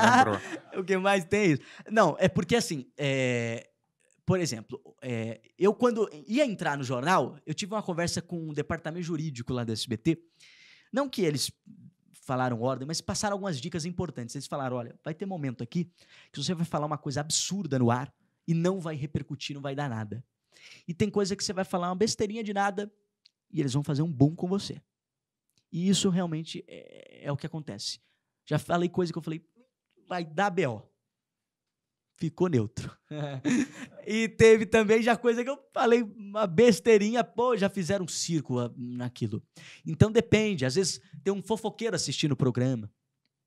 o que mais tem isso. Não, é porque assim, é, por exemplo, é, eu quando ia entrar no jornal, eu tive uma conversa com o um departamento jurídico lá do SBT, não que eles falaram ordem, mas passaram algumas dicas importantes. Eles falaram: olha, vai ter momento aqui que você vai falar uma coisa absurda no ar, e não vai repercutir, não vai dar nada. E tem coisa que você vai falar uma besteirinha de nada e eles vão fazer um boom com você. E isso realmente é, é o que acontece. Já falei coisa que eu falei, vai dar B.O. Ficou neutro. e teve também já coisa que eu falei uma besteirinha, pô, já fizeram um circo naquilo. Então depende, às vezes tem um fofoqueiro assistindo o programa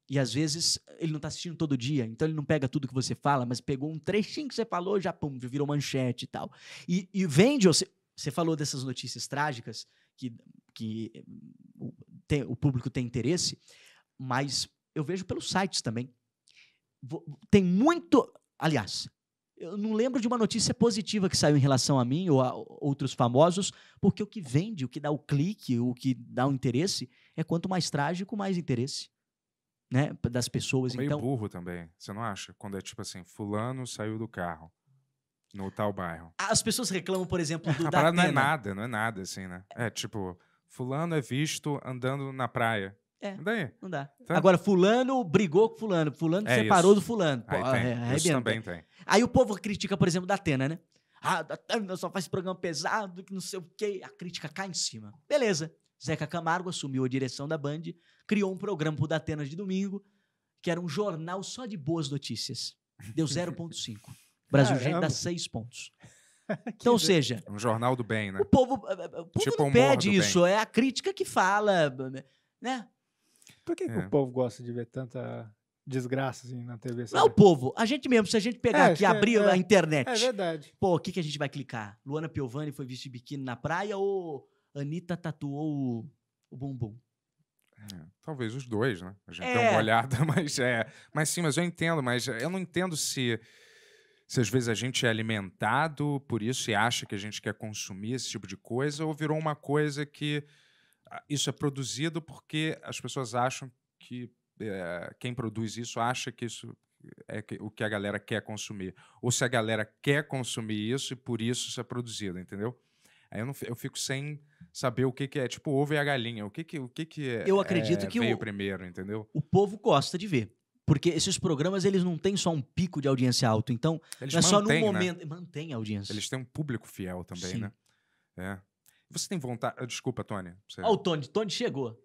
e às vezes ele não está assistindo todo dia, então ele não pega tudo que você fala, mas pegou um trechinho que você falou, já pum, virou manchete e tal. E, e vende, você, você falou dessas notícias trágicas que, que o, tem, o público tem interesse, mas eu vejo pelos sites também. Tem muito. Aliás, eu não lembro de uma notícia positiva que saiu em relação a mim ou a outros famosos, porque o que vende, o que dá o clique, o que dá o interesse, é quanto mais trágico, mais interesse né, das pessoas. É meio então... burro também, você não acha? Quando é tipo assim, fulano saiu do carro no tal bairro. As pessoas reclamam, por exemplo, do A não é nada, não é nada, assim, né? É tipo, fulano é visto andando na praia. É, Daí. não dá. Tá. Agora, fulano brigou com fulano, fulano é separou isso. do fulano. Pô, Aí tem. É, isso também tem. Aí o povo critica, por exemplo, da Atena, né? Ah, da só faz programa pesado, que não sei o quê. A crítica cai em cima. Beleza. Zeca Camargo assumiu a direção da Band, criou um programa pro Datena de domingo, que era um jornal só de boas notícias. Deu 0,5. Brasil Gente dá 6 pontos. Então, ou seja. É um jornal do bem, né? O povo, é, é, o povo tipo não pede isso, bem. é a crítica que fala, né? Por que, é. que o povo gosta de ver tanta desgraça assim, na TV. Sabe? Não, o povo. A gente mesmo, se a gente pegar é, aqui e abrir é, a internet. É verdade. Pô, o que, que a gente vai clicar? Luana Piovani foi vestir biquíni na praia ou Anitta tatuou o, o bumbum. É, talvez os dois, né? A gente é. uma olhada, mas é. Mas sim, mas eu entendo, mas eu não entendo se, se às vezes a gente é alimentado por isso e acha que a gente quer consumir esse tipo de coisa, ou virou uma coisa que ah, isso é produzido porque as pessoas acham que é, quem produz isso acha que isso é o que a galera quer consumir. Ou se a galera quer consumir isso e por isso isso é produzido, entendeu? Aí eu, não, eu fico sem saber o que, que é, tipo, ovo e a galinha. O que que, o que, que é, eu acredito é, que veio o, primeiro, entendeu? O povo gosta de ver. Porque esses programas, eles não têm só um pico de audiência alto. Então, eles não é mantém, só no né? momento... Né? Mantém a audiência. Eles têm um público fiel também, Sim. né? É. Você tem vontade... Desculpa, Tony. Você... Olha o Tony. Tony chegou.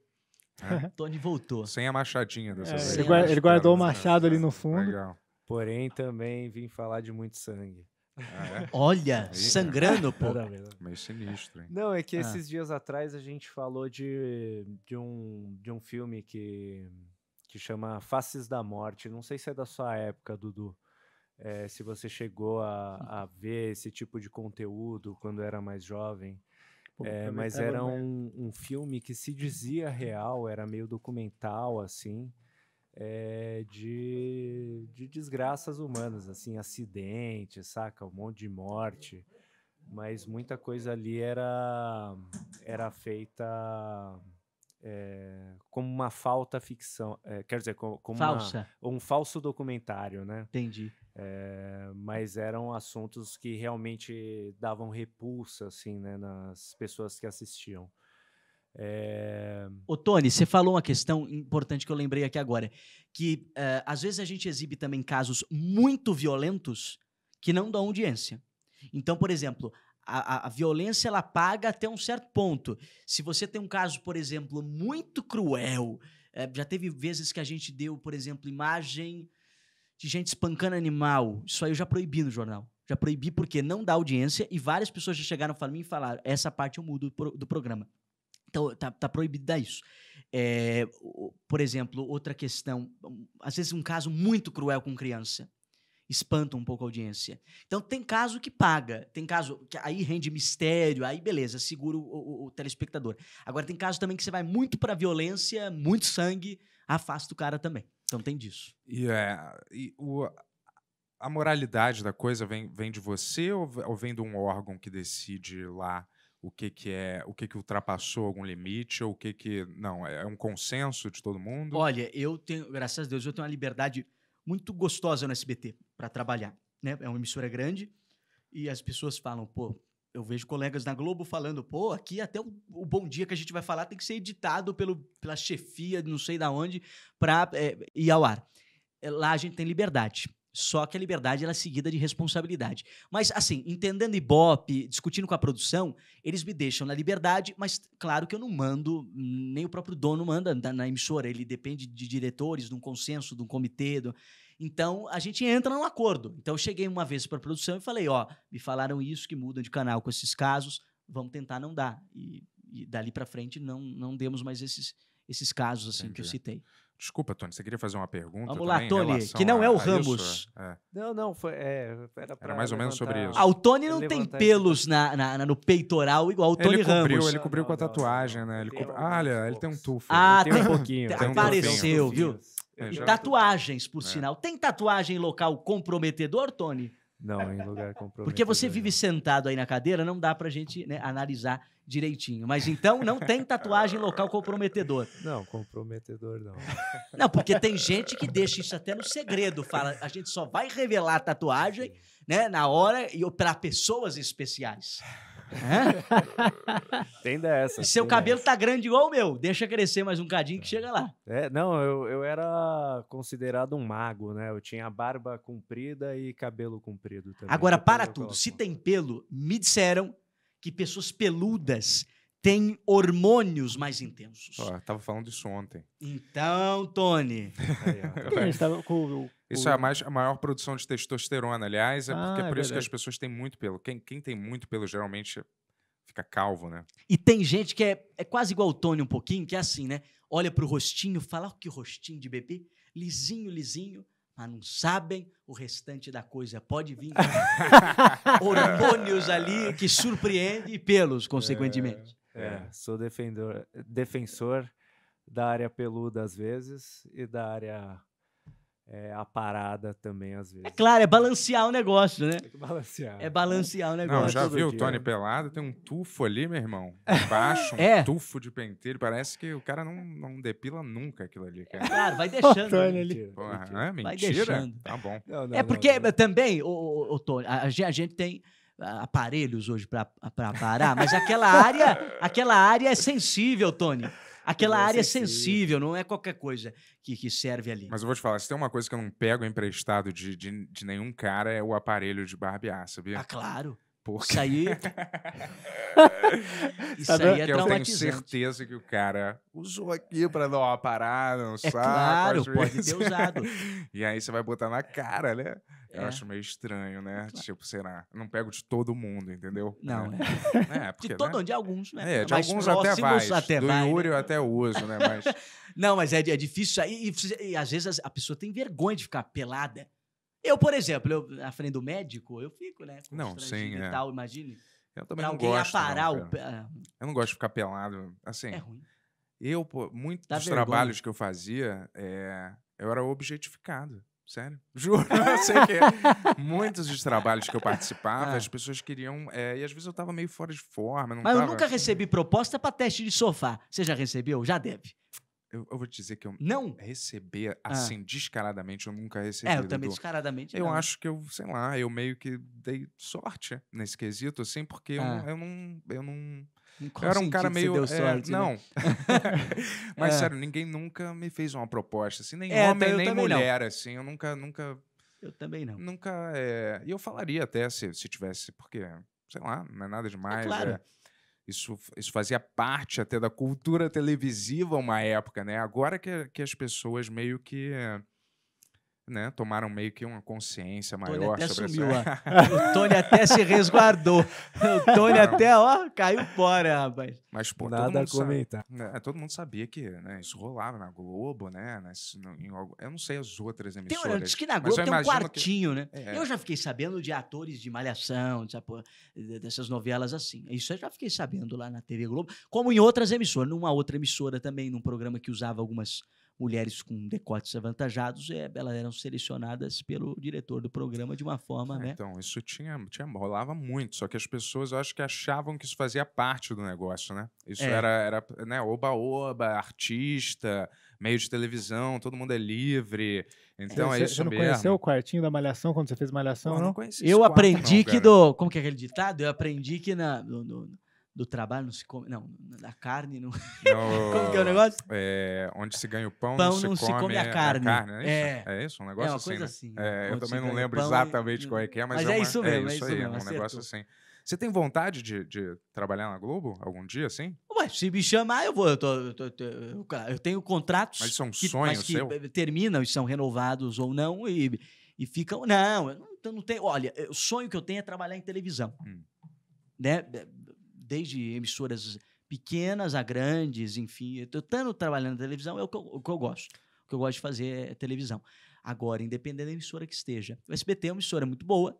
É. Tony voltou. Sem a machadinha dessa é, vez. Ele, ele guardou o machado ali né? no fundo. Legal. Porém, também vim falar de muito sangue. Ah, é? Olha, Aí, sangrando, é. pô. Meio sinistro, hein? Não, é que ah. esses dias atrás a gente falou de, de, um, de um filme que, que chama Faces da Morte. Não sei se é da sua época, Dudu. É, se você chegou a, a ver esse tipo de conteúdo quando era mais jovem. é, mas era um, um filme que se dizia real, era meio documental, assim é, de, de desgraças humanas, assim, acidente, saca? Um monte de morte. Mas muita coisa ali era, era feita é, como uma falta ficção, é, quer dizer, como, como Falsa. Uma, um falso documentário, né? Entendi. É, mas eram assuntos que realmente davam repulsa, assim, né, nas pessoas que assistiam. É... Ô, Tony, você falou uma questão importante que eu lembrei aqui agora. Que uh, às vezes a gente exibe também casos muito violentos que não dão audiência. Então, por exemplo, a, a, a, violência ela paga até um certo ponto. Se você tem um caso, por exemplo, muito cruel, é, já teve vezes que a gente deu, por exemplo, imagem de gente espancando animal. Isso aí eu já proibi no jornal. Já proibi porque não dá audiência e várias pessoas já chegaram para mim e falaram: essa parte eu mudo do, pro, do programa. Então, tá, tá proibido dar isso. É, por exemplo, outra questão, às vezes um caso muito cruel com criança, espanta um pouco a audiência. Então, tem caso que paga, tem caso que aí rende mistério, aí beleza, segura o, o, o telespectador. Agora, tem caso também que você vai muito para violência, muito sangue, afasta o cara também. Então, tem disso. E, yeah. e o, a moralidade da coisa vem, vem de você ou, ou vem de um órgão que decide lá? o que, que é, o que, que ultrapassou algum limite, ou o que, que. Não, é, é um consenso de todo mundo? Olha, eu tenho, graças a Deus, eu tenho uma liberdade muito gostosa no SBT para trabalhar. Né? É uma emissora grande e as pessoas falam, pô, eu vejo colegas na Globo falando, pô, aqui até o, o, bom dia que a gente vai falar tem que ser editado pelo, pela chefia, não sei da onde, para é, eh, ir ao ar. É, lá a gente tem liberdade. Só que a liberdade ela é seguida de responsabilidade. Mas, assim, entendendo Ibope, discutindo com a produção, eles me deixam na liberdade, mas claro que eu não mando, nem o próprio dono manda na, na emissora. Ele depende de diretores, de um consenso, de um comitê. Do... Então, a gente entra num acordo. Então, eu cheguei uma vez para a produção e falei: ó, me falaram isso, que mudam de canal com esses casos, vamos tentar não dar. E, e dali para frente, não, não demos mais esses, esses casos assim Entendi. que eu citei. Desculpa, Tony, você queria fazer uma pergunta? Vamos lá, Tony, que não é o Ramos. É. Não, não, foi. É, era, era, mais ou menos sobre isso. Ah, o Tony não tem pelos na, na, no peitoral igual o Tony ele cobriu, Ramos. Ele cobriu não, com a tatuagem, né? não, né? Ele cobriu, olha, ele tem um tufo. Ah, tá. tem, um pouquinho. Tem um apareceu, viu? É, e tatuagens, por é. sinal. Tem tatuagem local comprometedor, Tony? Não, em lugar comprometido. Porque você vive sentado aí na cadeira, não dá pra gente né, analisar direitinho. Mas então não tem tatuagem local comprometedor. Não, comprometedor não. Não, porque tem gente que deixa isso até no segredo, fala, a gente só vai revelar a tatuagem, né, na hora e para pessoas especiais. Hã? Tem dessa. Seu tem cabelo dessa. tá grande igual o meu, deixa crescer mais um cadinho que tá. chega lá. É, não, eu, eu era considerado um mago, né? Eu tinha barba comprida e cabelo comprido também. Agora, para tudo, se tem pelo, me disseram que pessoas peludas têm hormônios mais intensos. eu tava falando disso ontem. Então, Tony. Tá isso é a, mais, a, maior produção de testosterona, aliás, é, porque é, ah, é por isso que as pessoas têm muito pelo. Quem, quem tem muito pelo geralmente fica calvo, né? E tem gente que é, é quase igual o Tony um pouquinho, que é assim, né? Olha pro rostinho, fala, o que rostinho de bebê, lisinho, lisinho mas não sabem o restante da coisa. Pode vir hormônios ali que surpreende e pelos, é, consequentemente. É, é, sou defendor, defensor da área peluda às vezes e da área é, a parada também, às é vezes. É claro, é balancear o negócio, né? Tem que balancear. É balancear o negócio. Não, já viu o Tony Pelado? Tem um tufo ali, meu irmão. Embaixo, um é. tufo de penteiro. Parece que o cara não, não depila nunca aquilo ali, cara. É vai deixando. o Tony né? ali. Porra, mentira. É, mentira. Vai deixando. Tá bom. Não, não, é porque também, o, o, Tony, a, a gente tem ah, aparelhos hoje para parar, mas aquela área, aquela área é sensível, Tony. Aquela é área sensível. sensível, não é qualquer coisa que, que serve ali. Mas eu vou te falar, se tem uma coisa que eu não pego emprestado de, de, de nenhum cara é o aparelho de barbear, sabia? Ah, claro. Porque... Isso aí. isso aí é, é Eu tenho certeza que o cara usou aqui pra dar uma parada, não um é sabe? Claro, pode ter usado. e aí você vai botar na cara, né? Eu é. acho meio estranho, né? Claro. Tipo, será? Não pego de todo mundo, entendeu? Não, é. é, é porque, de todo, né? de alguns, né? É, de Mais alguns até vai. Até do vai, Yuri né? eu até uso, né? Mas... Não, mas é, é difícil. E, e, e às vezes a pessoa tem vergonha de ficar pelada. Eu, por exemplo, eu, na frente do médico, eu fico, né? Não, sim, e é. tal, imagine. Eu também pra não gosto. Aparar não, o... Eu não gosto de ficar pelado. Assim, é ruim. Eu, pô, muitos dos trabalhos que eu fazia, é, eu era objetificado. Sério? Juro, eu sei que muitos dos trabalhos que eu participava, ah. as pessoas queriam. É, e às vezes eu tava meio fora de forma. Mas tava... eu nunca assim. recebi proposta para teste de sofá. Você já recebeu? Já deve. Eu, eu, vou te dizer que eu. Não! Receber, ah. assim, descaradamente, eu nunca recebi. É, eu também, do... descaradamente. Eu não. acho que eu, sei lá, eu meio que dei sorte nesse quesito, assim, porque ah. eu, eu não. Eu não eu era um assim, cara meio. Deu é, sorte, é, não. Né? Mas é. sério, ninguém nunca me fez uma proposta, assim, nem é, homem, nem mulher, não. assim. Eu nunca, nunca. Eu também não. Nunca. É, e eu falaria até se, se tivesse, porque, sei lá, não é nada demais. É claro. isso, isso fazia parte até da cultura televisiva uma época, né? Agora que, que as pessoas meio que né, tomaram meio que uma consciência maior até sobre sumiu, essa... Ó. O Tony até se resguardou. O Tony Não. até, ó, caiu fora, rapaz. Mas, pô, Nada a comentar. Sabe, né, é, todo mundo sabia que né, isso rolava na Globo, né? Nas, no, em, eu não sei as outras emissoras. Tem, que na Globo tem um quartinho, que... né? É. Eu já fiquei sabendo de atores de Malhação, dessas novelas assim. Isso eu já fiquei sabendo lá na TV Globo, como em outras emissoras. Numa outra emissora também, num programa que usava algumas mulheres com decotes avantajados, é, elas eram selecionadas pelo diretor do programa de uma forma, é, né? Então, isso tinha, tinha, rolava muito, só que as pessoas, eu acho que achavam que isso fazia parte do negócio, né? Isso é. era, era, né, oba-oba, artista, meio de televisão, todo mundo é livre, então você, é isso Você não mesmo. conheceu o quartinho da Malhação quando você fez Malhação, Pô, não? não? eu aprendi não, que do, como que é aquele ditado? Eu aprendi que na... No, no, do trabalho não se come. Não, da carne não. É Como que é o negócio? É, onde se ganha o pão, pão não, se, não come, se come a carne. A carne é, isso? é. é isso? Um é negócio é assim. Né? assim é, né? eu também não lembro exatamente e... qual é que é, mas, mas é, é uma, isso mesmo. É isso, aí, mesmo, um acertou. negócio assim. Você tem vontade de, de, trabalhar na Globo algum dia, assim? Ué, se me chamar, eu vou. Eu, tô, eu, tô, eu, eu tenho contratos. Mas são é um que, sonhos que seu? terminam e são renovados ou não e, e ficam. Não, eu não, tenho. Olha, o sonho que eu tenho é trabalhar em televisão. Hum. Né? desde emissoras pequenas a grandes, enfim. estando trabalhando na televisão, é o que, eu, o que eu gosto. O que eu gosto de fazer é televisão. Agora, independente da emissora que esteja. O SBT é uma emissora muito boa,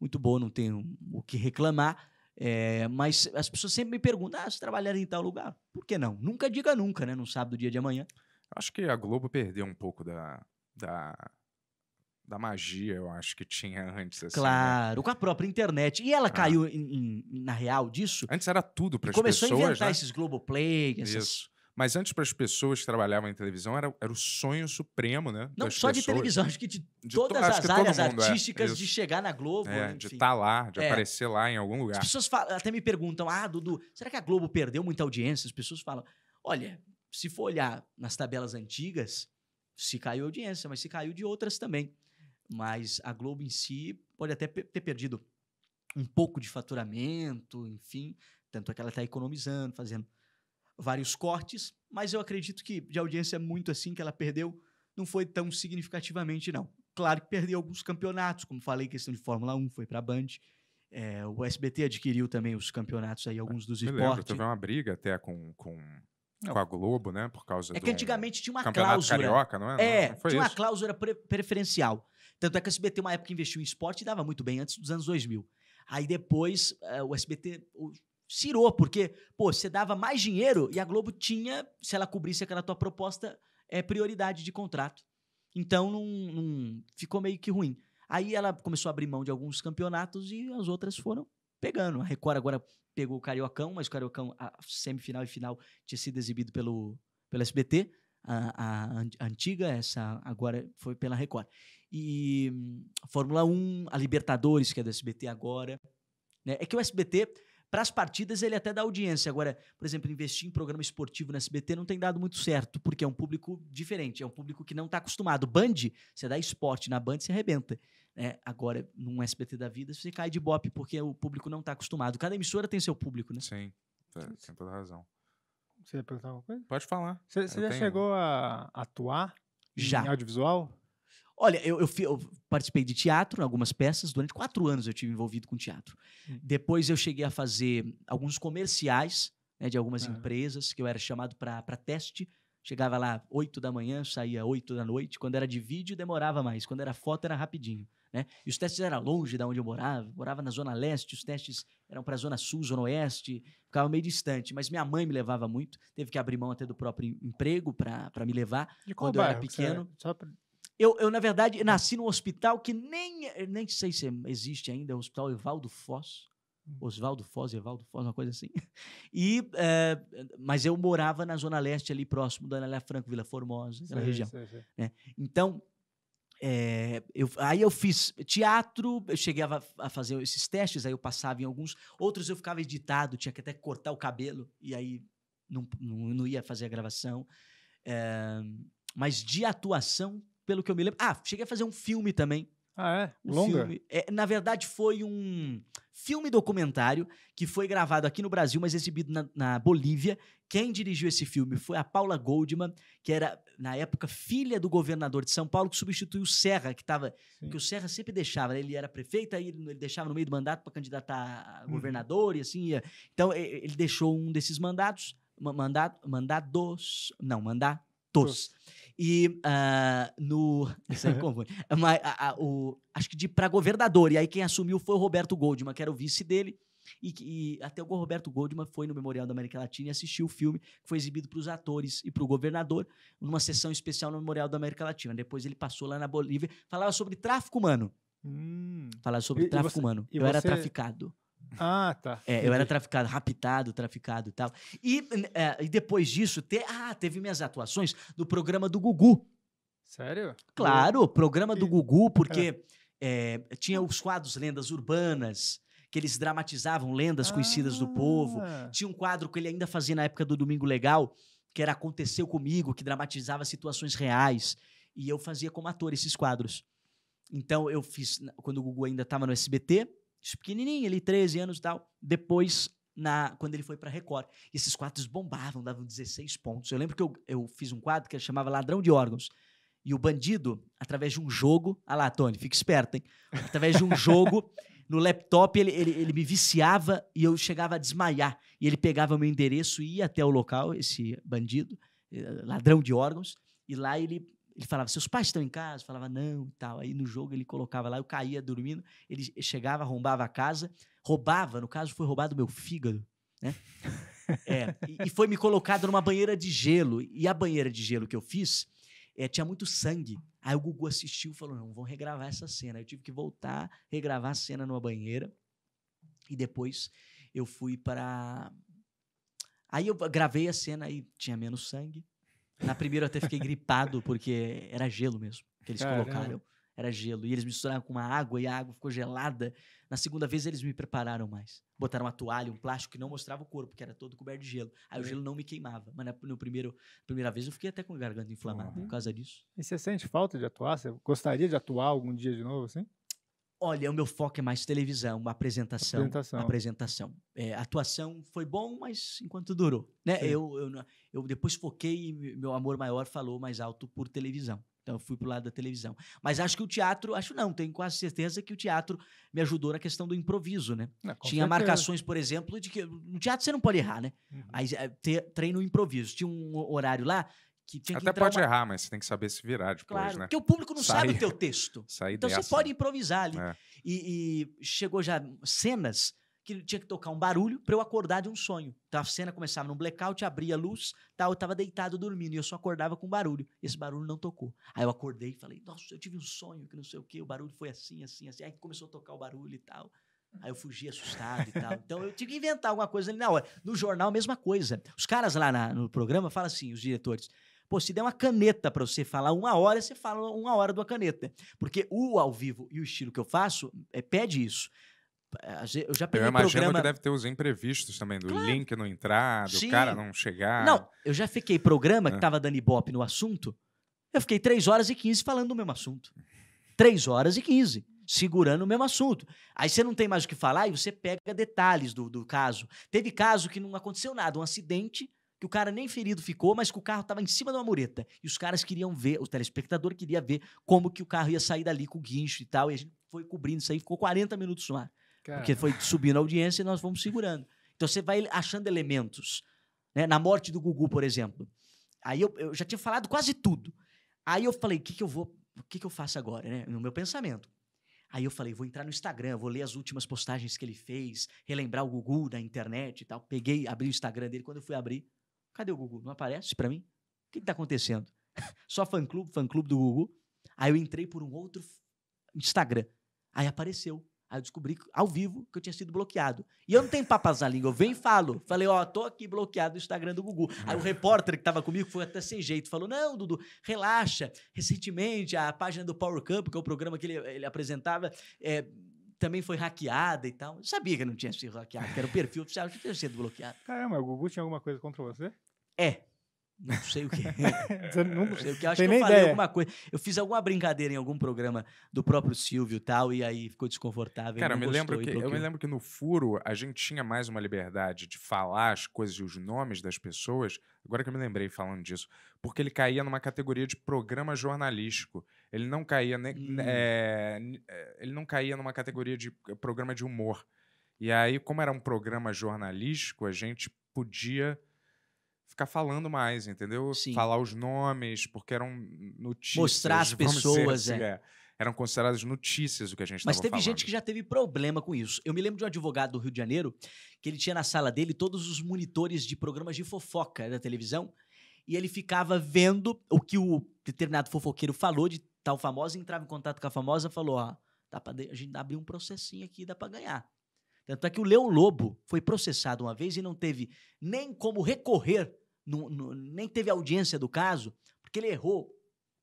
muito boa, não tenho o que reclamar. É, mas as pessoas sempre me perguntam: ah, se trabalhar em tal lugar, por que não? Nunca diga nunca, né? Não sabe do dia de amanhã. Acho que a Globo perdeu um pouco da, da da magia, eu acho que tinha antes. Assim, né? claro, né? com a própria internet. E ela ah. caiu em, em, na real disso. Antes era tudo para as pessoas. Começou a inventar né? esses Globoplay, essas. Isso. Mas antes, para as pessoas que trabalhavam em televisão, era, era o sonho supremo, né? Não só pessoas. de televisão, acho que de, de todas to, as áreas é. artísticas é, de chegar na Globo. É, de estar tá lá, de é. aparecer lá em algum lugar. As pessoas falam, até me perguntam: ah, Dudu, será que a Globo perdeu muita audiência? As pessoas falam: olha, se for olhar nas tabelas antigas, se caiu audiência, mas se caiu de outras também. Mas a Globo em si pode até ter perdido um pouco de faturamento, enfim, tanto é que ela está economizando, fazendo vários cortes, mas eu acredito que de audiência é muito assim que ela perdeu não foi tão significativamente não. Claro que perdeu alguns campeonatos, como falei, questão de Fórmula 1 foi para a Band, é, o SBT adquiriu também os campeonatos aí, alguns dos esportes. teve uma briga até com, com, com, a Globo, né? Por causa é que antigamente tinha uma cláusula. Carioca, não é? É, não, não tinha isso. uma cláusula pre preferencial. Tanto é que o SBT, uma época, investiu em esporte e dava muito bem, antes dos anos 2000. Aí depois é, o SBT cirou, porque, pô, você dava mais dinheiro e a Globo tinha, se ela cobrisse aquela tua proposta, é, prioridade de contrato. Então não, não, ficou meio que ruim. Aí ela começou a abrir mão de alguns campeonatos e as outras foram pegando. A Record agora pegou o Cariocão, mas o Cariocão, a semifinal e final, tinha sido exibido pelo, pelo SBT a, a antiga, essa agora foi pela Record. E Fórmula 1, a Libertadores, que é do SBT agora. Né? É que o SBT, para as partidas, ele é até dá audiência. Agora, por exemplo, investir em programa esportivo no SBT não tem dado muito certo, porque é um público diferente, é um público que não está acostumado. Band, você dá esporte na Band, você arrebenta. É, agora, num SBT da vida, você cai de bope, porque o público não está acostumado. Cada emissora tem seu público, né? Sim, é, tem toda razão. Você ia perguntar alguma coisa? Pode falar. Você, você já tenho... chegou a atuar já. em audiovisual? Olha, eu, eu, eu, participei de teatro em algumas peças. Durante quatro anos eu tive envolvido com teatro. Hum. Depois eu cheguei a fazer alguns comerciais né, de algumas empresas que eu era chamado para teste. Chegava lá 8 da manhã, saía 8 da noite. Quando era de vídeo, demorava mais. Quando era foto, era rapidinho. Né? E os testes eram longe da onde eu morava, morava na Zona Leste, os testes eram para a Zona Sul, Zona Oeste, ficava meio distante. Mas minha mãe me levava muito, teve que abrir mão até do próprio emprego para me levar quando eu era pequeno. Só pra... Eu, eu, na verdade, nasci num hospital que nem, nem sei se existe ainda, é o Hospital Evaldo Foz. Hum. Oswaldo Foz, Evaldo Foz, uma coisa assim. E, é, mas eu morava na Zona Leste, ali próximo da Ana Franco, Vila Formosa, aquela região. Né? Então, é, eu, aí eu fiz teatro, eu cheguei a, a, fazer esses testes, aí eu passava em alguns. Outros eu ficava editado, tinha que até cortar o cabelo, e aí não, não, não ia fazer a gravação. É, mas de atuação, pelo que eu me lembro. Ah, cheguei a fazer um filme também, ah, é? Um Longa? Filme, é, na verdade, foi um filme documentário que foi gravado aqui no Brasil, mas exibido na, na, Bolívia. Quem dirigiu esse filme foi a Paula Goldman, que era, na época, filha do governador de São Paulo, que substituiu o Serra, que estava. Que o Serra sempre deixava, né? ele era prefeito, aí ele, ele deixava no meio do mandato para candidatar a uhum. governador uhum. e assim. Ia. Então, ele deixou um desses mandatos. Mandado, mandados. Não, mandatos. E uh, no. Isso aí é como? Mas, a, a, o, acho que de para governador. E aí quem assumiu foi o Roberto Goldman, que era o vice dele. E, e, até o Roberto Goldman foi no Memorial da América Latina e assistiu o filme que foi exibido para os atores e para o governador numa sessão especial no Memorial da América Latina. Depois ele passou lá na Bolívia, falava sobre tráfico humano. Hum. Falava sobre e, tráfico e você, humano. Eu você, era traficado. Ah, tá. É, eu era traficado, raptado, traficado e tal. E, é, e depois disso, te, ah, teve minhas atuações no programa do Gugu. Sério? Claro, eu... programa do e... Gugu, porque é, tinha os quadros Lendas Urbanas que eles dramatizavam lendas conhecidas do povo. Ah. Tinha um quadro que ele ainda fazia na época do Domingo Legal, que era Aconteceu Comigo, que dramatizava situações reais. E eu fazia como ator esses quadros. Então eu fiz, quando o Gugu ainda estava no SBT, pequenininho ali, 13 anos e tal. Depois, na, quando ele foi para Record. E esses quadros bombavam, davam 16 pontos. Eu lembro que eu, eu fiz um quadro que chamava Ladrão de Órgãos. E o bandido, através de um jogo. Ah lá, Tony, fica esperto, hein? Através de um jogo. no laptop ele, ele, ele, me viciava e eu chegava a desmaiar. E ele pegava meu endereço e ia até o local, esse bandido, eh, ladrão de órgãos, e lá ele ele falava, seus pais estão em casa? falava, não e tal. Aí no jogo ele colocava lá, eu caía dormindo, ele chegava, arrombava a casa, roubava, no caso foi roubado meu fígado, né? é, e foi me colocado numa banheira de gelo. E a banheira de gelo que eu fiz é, tinha muito sangue. Aí o Gugu assistiu e falou: não, vão regravar essa cena. Eu tive que voltar, regravar a cena numa banheira. E depois eu fui para. Aí eu gravei a cena e tinha menos sangue. Na primeira eu até fiquei gripado, porque era gelo mesmo que eles Caramba. colocaram. Era gelo. E eles misturaram com uma água e a água ficou gelada. Na segunda vez eles me prepararam mais. Botaram uma toalha, um plástico que não mostrava o corpo, que era todo coberto de gelo. Aí é. o gelo não me queimava. Mas na no primeiro, primeira vez eu fiquei até com a garganta inflamada uhum. por causa disso. E você sente falta de atuar? Você gostaria de atuar algum dia de novo, assim? Olha, o meu foco é mais televisão, apresentação, apresentação, apresentação. É, atuação foi bom, mas enquanto durou, né? Eu, eu, eu, depois foquei e meu amor maior falou mais alto por televisão. Então eu fui pro lado da televisão. Mas acho que o teatro, acho não, tenho quase certeza que o teatro me ajudou na questão do improviso, né? Ah, Tinha certeza. marcações, por exemplo, de que no teatro você não pode errar, né? Uhum. Aí é, treino improviso. Tinha um horário lá que tinha Até que pode uma... errar, mas você tem que saber se virar depois, claro, né? Porque o público não sabe o teu texto. Sair então dessa. você pode improvisar ali. É. E, e, chegou já cenas que tinha que tocar um barulho para eu acordar de um sonho. Então a cena começava num blackout, abria a luz, tal, eu estava deitado dormindo e eu só acordava com barulho. Esse barulho não tocou. Aí eu acordei e falei: "Nossa, eu tive um sonho que não sei o quê, o barulho foi assim, assim, assim". Aí começou a tocar o barulho e tal. Aí eu fugi assustado e tal. Então eu tive que inventar alguma coisa ali na hora. No jornal, mesma coisa. Os caras lá na, no programa falam assim, os diretores: Pô, se der uma caneta para você falar uma hora, você fala uma hora de uma caneta. Né? Porque o ao vivo e o estilo que eu faço é, pede isso. É, eu já peguei eu imagino programa... que deve ter os imprevistos também, do claro. link não entrar, do Sim. cara não chegar. Não, eu já fiquei programa que ah. tava dando ibope no assunto, eu fiquei 3 horas e 15 falando do mesmo assunto. 3 horas e 15 segurando o mesmo assunto. Aí você não tem mais o que falar e você pega detalhes do, do caso. Teve caso que não aconteceu nada, um acidente, que o cara nem ferido ficou, mas que o carro estava em cima de uma mureta. E os caras queriam ver, o telespectador queria ver como que o carro ia sair dali com o guincho e tal. E a gente foi cobrindo isso aí, ficou 40 minutos no ar. Cara. Porque foi subindo a audiência e nós fomos segurando. Então você vai achando elementos. Né? Na morte do Gugu, por exemplo. Aí eu, eu já tinha falado quase tudo. Aí eu falei, o que, que eu vou. O que, que eu faço agora, né? No meu pensamento. Aí eu falei, vou entrar no Instagram, vou ler as últimas postagens que ele fez, relembrar o Gugu da internet e tal. Peguei, abri o Instagram dele. Quando eu fui abrir, Cadê o Gugu? Não aparece para mim? O que está acontecendo? Só fã-clube, fã-clube do Gugu. Aí eu entrei por um outro Instagram. Aí apareceu. Aí eu descobri ao vivo que eu tinha sido bloqueado. E eu não tenho papas na língua, eu venho e falo. Falei, ó, oh, tô aqui bloqueado no Instagram do Gugu. Aí o repórter que tava comigo foi até sem jeito. Falou, não, Dudu, relaxa. Recentemente, a página do Power Camp, que é o programa que ele, ele apresentava, é, também foi hackeada e tal. Eu sabia que eu não tinha sido hackeado, que era o perfil oficial, eu tinha sido bloqueado. Caramba, o Gugu tinha alguma coisa contra você? É. Não sei o que. não, não sei o que. Acho que eu falei ideia. alguma coisa. Eu fiz alguma brincadeira em algum programa do próprio Silvio e tal, e aí ficou desconfortável. Cara, eu me, lembro que, eu me lembro que no Furo a gente tinha mais uma liberdade de falar as coisas e os nomes das pessoas. Agora que eu me lembrei falando disso. Porque ele caía numa categoria de programa jornalístico. Ele não caía, ne, hum. é, ele não caía numa categoria de programa de humor. E aí, como era um programa jornalístico, a gente podia ficar falando mais, entendeu? Sim. Falar os nomes, porque eram notícias. Mostrar as pessoas, assim, é. é. Eram consideradas notícias o que a gente estava falando. Mas teve gente que já teve problema com isso. Eu me lembro de um advogado do Rio de Janeiro que ele tinha na sala dele todos os monitores de programas de fofoca da televisão e ele ficava vendo o que o determinado fofoqueiro falou de tal famosa, entrava em contato com a famosa falou, ó, dá pra, a gente abrir um processinho aqui, dá para ganhar. Tanto é que o Leão Lobo foi processado uma vez e não teve nem como recorrer no, no, nem teve audiência do caso, porque ele errou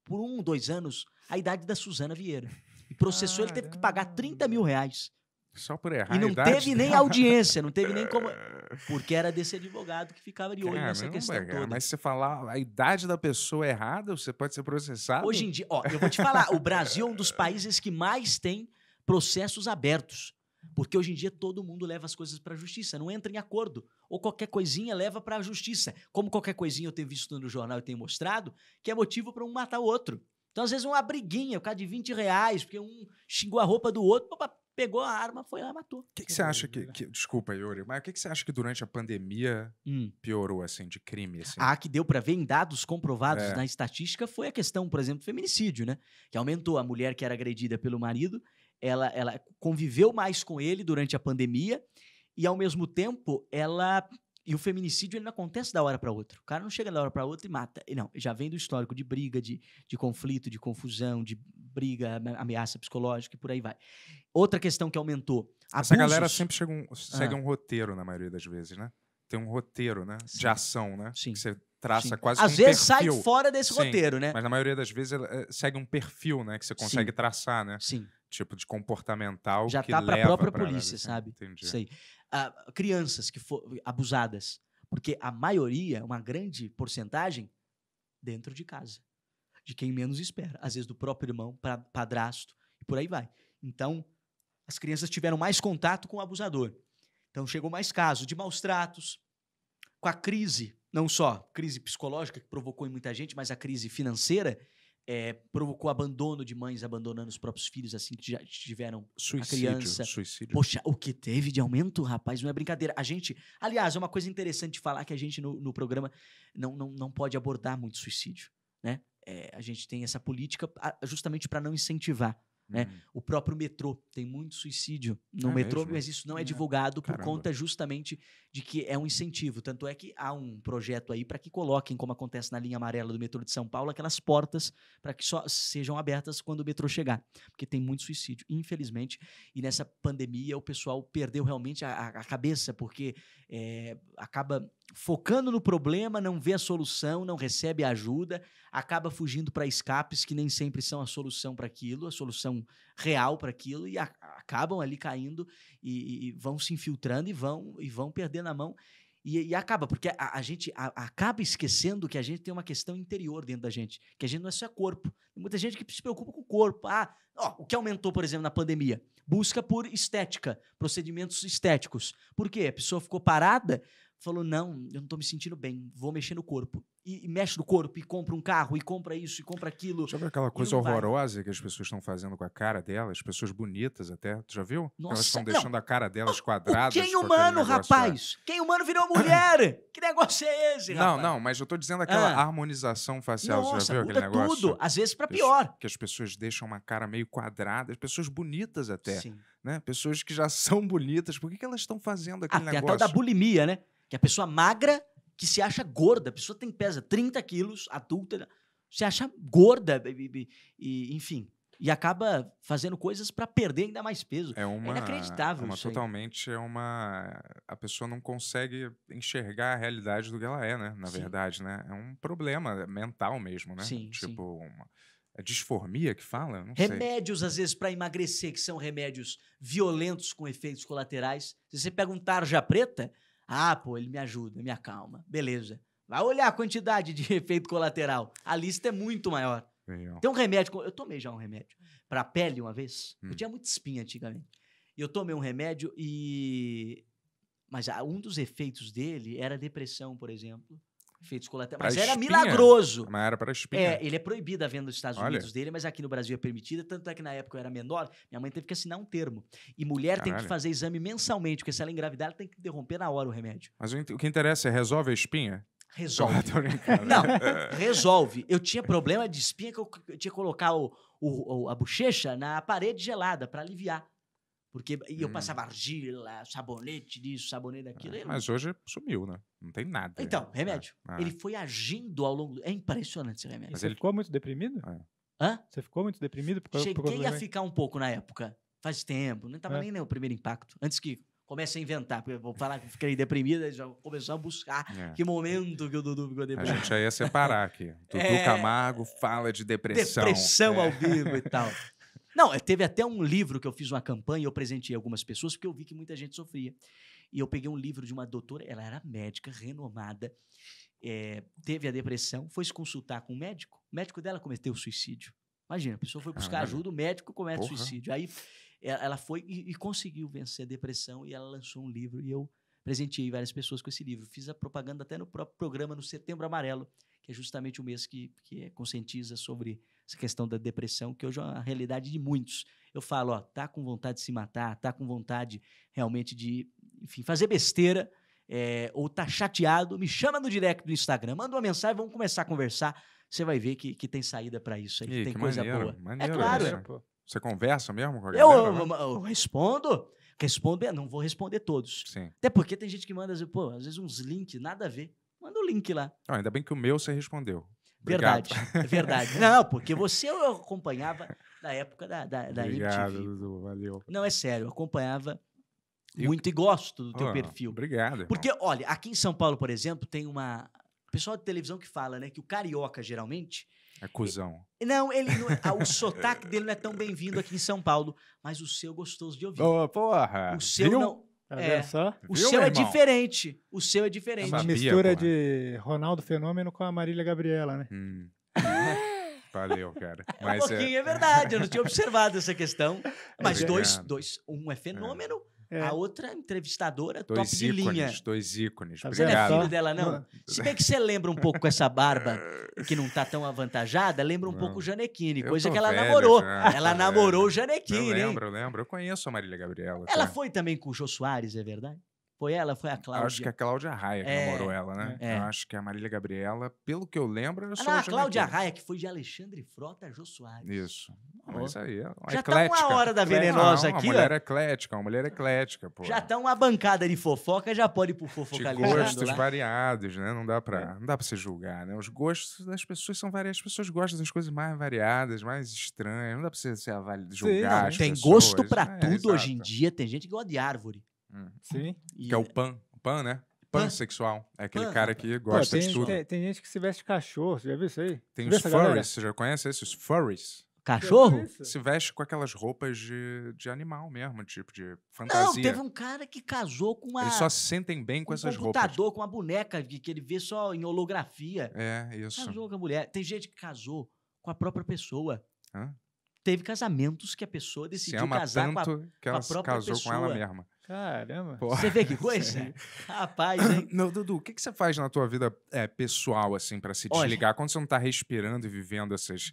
por um, dois anos a idade da Suzana Vieira. E processou, ele teve que pagar 30 mil reais. Só por errar. E não teve nem audiência, não teve nem como. Porque era desse advogado que ficava de olho Cara, nessa questão toda. Mas se falar a idade da pessoa errada, você pode ser processado. Hoje em dia, ó, eu vou te falar, o Brasil é um dos países que mais tem processos abertos. Porque hoje em dia todo mundo leva as coisas para a justiça, não entra em acordo. Ou qualquer coisinha leva para a justiça. Como qualquer coisinha eu tenho visto no jornal e tenho mostrado, que é motivo para um matar o outro. Então, às vezes, uma briguinha o cara de 20 reais, porque um xingou a roupa do outro, opa, pegou a arma, foi lá e matou. O que, que, você acha que, que, Desculpa, Yuri, mas o que, que você acha que durante a pandemia hum. piorou, assim, de crime? Assim? Ah, que deu para ver em dados comprovados é. na estatística foi a questão, por exemplo, do feminicídio, né? Que aumentou a mulher que era agredida pelo marido ela, ela conviveu mais com ele durante a pandemia e, ao mesmo tempo, ela. E o feminicídio ele não acontece da hora para outra. O cara não chega da hora para outra e mata. Não, já vem do histórico de briga, de, de conflito, de confusão, de briga, ameaça psicológica e por aí vai. Outra questão que aumentou. Abusos. Essa galera sempre um, segue ah. um roteiro, na maioria das vezes, né? Tem um roteiro, né? Sim. De ação, né? Sim. Que você traça Sim. quase Às um vezes perfil. sai fora desse Sim, roteiro, né? Mas na maioria das vezes eh, segue um perfil, né? Que você consegue Sim. traçar, né? Sim. Tipo de comportamental Já que tá para a própria pra polícia, sabe? Entendi. Isso aí. Ah, crianças que foram abusadas. Porque a maioria, uma grande porcentagem, dentro de casa. De quem menos espera. Às vezes do próprio irmão, pra, padrasto, e por aí vai. Então, as crianças tiveram mais contato com o abusador. Então, chegou mais caso de maus tratos, com a crise não só crise psicológica que provocou em muita gente, mas a crise financeira é, provocou abandono de mães abandonando os próprios filhos assim que já tiveram suicídio, a criança. Suicídio. Poxa, o que teve de aumento, rapaz, não é brincadeira. A gente, aliás, é uma coisa interessante falar que a gente no, no programa não, não, não pode abordar muito suicídio, né? É, a gente tem essa política justamente para não incentivar né? Hum. O próprio metrô tem muito suicídio no é metrô, mesmo? mas isso não é, é. divulgado Caramba. por conta justamente de que é um incentivo. Tanto é que há um projeto aí para que coloquem, como acontece na linha amarela do metrô de São Paulo, aquelas portas para que só sejam abertas quando o metrô chegar, porque tem muito suicídio, infelizmente. E nessa pandemia o pessoal perdeu realmente a, a cabeça, porque é, acaba focando no problema, não vê a solução, não recebe ajuda, acaba fugindo para escapes que nem sempre são a solução para aquilo, a solução real para aquilo, e a, acabam ali caindo e, e, vão se infiltrando e vão, e vão perdendo a mão. E, e acaba, porque a, a gente a, acaba esquecendo que a gente tem uma questão interior dentro da gente, que a gente não é só corpo. Tem muita gente que se preocupa com o corpo. Ah, ó, o que aumentou, por exemplo, na pandemia? Busca por estética, procedimentos estéticos. Por quê? A pessoa ficou parada, falou: não, eu não estou me sentindo bem, vou mexer no corpo. E, e, mexe no corpo, e compra um carro, e compra isso, e compra aquilo. viu aquela coisa horrorosa vai. que as pessoas estão fazendo com a cara delas, pessoas bonitas até? Tu já viu? Nossa, Elas estão deixando a cara delas quadrada. Quem humano, é. rapaz? Lá. Quem humano virou mulher? que negócio é esse, rapaz? Não, não, mas eu estou dizendo aquela ah. harmonização facial. Nossa, você já viu aquele negócio? Tudo, às vezes para pior. Que as pessoas deixam uma cara meio quadrada, as pessoas bonitas até. Sim. Né? Pessoas que já são bonitas, por que, que elas estão fazendo aquele negócio? a tal da bulimia, né? Que a pessoa magra que se acha gorda, a pessoa tem pesa 30 quilos, adulta, se acha gorda, e, e enfim, e acaba fazendo coisas para perder ainda mais peso. É, é uma, é inacreditável. Uma totalmente é uma a pessoa não consegue enxergar a realidade do que ela é, né? Na sim. verdade, né? É um problema mental mesmo, né? Sim, tipo sim. uma é disformia que fala, não Remédios sei. às vezes para emagrecer que são remédios violentos com efeitos colaterais. Se você pega um tarja preta, ah, pô, ele me ajuda, me acalma. Beleza. Vai olhar a quantidade de efeito colateral. A lista é muito maior. Legal. Tem um remédio. Eu tomei já um remédio para pele uma vez. Hum. Eu tinha muita espinha antigamente. E eu tomei um remédio e. Mas um dos efeitos dele era depressão, por exemplo efeitos colaterais. mas espinha. era milagroso. Mas era para espinha. É, ele é proibido a venda nos Estados Olha. Unidos dele, mas aqui no Brasil é permitida. Tanto é que na época eu era menor, minha mãe teve que assinar um termo. E mulher Caralho. tem que fazer exame mensalmente, porque se ela engravidar, ela tem que interromper na hora o remédio. Mas o que interessa é resolve a espinha? Resolve. Não, resolve. Eu tinha problema de espinha que eu, tinha que colocar o, o, a bochecha na parede gelada para aliviar. Porque eu hum. passava argila, sabonete disso, sabonete daquilo. É, mas hoje sumiu, né? Não tem nada. Então, né? remédio. É, é. Ele foi agindo ao longo. É impressionante esse remédio. Mas ele ficou muito deprimido? É. Hã? Você ficou muito deprimido por causa Cheguei por a ficar um pouco na época. Faz tempo. Não estava é. nem o primeiro impacto. Antes que comece a inventar. Porque eu vou falar que fiquei deprimida, já começou a buscar é. que momento que o Dudu ficou deprimido. A gente já ia separar aqui. Dudu é... Camargo fala de depressão. Depressão é. ao vivo e tal. Não, eh, teve até um livro que eu fiz uma campanha e eu presenteei algumas pessoas, porque eu vi que muita gente sofria. E eu peguei um livro de uma doutora, ela era médica, renomada, é, teve a depressão, foi se consultar com um médico, o médico dela cometeu suicídio. Imagina, a pessoa foi buscar ah, ajuda, o médico comete porra. suicídio. Aí eh, ela foi e, e, conseguiu vencer a depressão e ela lançou um livro e eu presenteei várias pessoas com esse livro. Fiz a propaganda até no próprio programa no Setembro Amarelo, que é justamente o mês que, que conscientiza sobre essa questão da depressão, que hoje é uma realidade de muitos. Eu falo, ó, tá com vontade de se matar, tá com vontade realmente de, enfim, fazer besteira, é, ou tá chateado, me chama no direct do Instagram, manda uma mensagem, vamos começar a conversar. Você vai ver que, que tem saída para isso aí, que, que tem que coisa maneiro, boa. É maneiro, é claro. Isso. Né? Você conversa mesmo com a galera? Eu, eu, né? eu respondo. Respondo, não vou responder todos. Sim. Até porque tem gente que manda, pô, às vezes uns links, nada a ver. Manda o um link lá. Ah, ainda bem que o meu você respondeu. Verdade, Obrigado. verdade. É não, porque você eu acompanhava na época da, da, da Obrigado, MTV. Dudu, valeu. Não, é sério, eu acompanhava eu... muito e gosto do teu oh, perfil. Obrigado. Irmão. Porque, olha, aqui em São Paulo, por exemplo, tem uma. Pessoal de televisão que fala, né, que o carioca geralmente. É cuzão. Não, ele não, ah, o sotaque dele não é tão bem-vindo aqui em São Paulo, mas o seu é gostoso de ouvir. Oh, porra! O seu Viu? não. Tá é. só? O Viu, seu é diferente. O seu é diferente. Uma mistura porra. Né? de Ronaldo Fenômeno com a Marília Gabriela, né? Hum. Valeu, cara. É Mas, é um pouquinho, é... é... verdade. Eu não tinha observado essa questão. É Mas é dois, dois, um é fenômeno é. É. A outra entrevistadora dois top ícones, de linha. Dois ícones, tá Você não é filho dela, não? não? Se bem que você lembra um pouco com essa barba que não tá tão avantajada, lembra um não. pouco o Janequine, coisa que ela velho, namorou. ela namorou velho. o Janequine. Eu lembro, eu lembro. Eu conheço a Marília Gabriela. Ela tá. foi também com o Jô Soares, é verdade? Foi ela? Foi a Cláudia? Acho que é a Cláudia Raia que é, namorou ela, né? É. Eu acho que é a Marília Gabriela, pelo que eu lembro, era só ah, a Cláudia Raia, que foi de Alexandre Frota Jô Soares. Isso. mas aí, é Já eclética. tá uma hora da venenosa não, aqui, Uma mulher eclética, uma mulher eclética, pô. Já tá uma bancada de fofoca, já pode ir pro fofocalizando. De gostos lá. variados, né? Não dá, pra, é. não dá pra se julgar, né? Os gostos das pessoas são variados. As pessoas gostam das coisas mais variadas, mais estranhas. Não dá pra você julgar. avaliar, julgar Sim, Tem pessoas, gosto pra né? tudo é, hoje em dia. Tem gente que gosta de árvore. Sim. E... Que é o pan, pan, né? Pansexual. É aquele pan, cara que gosta Pô, tem, de tudo. Tem, tem, gente que se veste cachorro, você já viu isso aí? Tem você os furries, você já conhece esses? furries. Cachorro? Se veste com aquelas roupas de, de animal mesmo, tipo de fantasia. Não, teve um cara que casou com uma. Eles só se sentem bem com essas roupas. Um computador, com uma boneca que, que ele vê só em holografia. É, isso. Casou com a mulher. Tem gente que casou com a própria pessoa. Hã? Teve casamentos que a pessoa decidiu casar com a, que ela com a própria casou pessoa. com ela mesma. Caramba. Porra, você vê que coisa? Sim. Rapaz, hein? Não, Dudu, o que, que você faz na tua vida é, pessoal, assim, para se desligar? Olha. Quando você não tá respirando e vivendo essas,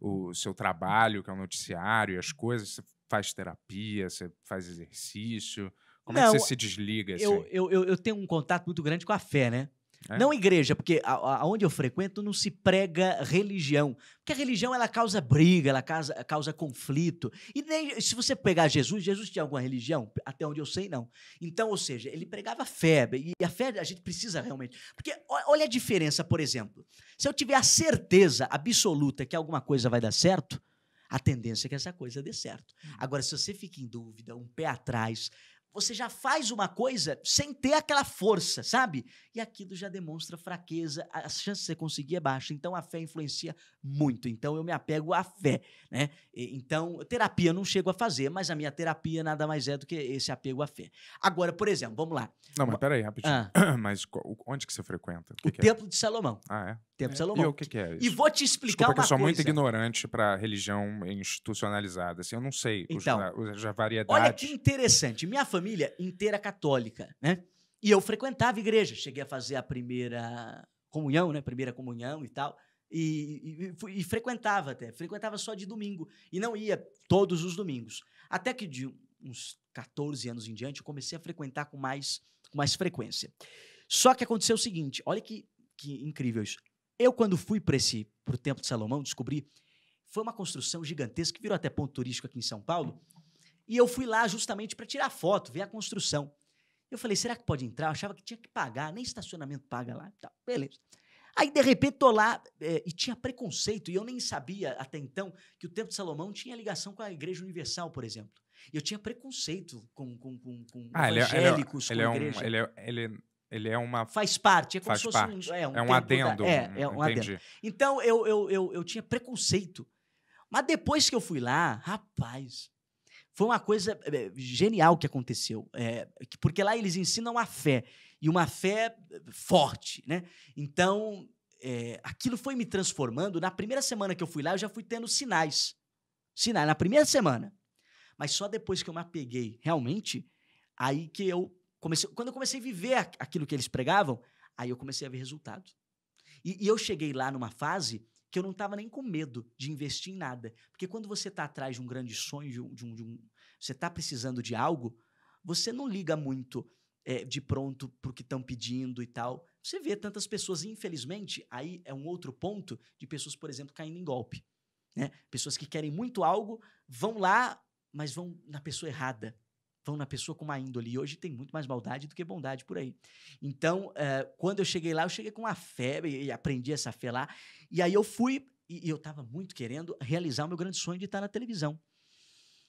o seu trabalho, que é o noticiário e as coisas, você faz terapia, você faz exercício? Como não, é que você se desliga? Assim? Eu, eu, eu, tenho um contato muito grande com a fé, né? É. Não igreja, porque aonde eu frequento não se prega religião. Porque a religião ela causa briga, ela causa, causa conflito. E nem, se você pegar Jesus, Jesus tinha alguma religião? Até onde eu sei, não. Então, ou seja, ele pregava fé. E a fé a gente precisa realmente. Porque olha a diferença, por exemplo. Se eu tiver a certeza absoluta que alguma coisa vai dar certo, a tendência é que essa coisa dê certo. Hum. Agora, se você fica em dúvida, um pé atrás, você já faz uma coisa sem ter aquela força, sabe? E aquilo já demonstra fraqueza, As chances de você conseguir é baixa. Então a fé influencia muito. Então eu me apego à fé, né? Então, terapia eu não chego a fazer, mas a minha terapia nada mais é do que esse apego à fé. Agora, por exemplo, vamos lá. Não, mas peraí, rapidinho. Ah. Mas onde que você frequenta? O, que o que é? Templo é? de Salomão. Ah, é? Templo é. de Salomão. E o que, que é isso? E vou te explicar Desculpa, uma coisa. Porque eu sou coisa. muito ignorante para religião institucionalizada, assim, eu não sei então, os, os, a, variedade. Olha que interessante. Minha família família inteira católica, né? E eu frequentava igreja, cheguei a fazer a primeira comunhão, né? Primeira comunhão e tal. E, e, e, frequentava até, frequentava só de domingo. E não ia todos os domingos. Até que de uns 14 anos em diante, eu comecei a frequentar com mais, com mais frequência. Só que aconteceu o seguinte: olha que, que incrível isso. Eu, quando fui para esse pro Templo de Salomão, descobri. Foi uma construção gigantesca que virou até ponto turístico aqui em São Paulo e eu fui lá justamente para tirar foto, ver a construção. Eu falei, será que pode entrar? Eu achava que tinha que pagar, nem estacionamento paga lá. Tá, beleza. Aí, de repente, tô lá é, e tinha preconceito, e eu nem sabia até então que o Templo de Salomão tinha ligação com a Igreja Universal, por exemplo. Eu tinha preconceito com, com, com, com ah, evangélicos, ele é, ele é, com ele igreja. É um, é, ele, ele é uma... Faz parte. É como faz se fosse parte. um... É um, é um adendo. Da, é, é um entendi. adendo. Então, eu, eu, eu, eu tinha preconceito. Mas depois que eu fui lá, rapaz, foi uma coisa eh, eh, genial que aconteceu, é, porque lá eles ensinam a fé, e uma fé forte, né? Então, é, aquilo foi me transformando. Na primeira semana que eu fui lá, eu já fui tendo sinais. Sinais, na primeira semana. Mas só depois que eu me apeguei, realmente, aí que eu comecei... Quando eu comecei a viver aquilo que eles pregavam, aí eu comecei a ver resultado. E, e eu cheguei lá numa fase que eu não estava nem com medo de investir em nada. Porque quando você está atrás de um grande sonho, de um, de um, de um você está precisando de algo, você não liga muito é, de pronto para o que estão pedindo e tal. Você vê tantas pessoas, infelizmente, aí é um outro ponto de pessoas, por exemplo, caindo em golpe. Né? Pessoas que querem muito algo, vão lá, mas vão na pessoa errada vão na pessoa com uma índole. E hoje tem muito mais maldade do que bondade por aí. Então, uh, quando eu cheguei lá, eu cheguei com uma fé e aprendi essa fé lá. E aí eu fui, e eu estava muito querendo realizar o meu grande sonho de estar na televisão.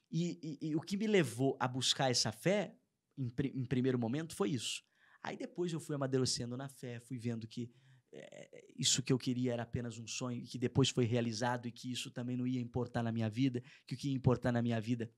E, e, e, o que me levou a buscar essa fé, em, em primeiro momento, foi isso. Aí depois eu fui amadurecendo na fé, fui vendo que eh, isso que eu queria era apenas um sonho que depois foi realizado e que isso também não ia importar na minha vida, que o que ia importar na minha vida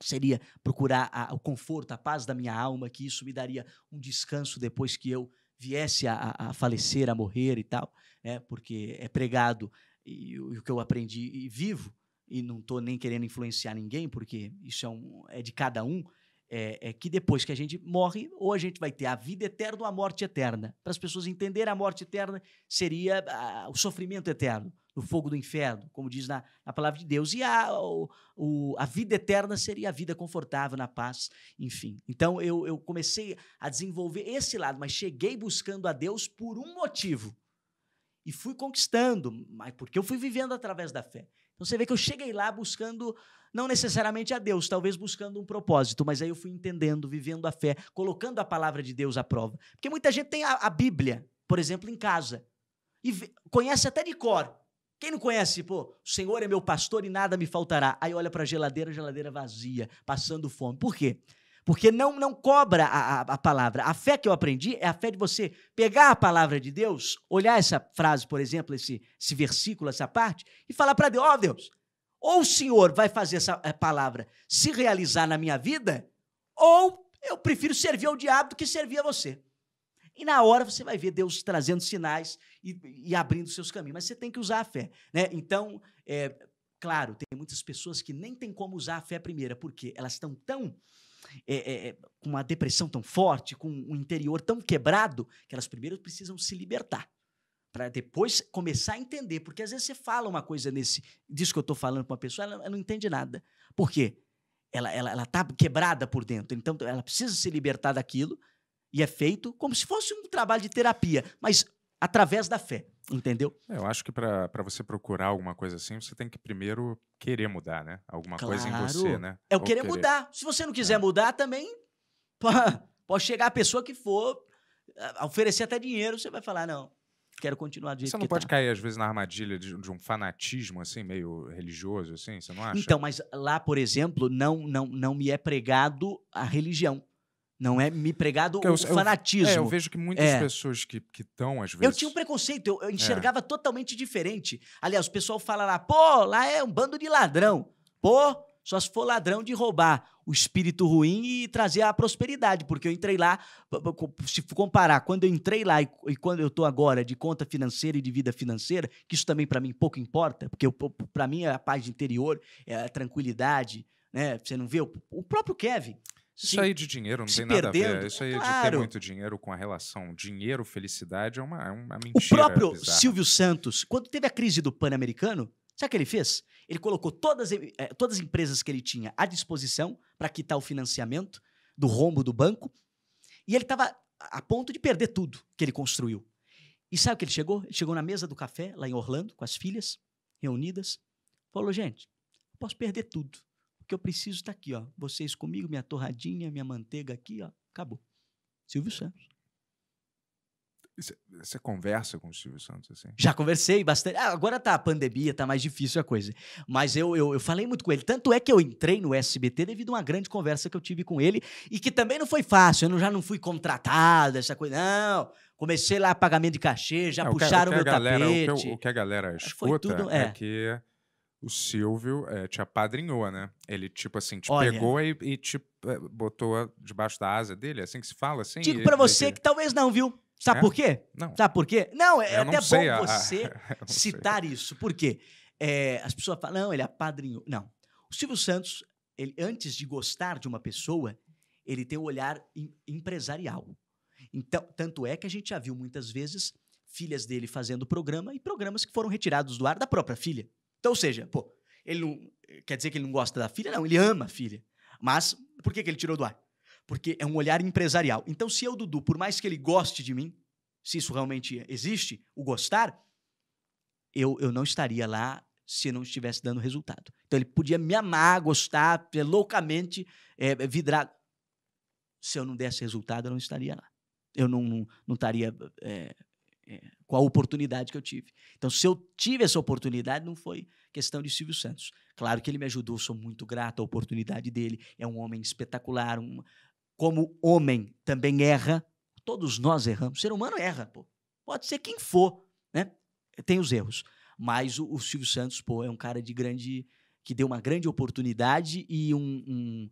seria procurar a, o conforto, a paz da minha alma, que isso me daria um descanso depois que eu viesse a, a falecer, a morrer e tal, né? porque é pregado e, o que eu aprendi e vivo, e não estou nem querendo influenciar ninguém, porque isso é, um, é de cada um, é, é, que depois que a gente morre, ou a gente vai ter a vida eterna ou a morte eterna. Para as pessoas entenderem, a morte eterna seria a, ah, o sofrimento eterno no fogo do inferno, como diz na, na palavra de Deus. E a, o, a vida eterna seria a vida confortável, na paz, enfim. Então eu, eu comecei a desenvolver esse lado, mas cheguei buscando a Deus por um motivo. E fui conquistando, mas porque eu fui vivendo através da fé. Então você vê que eu cheguei lá buscando não necessariamente a Deus, talvez buscando um propósito, mas aí eu fui entendendo, vivendo a fé, colocando a palavra de Deus à prova. Porque muita gente tem a, a Bíblia, por exemplo, em casa, e vê, conhece até de cor, quem não conhece, pô, o Senhor é meu pastor e nada me faltará. Aí olha para a geladeira, geladeira vazia, passando fome. Por quê? Porque não, não cobra a, a, a, palavra. A fé que eu aprendi é a fé de você pegar a palavra de Deus, olhar essa frase, por exemplo, esse, esse versículo, essa parte, e falar para Deus: Ó oh, Deus, ou o Senhor vai fazer essa eh, palavra se realizar na minha vida, ou eu prefiro servir ao diabo do que servir a você. E na hora você vai ver Deus trazendo sinais e, e abrindo seus caminhos. Mas você tem que usar a fé. Né? Então, é, claro, tem muitas pessoas que nem tem como usar a fé primeira, porque elas estão tão. É, é, é com uma depressão tão forte, com um interior tão quebrado, que elas primeiro precisam se libertar para depois começar a entender. Porque às vezes você fala uma coisa nesse disso que eu estou falando para uma pessoa, ela, ela, não entende nada. Por quê? Ela está ela, ela tá quebrada por dentro. Então, ela precisa se libertar daquilo e é feito como se fosse um trabalho de terapia, mas através da fé, entendeu? É, eu acho que para você procurar alguma coisa assim, você tem que primeiro querer mudar, né? Alguma claro. coisa em você, né? É o querer, mudar. Se você não quiser é. mudar, também pode chegar a pessoa que for oferecer até dinheiro, você vai falar, não, quero continuar do Você não pode tá. cair, às vezes, na armadilha de, de, um fanatismo, assim, meio religioso, assim, você não acha? Então, mas lá, por exemplo, não, não, não me é pregado a religião. Não é me pregado o fanatismo. Eu, é, eu vejo que muitas é. pessoas que estão, às vezes. Eu tinha um preconceito, eu, eu enxergava é. totalmente diferente. Aliás, o pessoal fala lá, pô, lá é um bando de ladrão. Pô, só se for ladrão de roubar o espírito ruim e trazer a prosperidade, porque eu entrei lá, se comparar quando eu entrei lá e, e quando eu estou agora de conta financeira e de vida financeira, que isso também para mim pouco importa, porque para mim é a paz interior, é a tranquilidade, né? Você não vê o próprio Kevin, isso aí de dinheiro não tem nada perdendo. a ver. Isso aí claro. de ter muito dinheiro com a relação dinheiro-felicidade é uma, é uma mentira. O próprio bizarra. Silvio Santos, quando teve a crise do Pan-Americano, sabe o que ele fez? Ele colocou todas, eh, todas as empresas que ele tinha à disposição para quitar o financiamento do rombo do banco e ele estava a ponto de perder tudo que ele construiu. E sabe o que ele chegou? Ele chegou na mesa do café, lá em Orlando, com as filhas reunidas, falou: gente, posso perder tudo que eu preciso está aqui, ó. Vocês comigo, minha torradinha, minha manteiga aqui, ó. Acabou. Silvio Santos. Você conversa com o Silvio Santos assim? Já conversei bastante. Ah, agora tá a pandemia, tá mais difícil a coisa. Mas eu, eu, eu, falei muito com ele. Tanto é que eu entrei no SBT devido a uma grande conversa que eu tive com ele e que também não foi fácil. Eu não, já não fui contratado, essa coisa. Não. Comecei lá pagamento de cachê, já é, puxaram o, que, é, o meu a galera, tapete. O que, o que a galera escuta tudo, é. é que o Silvio é, te apadrinhou, né? Ele, tipo assim, te Olha. pegou e, e te é, botou debaixo da asa dele, é assim que se fala, assim? Digo pra você ele... que talvez não, viu? Sabe é? por quê? Não. Sabe por quê? Não, é Eu é até ah, não bom a... você citar sei. isso, porque as pessoas falam, não, ele apadrinhou. Não. O Silvio Santos, ele, antes de gostar de uma pessoa, ele tem o um olhar em, empresarial. Então, tanto é que a gente já viu muitas vezes filhas dele fazendo programa e programas que foram retirados do ar da própria filha. Então, ou seja, pô, ele não. Quer dizer que ele não gosta da filha? Não, ele ama a filha. Mas por que, que ele tirou do ar? Porque é um olhar empresarial. Então, se eu, Dudu, por mais que ele goste de mim, se isso realmente existe, o gostar, eu, eu não estaria lá se não estivesse dando resultado. Então, ele podia me amar, gostar, é, loucamente é, é vidrado. Se eu não desse resultado, eu não estaria lá. Eu não, não, não estaria é, é, com a oportunidade que eu tive. Então, se eu tive essa oportunidade, não foi questão de Silvio Santos. Claro que ele me ajudou, sou muito grato à oportunidade dele. É um homem espetacular. Um, como homem também erra, todos nós erramos. O ser humano erra, pô. Pode ser quem for, né? Tem os erros. Mas o, o Silvio Santos, pô, é um cara de grande. que deu uma grande oportunidade e um, um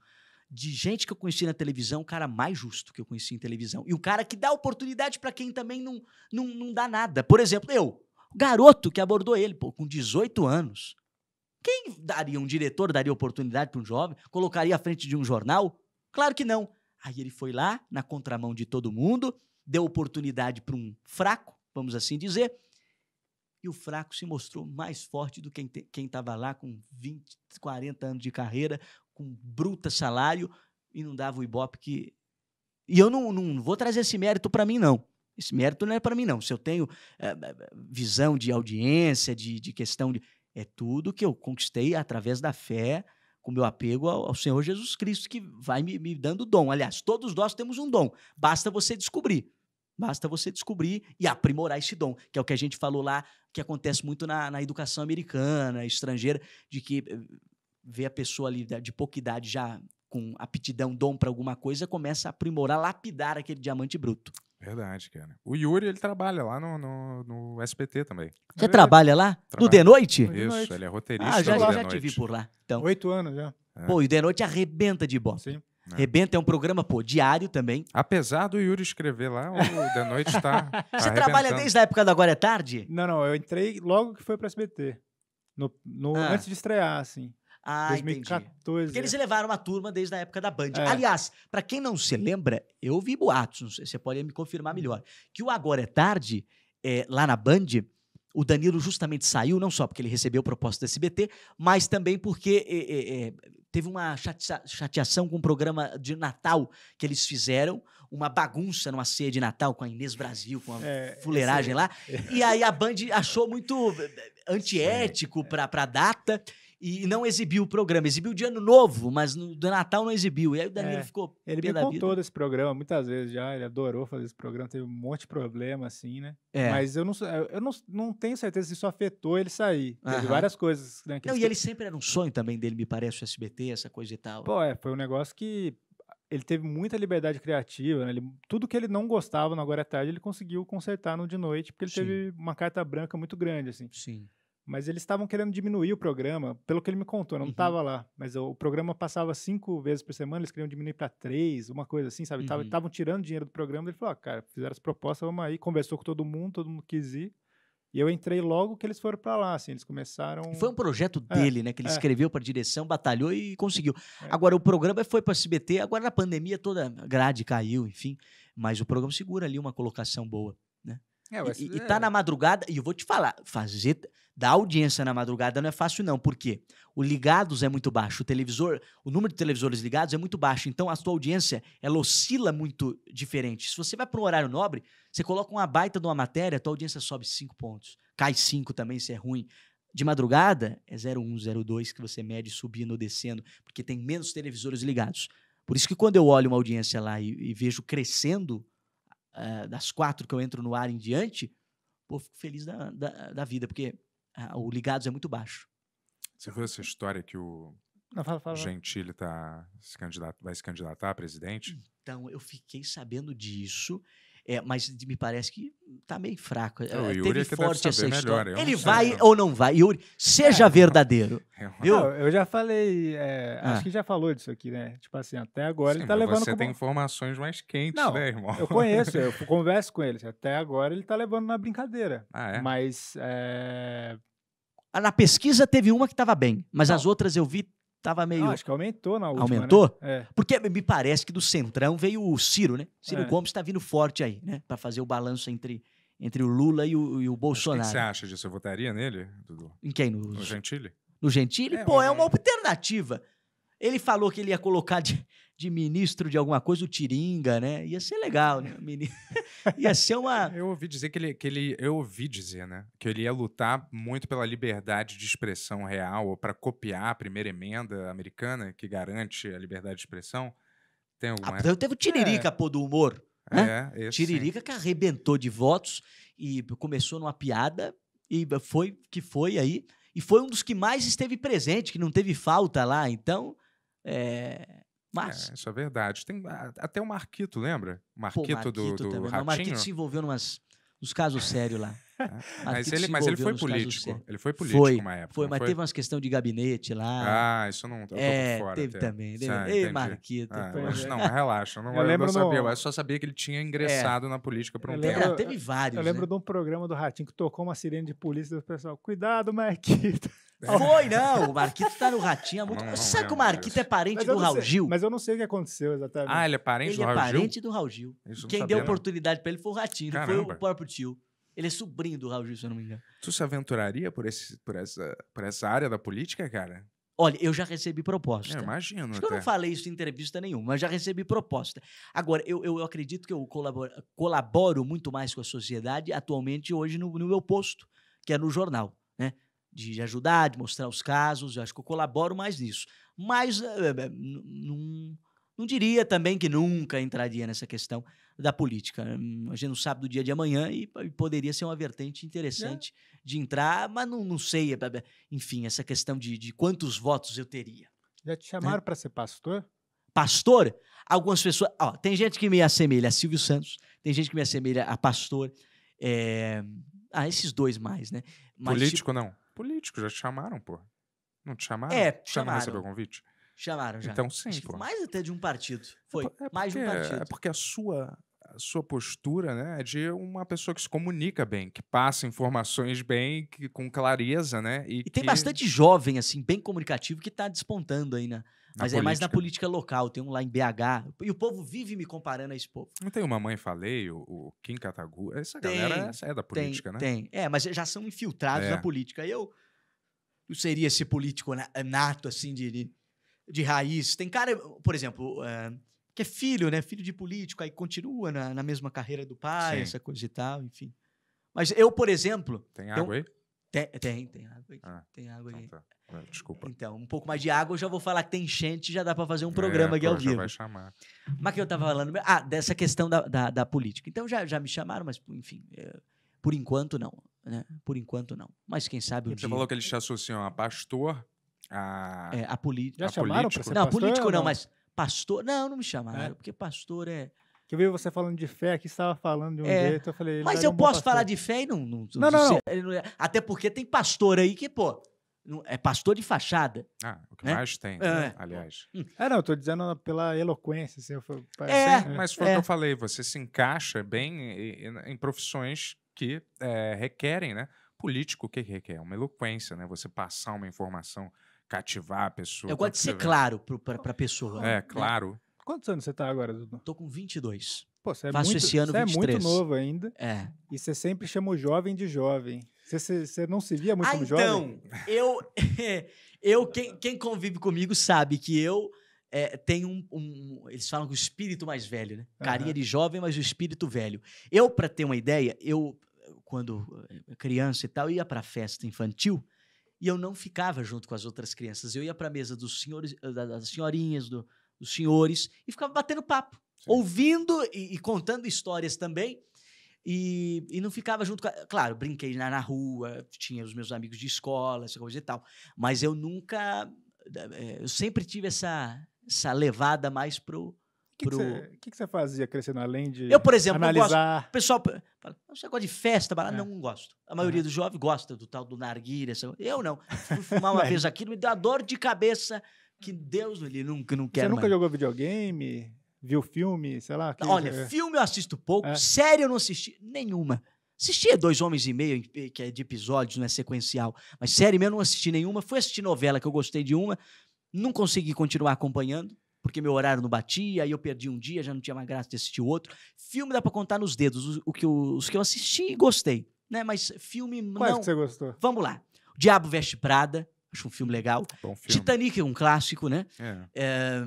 de gente que eu conheci na televisão, o cara mais justo que eu conheci em televisão. E o cara que dá oportunidade para quem também não, não, não dá nada. Por exemplo, eu, o garoto que abordou ele, pô, com 18 anos. Quem daria, um diretor daria oportunidade para um jovem? Colocaria à frente de um jornal? Claro que não. Aí ele foi lá, na contramão de todo mundo, deu oportunidade para um fraco, vamos assim dizer, e o fraco se mostrou mais forte do que quem estava lá com 20, 40 anos de carreira, com bruta salário e não dava o Ibope que. E eu não, não vou trazer esse mérito para mim, não. Esse mérito não é para mim, não. Se eu tenho é, visão de audiência, de, de questão de. É tudo que eu conquistei através da fé, com meu apego ao, ao Senhor Jesus Cristo, que vai me, me dando dom. Aliás, todos nós temos um dom. Basta você descobrir. Basta você descobrir e aprimorar esse dom, que é o que a gente falou lá, que acontece muito na, na educação americana, estrangeira, de que eh, vê a pessoa ali de pouca idade já com aptidão, dom para alguma coisa, começa a aprimorar, lapidar aquele diamante bruto. Verdade, cara. O Yuri, ele trabalha lá no, no, no também. Você ele trabalha lá? Trabalha. No De Noite? Isso, ele é ah, roteirista. Ah, já, já te vi por lá. Então. Oito anos já. É. Pô, e De Noite arrebenta de bom. Sim. É. Rebenta é um programa, pô, diário também. Apesar do Yuri escrever lá, o The noite está. Você trabalha desde a época do Agora é Tarde? Não, não, eu entrei logo que foi para SBT. No, no ah. Antes de estrear, assim. Ah, 2014. Entendi. Porque eles é. levaram a turma desde a época da Band. É. Aliás, para quem não se lembra, eu vi boatos, você pode me confirmar hum. melhor, que o Agora é Tarde, é, lá na Band, o Danilo justamente saiu, não só porque ele recebeu o propósito da SBT, mas também porque é, é, é teve uma chateação com um programa de Natal que eles fizeram, uma bagunça numa ceia de Natal com a Inês Brasil, com a fuleiragem lá. E aí a Band achou muito antiético para a data e não exibiu o programa. Exibiu de ano novo, mas no, do Natal não exibiu. E aí o é, Danilo é, ficou. Ele me contou desse programa muitas vezes já, ele adorou fazer esse programa, teve um monte de problema, assim, né? É. Mas eu não, eu não, não tenho certeza se isso afetou ele sair. Teve várias coisas. Né, não, e ele sempre era um sonho também dele, me parece, o SBT, essa coisa e tal. Pô, é, foi um negócio que ele teve muita liberdade criativa, né? ele, tudo que ele não gostava no Agora é Tarde, ele conseguiu consertar no De Noite, porque ele Sim. teve uma carta branca muito grande, assim. Sim. Mas eles estavam querendo diminuir o programa, pelo que ele me contou, eu não estava uhum. lá. Mas o, o programa passava cinco vezes por semana, eles queriam diminuir para três, uma coisa assim, sabe? Uhum. Estavam uhum. tirando dinheiro do programa, ele falou, ah, cara, fizeram as propostas, vamos aí. Conversou com todo mundo, todo mundo quis ir. E eu entrei logo que eles foram para lá, assim, eles começaram. Foi um projeto é, dele, né? Que ele é. escreveu para direção, batalhou e conseguiu. É. Agora, o programa foi para a SBT, agora na pandemia toda a grade caiu, enfim. Mas o programa segura ali uma colocação boa. É, e, e, tá é. na madrugada, e eu vou te falar, fazer da audiência na madrugada não é fácil não, porque o ligados é muito baixo, o televisor, o número de televisores ligados é muito baixo, então a sua audiência ela oscila muito diferente. Se você vai para um horário nobre, você coloca uma baita de uma matéria, a tua audiência sobe 5 pontos, cai 5 também se é ruim. De madrugada é 01, 02 que você mede subindo ou descendo, porque tem menos televisores ligados. Por isso que quando eu olho uma audiência lá e, e vejo crescendo, uh, das quatro que eu entro no ar em diante, pô, fico feliz da, da, da vida, porque uh, o Ligados é muito baixo. Você viu essa história que o Não, fala, fala, Gentili tá se candidato, vai se candidatar a presidente? Então, eu fiquei sabendo disso é, mas me parece que tá meio fraco. É, o Yuri Teve é forte essa melhor, história. Ele vai não. ou não vai? Yuri, seja é, verdadeiro. Viu? eu já falei, é, ah. acho que já falou disso aqui, né? Tipo assim, até agora Sim, ele tá levando Você como... tem informações mais quentes, não, né, irmão? Eu conheço, eu converso com ele. Até agora ele tá levando na brincadeira. Ah, é? Mas. É... Ah, na pesquisa teve uma que estava bem, mas não. as outras eu vi Tava meio. Não, acho que aumentou na última. Né? Aumentou? Né? É. Porque é, me parece que do Centrão veio o Ciro, né? Ciro é. Gomes está vindo forte aí, né? Para fazer o balanço entre, entre o Lula e o, e o Bolsonaro. O que você acha disso? você votaria nele, Dudu? Em quem? No, no Gentili? No Gentili? É, Pô, é, é uma alternativa. Ele falou que ele ia colocar de, de ministro de alguma coisa, o Tiringa, né? Ia ser legal, né? ia ser uma. Eu ouvi dizer que ele, que ele. Eu ouvi dizer, né? Que ele ia lutar muito pela liberdade de expressão real, ou para copiar a primeira emenda americana que garante a liberdade de expressão. Tem alguma. Ah, teve o Tiririca, é. pô, do humor. Né? É, Tiririca sim. que arrebentou de votos e começou numa piada e foi que foi aí. E foi um dos que mais esteve presente, que não teve falta lá. Então, é, é, mas... É, isso é verdade. Tem até o Marquito, lembra? Marquito, Pô, Marquito do, do Ratinho. Marquito se envolveu numas, nos casos sérios lá. É, mas, ele, mas ele, foi político. Ele foi político foi, uma época. Foi, mas foi? teve umas questões de gabinete lá. Ah, isso não. Eu tô é, fora, teve até. também. Sabe, Ei, entendi. Marquito. Ah, é. não, relaxa. Não, eu, eu lembro não sabia. No... Eu só sabia que ele tinha ingressado é. na política por um lembro, tempo. teve vários. Eu lembro né? de um programa do Ratinho que tocou uma sirene de polícia do pessoal. Cuidado, Marquito. Foi, não. O Marquito tá no Ratinho há muito tempo. Sabe que o Marquito é parente do Raul sei, Gil? Mas eu não sei o que aconteceu exatamente. Ah, ele é parente ele do é Raul Gil? Ele é parente do Raul Gil. Quem deu não. oportunidade pra ele foi o Ratinho, Caramba. não foi o próprio tio. Ele é sobrinho do Raul Gil, se eu não me engano. Tu se aventuraria por, esse, por, essa, por essa área da política, cara? Olha, eu já recebi proposta. Eu imagino. Acho que eu não falei isso em entrevista nenhuma, mas já recebi proposta. Agora, eu, eu, eu acredito que eu colaboro, colaboro, muito mais com a sociedade atualmente hoje no, no meu posto, que é no jornal. Né? de ajudar, de mostrar os casos, eu acho que eu colaboro mais nisso. Mas eh, eh, eh, não, diria também que nunca entraria nessa questão da política. Hum, a gente não sabe do dia de amanhã e, e poderia ser uma vertente né? interessante é. de entrar, mas não, não sei, enfim, essa questão de, de quantos votos eu teria. Já te né? chamaram é. para ser pastor? Pastor? Algumas pessoas. Ó, tem gente que me assemelha a Silvio Santos, tem gente que me assemelha a pastor. É... Ah, esses dois mais, né? Mas, Político, tipo, não político, já te chamaram, pô. Não te chamaram? É, te chamaram. não recebeu o convite? Chamaram já. Então sim, pô. Mais até de um partido. É Foi, é porque, mais de um partido. É porque a sua, a sua postura né, é de uma pessoa que se comunica bem, que passa informações bem, que, com clareza, né? E, e que... tem bastante jovem, assim, bem comunicativo, que está despontando aí na, né? Mas é mais na política local, tem um lá em BH. E o povo vive me comparando a esse povo. Não tem uma mãe falei, o, o Kim Katagu. Essa tem, galera é da política, tem, né? Tem. É, mas já são infiltrados é. na política. Eu não seria esse político nato, assim, de, de, raiz. Tem cara, por exemplo, é, que é filho, né? Filho de político, aí continua na, na mesma carreira do pai, Sim. essa coisa e tal, enfim. Mas eu, por exemplo. Tem água eu, aí? Tem, tem, tem água aí. Ah, tem água então aí. Tá. Ah, desculpa. Então, um pouco mais de água, eu já vou falar que tem enchente, já dá para fazer um é, programa é, aqui ao vivo. vai chamar. Mas que eu estava falando... Ah, dessa questão da, da, da, política. Então, já, já me chamaram, mas, enfim, é, por enquanto, não. Né? Por enquanto, não. Mas quem sabe um Você dia... falou que eles te associam a pastor, a... É, a, política? já a chamaram político. Não, político não, não, mas pastor... Não, não me chamaram, é? porque pastor é... Que eu vi você falando de fé, aqui estava falando de um é, jeito, eu falei... Mas eu um posso falar de fé e não... Não, não, não, não. É. Até porque tem pastor aí que, pô... É pastor de fachada. Ah, o que né? mais tem, é. né? é. aliás. Hum. É, não, eu tô dizendo pela eloquência. Assim, é, né? mas foi é. o que é. eu falei, você se encaixa bem né, em profissões que é, requerem, né? Político, o que requer? Uma eloquência, né? Você passar uma informação, cativar a pessoa. Eu gosto de ser vê. claro para a pessoa. É, né? claro. Quantos anos você tá agora, Dudu? Tô com 22. Pô, você é Faço muito, esse ano você 23. é muito novo ainda. É. E você sempre chama o jovem de jovem. Você, não se via muito ah, como então, jovem? Então, eu, eu quem, quem, convive comigo sabe que eu é, tenho um, um, Eles falam que o espírito mais velho, né? Carinha uhum. de jovem, mas o espírito velho. Eu, para ter uma ideia, eu, quando criança e tal, ia para festa infantil e eu não ficava junto com as outras crianças. Eu ia para a mesa dos senhores, das senhorinhas, do, dos senhores e ficava batendo papo, Sim. ouvindo e, e contando histórias também. E, e não ficava junto com. A... Claro, brinquei lá na rua, tinha os meus amigos de escola, essa coisa e tal. Mas eu nunca. É, eu sempre tive essa, essa levada mais pro. O que, pro... que, você fazia crescendo além de. Eu, por exemplo, analisar... Gosto, o pessoal fala, você gosta de festa, É. Não, não gosto. A maioria dos jovens gosta do tal do narguilha. Eu não. Fui fumar uma vez aquilo, me deu uma dor de cabeça que Deus ele nunca não quer. Você nunca mais. jogou videogame? Viu filme, sei lá. Olha, é. filme eu assisto pouco, é. série eu não assisti nenhuma. Assisti é Dois Homens e Meio, que é de episódios, não é sequencial. Mas série mesmo eu não assisti nenhuma. Fui assistir novela, que eu gostei de uma. Não consegui continuar acompanhando, porque meu horário não batia, aí eu perdi um dia, já não tinha mais graça de assistir outro. Filme dá pra contar nos dedos, o, que eu, os que eu assisti e gostei. Né? Mas filme Quais não... que você gostou? Vamos lá. Diabo Veste Prada, acho um filme legal. Bom filme. Titanic é um clássico, né? É. é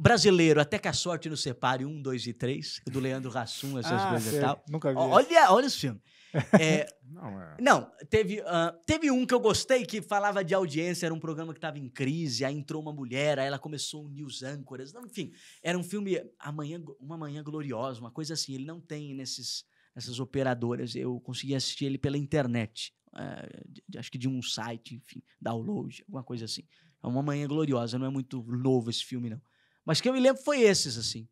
brasileiro, até que a sorte nos separe, um, dois e três, do Leandro Rassum essas ah, coisas sei. e tal. Nunca vi. Olha, olha esse filme. É, não, é... não, teve, uh, teve um que eu gostei que falava de audiência, era um programa que estava em crise, aí entrou uma mulher, aí ela começou o News Anchors, enfim, era um filme amanhã, Uma Manhã Gloriosa, uma coisa assim, ele não tem nesses, nessas operadoras, eu consegui assistir ele pela internet, uh, de, de, acho que de um site, enfim, download, alguma coisa assim. É Uma Manhã Gloriosa, não é muito novo esse filme não. Mas que eu me lembro foi esses, assim.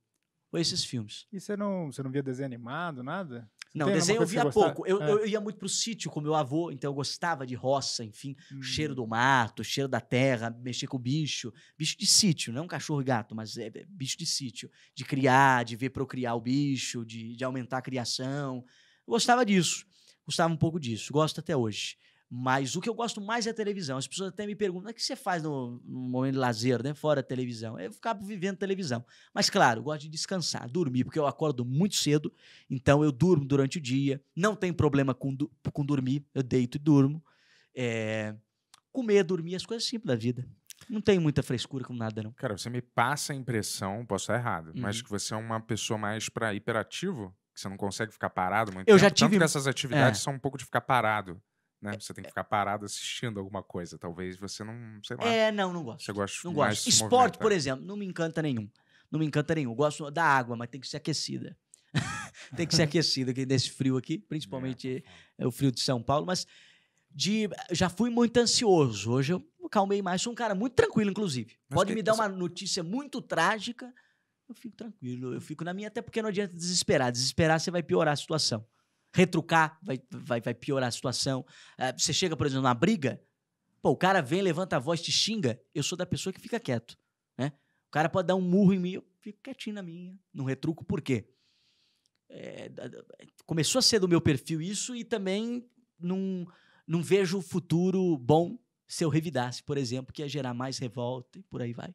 Foi esses filmes. E você não, você não via desenho animado, nada? Você não, desenho eu via pouco. Eu, é. eu, ia muito pro sítio com meu avô, então eu gostava de roça, enfim, hum. cheiro do mato, cheiro da terra, mexer com bicho. Bicho de sítio, não é um cachorro e gato, mas é, é bicho de sítio. De criar, de ver procriar o bicho, de, de aumentar a criação. Eu gostava disso. Gostava um pouco disso. Gosto até hoje. Mas o que eu gosto mais é a televisão. As pessoas até me perguntam: o que você faz no, no momento de lazer, né? Fora a televisão? Eu ficava vivendo televisão. Mas, claro, eu gosto de descansar, dormir, porque eu acordo muito cedo, então eu durmo durante o dia, não tem problema com, com dormir, eu deito e durmo. É, comer, dormir, as coisas simples da vida. Não tem muita frescura com nada, não. Cara, você me passa a impressão, posso estar errado, uhum. mas que você é uma pessoa mais para hiperativo, que você não consegue ficar parado muito eu tempo. Já tive... Tanto que essas atividades é. são um pouco de ficar parado né? Você tem que é. ficar parado assistindo alguma coisa. Talvez você não, sei lá. É, não, não gosto. Você gosta não mais gosto. Esporte, por exemplo, não me encanta nenhum. Não me encanta nenhum. Eu gosto da água, mas tem que ser aquecida. tem que ser aquecida aqui nesse frio aqui, principalmente é, é. o frio de São Paulo, mas de já fui muito ansioso. Hoje eu calmei mais, sou um cara muito tranquilo inclusive. Mas Pode que, me dar você... uma notícia muito trágica, eu fico tranquilo, eu fico na minha, até porque não adianta desesperar. Desesperar você vai piorar a situação retrucar, vai, vai, vai piorar a situação. Uh, você chega, por exemplo, na briga, pô, o cara vem, levanta a voz, te xinga, eu sou da pessoa que fica quieto, né? O cara pode dar um murro em mim, eu fico quietinho na minha, não retruco, por quê? É, começou a ser do meu perfil isso e também não, não vejo futuro bom se eu revidasse, por exemplo, que ia gerar mais revolta e por aí vai.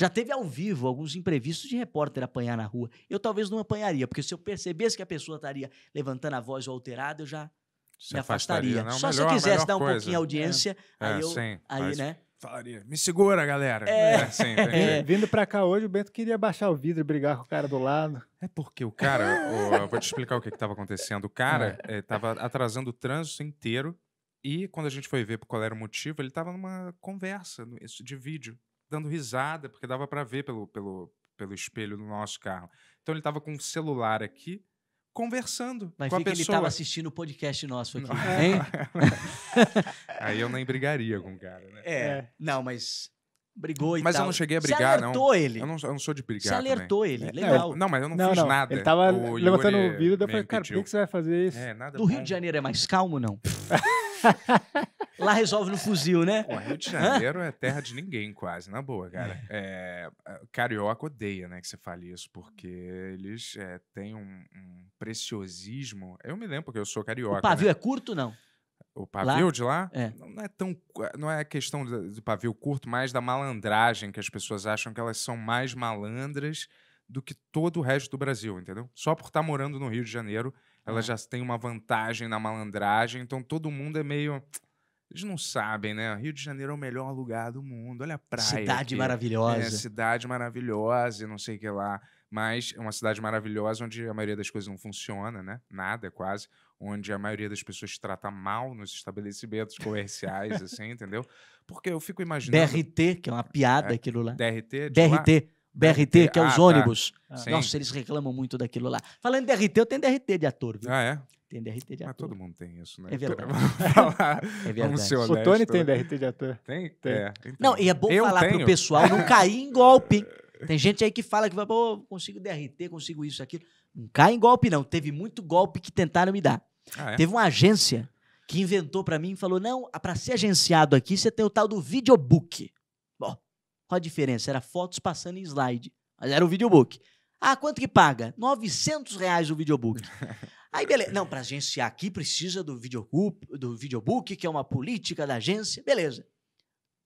Já teve ao vivo alguns imprevistos de repórter apanhar na rua. Eu talvez não apanharia, porque se eu percebesse que a pessoa estaria levantando a voz ou alterada, eu já se me afastaria. afastaria. Não, Só melhor, se eu quisesse dar um coisa. pouquinho de audiência, é. aí é, eu. Sim, aí, mas... né? Falaria, me segura, galera. É. é, sim, é. Vindo pra cá hoje, o Bento queria baixar o vidro e brigar com o cara do lado. É porque o cara, o, eu vou te explicar o que estava acontecendo. O cara ah. estava eh, atrasando o trânsito inteiro e quando a gente foi ver qual era o motivo, ele estava numa conversa de vídeo dando risada, porque dava para ver pelo, pelo, pelo espelho do nosso carro. Então ele estava com o um celular aqui, conversando Mas com a pessoa. ele estava assistindo o podcast nosso aqui, não. hein? Aí eu nem brigaria com o cara, né? É, é. não, mas brigou e mas tal. Mas eu não cheguei a brigar, Você alertou não. ele. Eu não, eu não sou de brigar Você alertou também. ele, é, legal. não, mas eu não, não fiz não. nada. Ele tava o levantando o vidro, eu falei, cara, por que, que você vai fazer isso? É, nada Do bom. Rio de Janeiro é mais calmo, não? Lá resolve no fuzil, né? Pô, Rio de Janeiro Hã? é terra de ninguém, quase, na boa, cara. É, é carioca odeia, né, que você fale isso, porque eles é, têm um, um, preciosismo. Eu me lembro que eu sou carioca. O pavio né? é curto, não? o pavio lá? de lá, é. não é tão. Não é questão do pavio curto, mas da malandragem, que as pessoas acham que elas são mais malandras do que todo o resto do Brasil, entendeu? Só por estar tá morando no Rio de Janeiro, elas é. já têm uma vantagem na malandragem, então todo mundo é meio. Eles não sabem, né? Rio de Janeiro é o melhor lugar do mundo. Olha a praia. Cidade aqui. maravilhosa. É, cidade maravilhosa, e não sei o que lá. Mas é uma cidade maravilhosa onde a maioria das coisas não funciona, né? Nada, é quase. Onde a maioria das pessoas trata mal nos estabelecimentos comerciais, assim, entendeu? Porque eu fico imaginando. DRT, que é uma piada é, aquilo lá. DRT? DRT. Lá? BRT, que é os ah, tá. ônibus. Tá. Nossa, eles reclamam muito daquilo lá. Falando em DRT, eu tenho DRT de ator, viu? Ah, é? tem DRT de ator. Mas todo mundo tem isso, né? É verdade. é verdade. o Tony tem né? DRT de ator. Tem? Tem. É, então. Não, e é bom eu falar tenho. pro pessoal não cair em golpe. Tem gente aí que fala que vai, pô, consigo DRT, consigo isso, aquilo. Não cai em golpe, não. Teve muito golpe que tentaram me dar. Ah, é? Teve uma agência que inventou para mim e falou: não, ah, para ser agenciado aqui, você tem o tal do videobook. Bom, qual a diferença? Era fotos passando em slide. Mas era o videobook. Ah, quanto que paga? 900 reais o videobook. Aí, beleza. Não, para agenciar aqui precisa do, videocup, do videobook, que é uma política da agência. Beleza.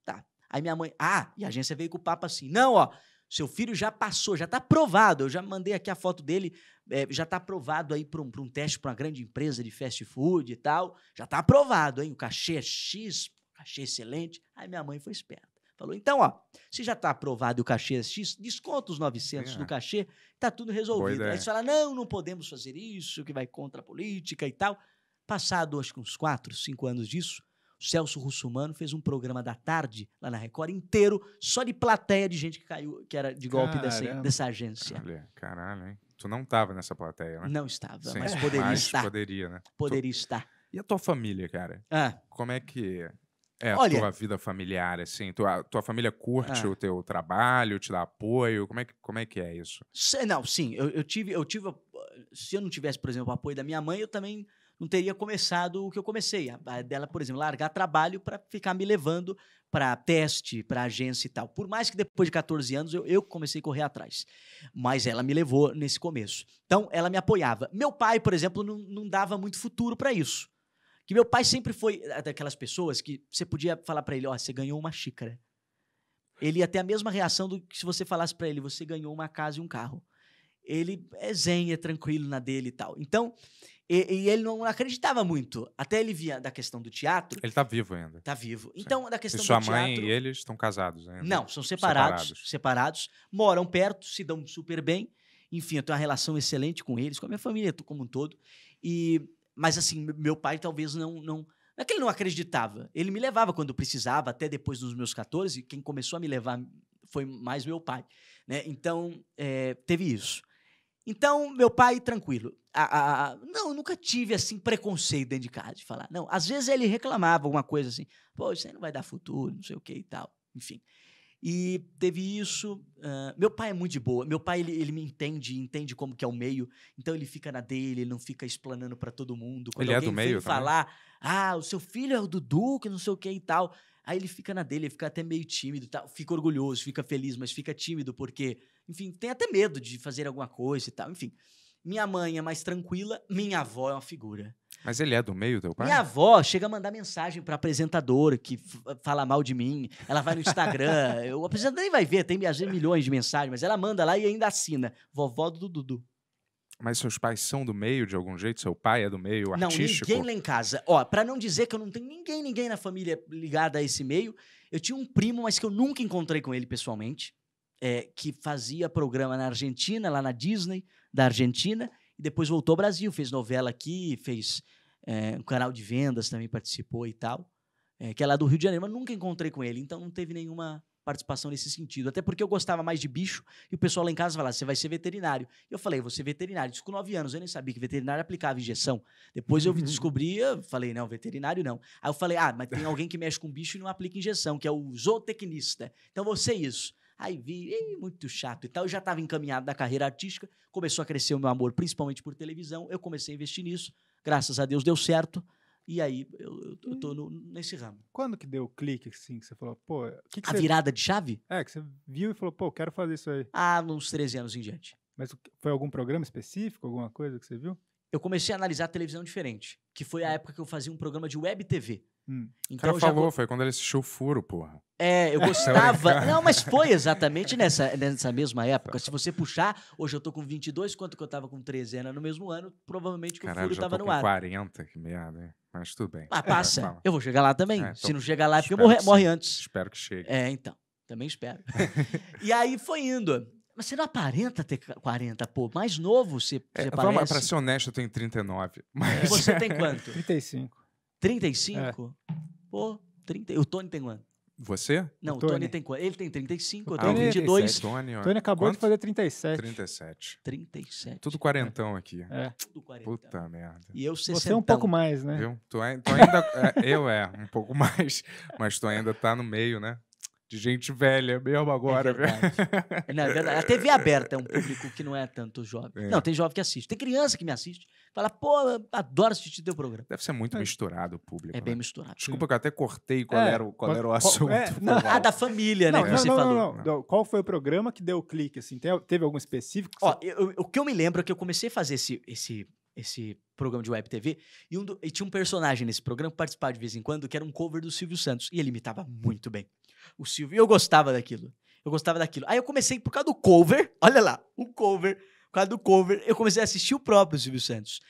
Tá. Aí minha mãe. Ah, e a agência veio com o papo assim. Não, ó. Seu filho já passou, já está aprovado. Eu já mandei aqui a foto dele, é, já está aprovado aí para um, um, teste para uma grande empresa de fast food e tal. Já está aprovado, hein? O cachê é X, cachê excelente. Aí minha mãe foi esperta. Falou, então, ó, se já está aprovado o cachê X, desconta os 900 é. do cachê, está tudo resolvido. Aí você fala, não, não podemos fazer isso, que vai contra a política e tal. Passado, acho que uns 4, 5 anos disso, o Celso Russumano fez um programa da tarde lá na Record inteiro, só de plateia de gente que caiu, que era de golpe dessa, dessa agência. caralho, hein? Tu não estava nessa plateia, né? Não estava, Sim, mas poderia mas estar. Poderia, né? Poderia tu... estar. E a tua família, cara? Ah. Como é que é, Olha, a tua vida familiar, assim, tua, tua família curte ah. o teu trabalho, te dá apoio, como é que, como é, que é isso? Se, não, sim, eu, eu, tive, eu tive, se eu não tivesse, por exemplo, o apoio da minha mãe, eu também não teria começado o que eu comecei, a, a dela, por exemplo, largar trabalho para ficar me levando para teste, para agência e tal. Por mais que depois de 14 anos eu, eu comecei a correr atrás. Mas ela me levou nesse começo. Então, ela me apoiava. Meu pai, por exemplo, não, não dava muito futuro para isso. Que meu pai sempre foi eh, daquelas pessoas que você podia falar para ele, ó, oh, você ganhou uma xícara. Ele ia ter a mesma reação do que se você falasse para ele, você ganhou uma casa e um carro. Ele é zen, é tranquilo na dele e tal. Então, e, e ele não acreditava muito. Até ele via da questão do teatro. Ele tá vivo ainda. Tá vivo. Sim. Então, da questão e do teatro. Sua mãe e ele estão casados ainda? Não, são separados, separados. Separados. Moram perto, se dão super bem. Enfim, eu tenho uma relação excelente com eles, com a minha família como um todo. E mas assim, meu pai talvez não, não. Não é que ele não acreditava. Ele me levava quando precisava, até depois dos meus 14. Quem começou a me levar foi mais meu pai. Né? Então, é, teve isso. Então, meu pai, tranquilo. A, a, a, não, eu nunca tive assim preconceito dentro de casa de falar. Não, às vezes ele reclamava alguma coisa assim, pô, isso aí não vai dar futuro, não sei o que e tal. Enfim. E teve isso. Uh, meu pai é muito de boa. Meu pai, ele, ele me entende, entende como que é o meio. Então, ele fica na dele, ele não fica explanando para todo mundo. Quando ele é do meio falar, ah, o seu filho é o Dudu, que não sei o que e tal. Aí ele fica na dele, ele fica até meio tímido, tá? fica orgulhoso, fica feliz, mas fica tímido porque, enfim, tem até medo de fazer alguma coisa e tal, enfim. Minha mãe é mais tranquila, minha avó é uma figura. Mas ele é do meio, teu pai? Minha avó chega a mandar mensagem para apresentador que fala mal de mim. Ela vai no Instagram. o apresentador nem vai ver, tem milhões de mensagens, mas ela manda lá e ainda assina. Vovó do Dudu. Mas seus pais são do meio de algum jeito? Seu pai é do meio artístico? Não, ninguém lá em casa. Ó, para não dizer que eu não tenho ninguém, ninguém na família ligada a esse meio, eu tinha um primo, mas que eu nunca encontrei com ele pessoalmente é, que fazia programa na Argentina, lá na Disney da Argentina, e depois voltou ao Brasil, fez novela aqui, fez é, um canal de vendas também participou e tal, é, que é lá do Rio de Janeiro, mas nunca encontrei com ele, então não teve nenhuma participação nesse sentido. Até porque eu gostava mais de bicho e o pessoal lá em casa falava: ah, você vai ser veterinário. Eu falei: você veterinário. Isso com 9 anos, eu nem sabia que veterinário aplicava injeção. Depois eu descobri, eu falei: não, veterinário não. Aí eu falei: ah, mas tem alguém que mexe com bicho e não aplica injeção, que é o zootecnista. Então você é isso. Aí vi, muito chato e tal. Eu já estava encaminhado da carreira artística, começou a crescer o meu amor, principalmente por televisão. Eu comecei a investir nisso, graças a Deus deu certo. E aí eu, eu tô no, nesse ramo. Quando que deu o clique, assim, que você falou, pô... Que que a você... virada de chave? É, que você viu e falou, pô, quero fazer isso aí. Ah, uns 13 anos em diante. Mas foi algum programa específico, alguma coisa que você viu? Eu comecei a analisar televisão diferente, que foi a hum. época que eu fazia um programa de web TV. Hum. Então, o cara falou, já... foi quando ele assistiu o furo, porra. É, eu gostava. não, mas foi exatamente nessa, nessa mesma época. Se você puxar, hoje eu tô com 22, quanto que eu tava com 13 anos no mesmo ano, provavelmente que Caralho, o furo tava no ar. Eu 40, que merda, né? Mas tudo bem. Mas ah, passa. Eu vou chegar lá também. É, então, Se não chegar lá, é porque morre, morre antes. Espero que chegue. É, então. Também espero. e aí foi indo. Mas você não aparenta ter 40, pô. Mais novo você, é, você é, parece. pra ser honesto, eu tenho 39. Mas... E você tem quanto? 35. 35? É. Pô, 30. O Tony tem quanto? Você? Não, o Tony. Tony, tem quanto? Ele tem 35, eu tenho é ah, 22. Tony, ó. Tony acabou quanto? de fazer 37. 37. 37. Tudo quarentão é. aqui. É. Tudo quarentão. Puta merda. E eu 60. Você é um pouco mais, né? Viu? Tu, tu ainda, é, eu é, um pouco mais, mas tu ainda tá no meio, né? de gente velha mesmo é agora. É verdade. não, é verdade. A TV é aberta é um público que não é tanto jovem. É. Não, tem jovem que assiste. Tem criança que me assiste. Fala, pô, adoro assistir teu programa. Deve ser muito é. misturado o público. É né? bem misturado. Desculpa que eu até cortei qual, é, era, o, qual era o assunto. ah, da família, né? Não, que não, você não, falou. Não, qual foi o programa que deu clique? Assim? Teve algum específico? Ó, você... eu, o que eu me lembro é que eu comecei a fazer esse, esse esse programa de web TV. E, um do, e, tinha um personagem nesse programa que participava de vez em quando, que era um cover do Silvio Santos. E ele imitava muito bem o Silvio. E eu gostava daquilo. Eu gostava daquilo. Aí eu comecei por causa do cover, olha lá, o cover, por causa do cover, eu comecei a assistir o próprio Silvio Santos.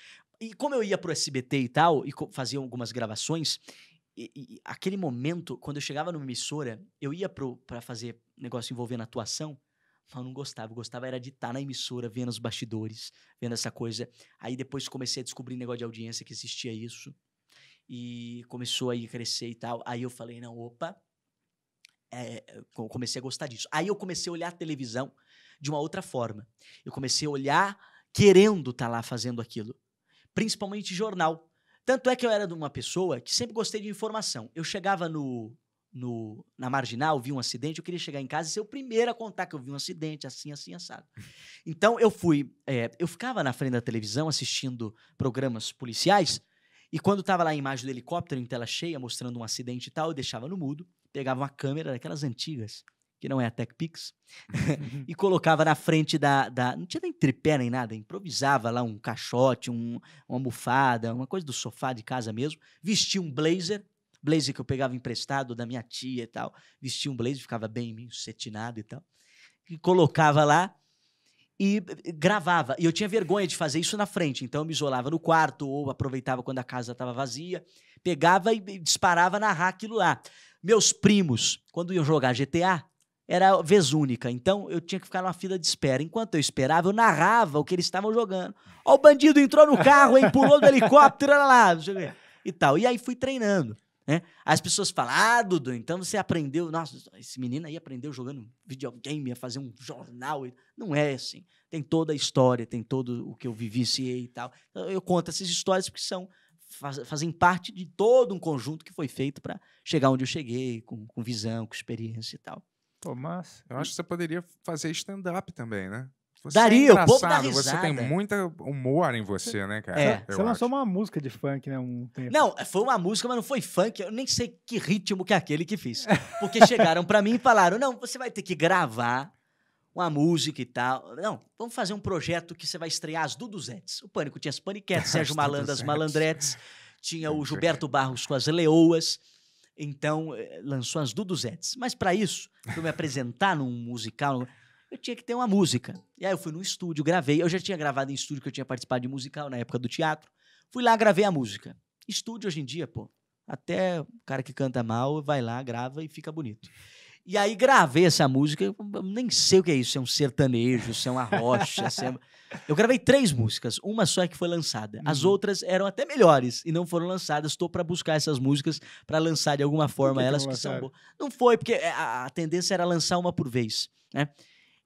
E como eu ia pro SBT e tal, e fazia algumas gravações, e, e, aquele momento, quando eu chegava numa emissora, eu ia para fazer negócio envolvendo atuação, mas eu não gostava. Eu gostava era de estar tá na emissora, vendo os bastidores, vendo essa coisa. Aí depois comecei a descobrir negócio de audiência, que existia isso. E começou aí a crescer e tal. Aí eu falei, não, opa, é, comecei a gostar disso. Aí eu comecei a olhar a televisão de uma outra forma. Eu comecei a olhar querendo estar tá lá fazendo aquilo, principalmente jornal. Tanto é que eu era de uma pessoa que sempre gostei de informação. Eu chegava no, no, na marginal, vi um acidente, eu queria chegar em casa e ser o primeiro a contar que eu vi um acidente, assim, assim, assado. Então eu fui, é, eu ficava na frente da televisão assistindo programas policiais, e quando estava lá a imagem do helicóptero em tela cheia, mostrando um acidente e tal, eu deixava no mudo pegava uma câmera daquelas antigas, que não é a TechPix, uhum. e colocava na frente da, da, Não tinha nem tripé nem nada, improvisava lá um caixote, um, uma almofada, uma coisa do sofá de casa mesmo, vestia um blazer, blazer que eu pegava emprestado da minha tia e tal, vestia um blazer, ficava bem cetinado e tal, e colocava lá e gravava. E eu tinha vergonha de fazer isso na frente, então eu me isolava no quarto ou aproveitava quando a casa estava vazia, pegava e disparava narrar aquilo lá. Meus primos, quando iam jogar GTA, era vez única. Então eu tinha que ficar numa fila de espera. Enquanto eu esperava, eu narrava o que eles estavam jogando. Ó, o bandido entrou no carro, hein? Pulou do helicóptero, lá, e tal. E aí fui treinando. Né? As pessoas falam, ah, Dudu, então você aprendeu. Nossa, esse menino aí aprendeu jogando videogame, a fazer um jornal. Não é assim. Tem toda a história, tem todo o que eu vivenciei e tal. Então, eu conto essas histórias porque são faz, fazem parte de todo um conjunto que foi feito para chegar onde eu cheguei, com, com visão, com experiência e tal. Tomás, eu acho que você poderia fazer stand-up também, né? Você é Daria, é o povo dá risada. Você tem muito humor em você, né, cara? É. Você lançou acho. uma música de funk, né? Um tempo. Não, foi uma música, mas não foi funk. Eu nem sei que ritmo que é aquele que fiz. Porque chegaram para mim e falaram, não, você vai ter que gravar uma música e tal. Não, vamos fazer um projeto que você vai estrear as Duduzetes. O Pânico tinha as Paniquetes, Sérgio Malandro as Malandretes, tinha o Gilberto Barros com as Leoas. Então, eh, lançou as Duduzetes. Mas para isso, para me apresentar num musical, eu tinha que ter uma música. E aí eu fui no estúdio, gravei. Eu já tinha gravado em estúdio, que eu tinha participado de musical na época do teatro. Fui lá, gravei a música. Estúdio hoje em dia, pô, até o cara que canta mal vai lá, grava e fica bonito. E aí gravei essa música, eu nem sei o que é isso, se é um sertanejo, se é uma rocha, se é... Eu gravei três músicas, uma só é que foi lançada. As uhum. outras eram até melhores e não foram lançadas. Estou para buscar essas músicas para lançar de alguma forma que elas que, que são boas. Não foi, porque é, a, a, tendência era lançar uma por vez, né?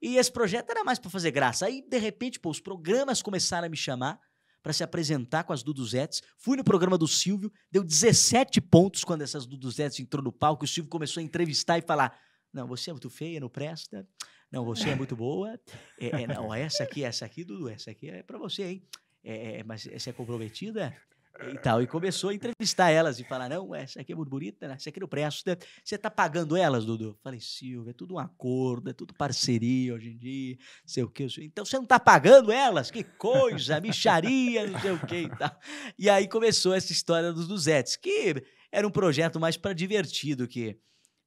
E esse projeto era mais para fazer graça. Aí, de repente, pô, os programas começaram a me chamar para se apresentar com as Duduzetes. Fui no programa do Silvio, deu 17 pontos quando essas Duduzetes entrou no palco. O Silvio começou a entrevistar e falar: não, você é muito feia, não presta. Não, você é muito boa. É, é, não, essa aqui, essa aqui, Dudu, essa aqui é para você, hein? É, é, é mas essa é comprometida e tal. E começou a entrevistar elas e falar: não, essa aqui é burburita, né? essa aqui não presta. Você tá pagando elas, Dudu? Falei, Silvio, é tudo um acordo, é tudo parceria hoje em dia, sei o quê. Então você não tá pagando elas? Que coisa, micharia, não sei o quê e tal. E aí começou essa história dos Duzetes, que era um projeto mais para divertido que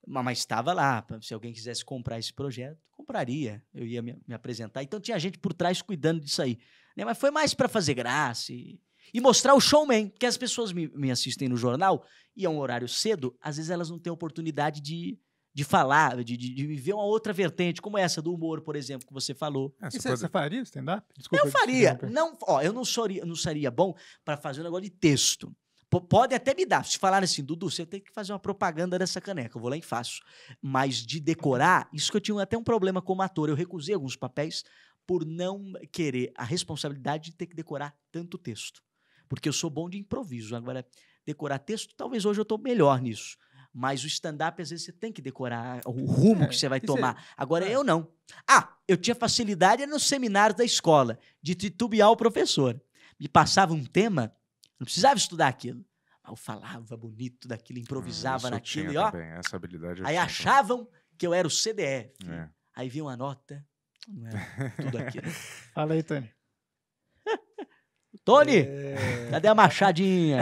mas estava lá. Se alguém quisesse comprar esse projeto, compraria. Eu ia me, me apresentar. Então tinha gente por trás cuidando disso aí. Né? Mas foi mais para fazer graça e, e, mostrar o showman. Porque as pessoas me, me, assistem no jornal e é um horário cedo, às vezes elas não têm oportunidade de, de falar, de, de, de ver uma outra vertente, como essa do humor, por exemplo, que você falou. É, você, é pode... você, faria stand-up? Desculpa. Eu faria. Não, ó, eu não, soria, não seria bom para fazer um negócio de texto. Pode até me dar. Se falar assim, Dudu, você tem que fazer uma propaganda dessa caneca. Eu vou lá e faço. Mas de decorar, isso que eu tinha até um problema como ator. Eu recusei alguns papéis por não querer a responsabilidade de ter que decorar tanto texto. Porque eu sou bom de improviso. Agora, decorar texto, talvez hoje eu estou melhor nisso. Mas o stand-up, às vezes, você tem que decorar o rumo é, que você vai tomar. Agora, é. eu não. Ah, eu tinha facilidade no seminário da escola, de titubear o professor. Me passava um tema, não precisava estudar aquilo. Mas eu falava bonito daquilo, hum, improvisava hum, naquilo. E, ó, também. Essa habilidade aí achavam que eu era o CDF. É. Aí vinha uma nota. Não era tudo aquilo. Fala aí, Tony. Tony, é... cadê a machadinha?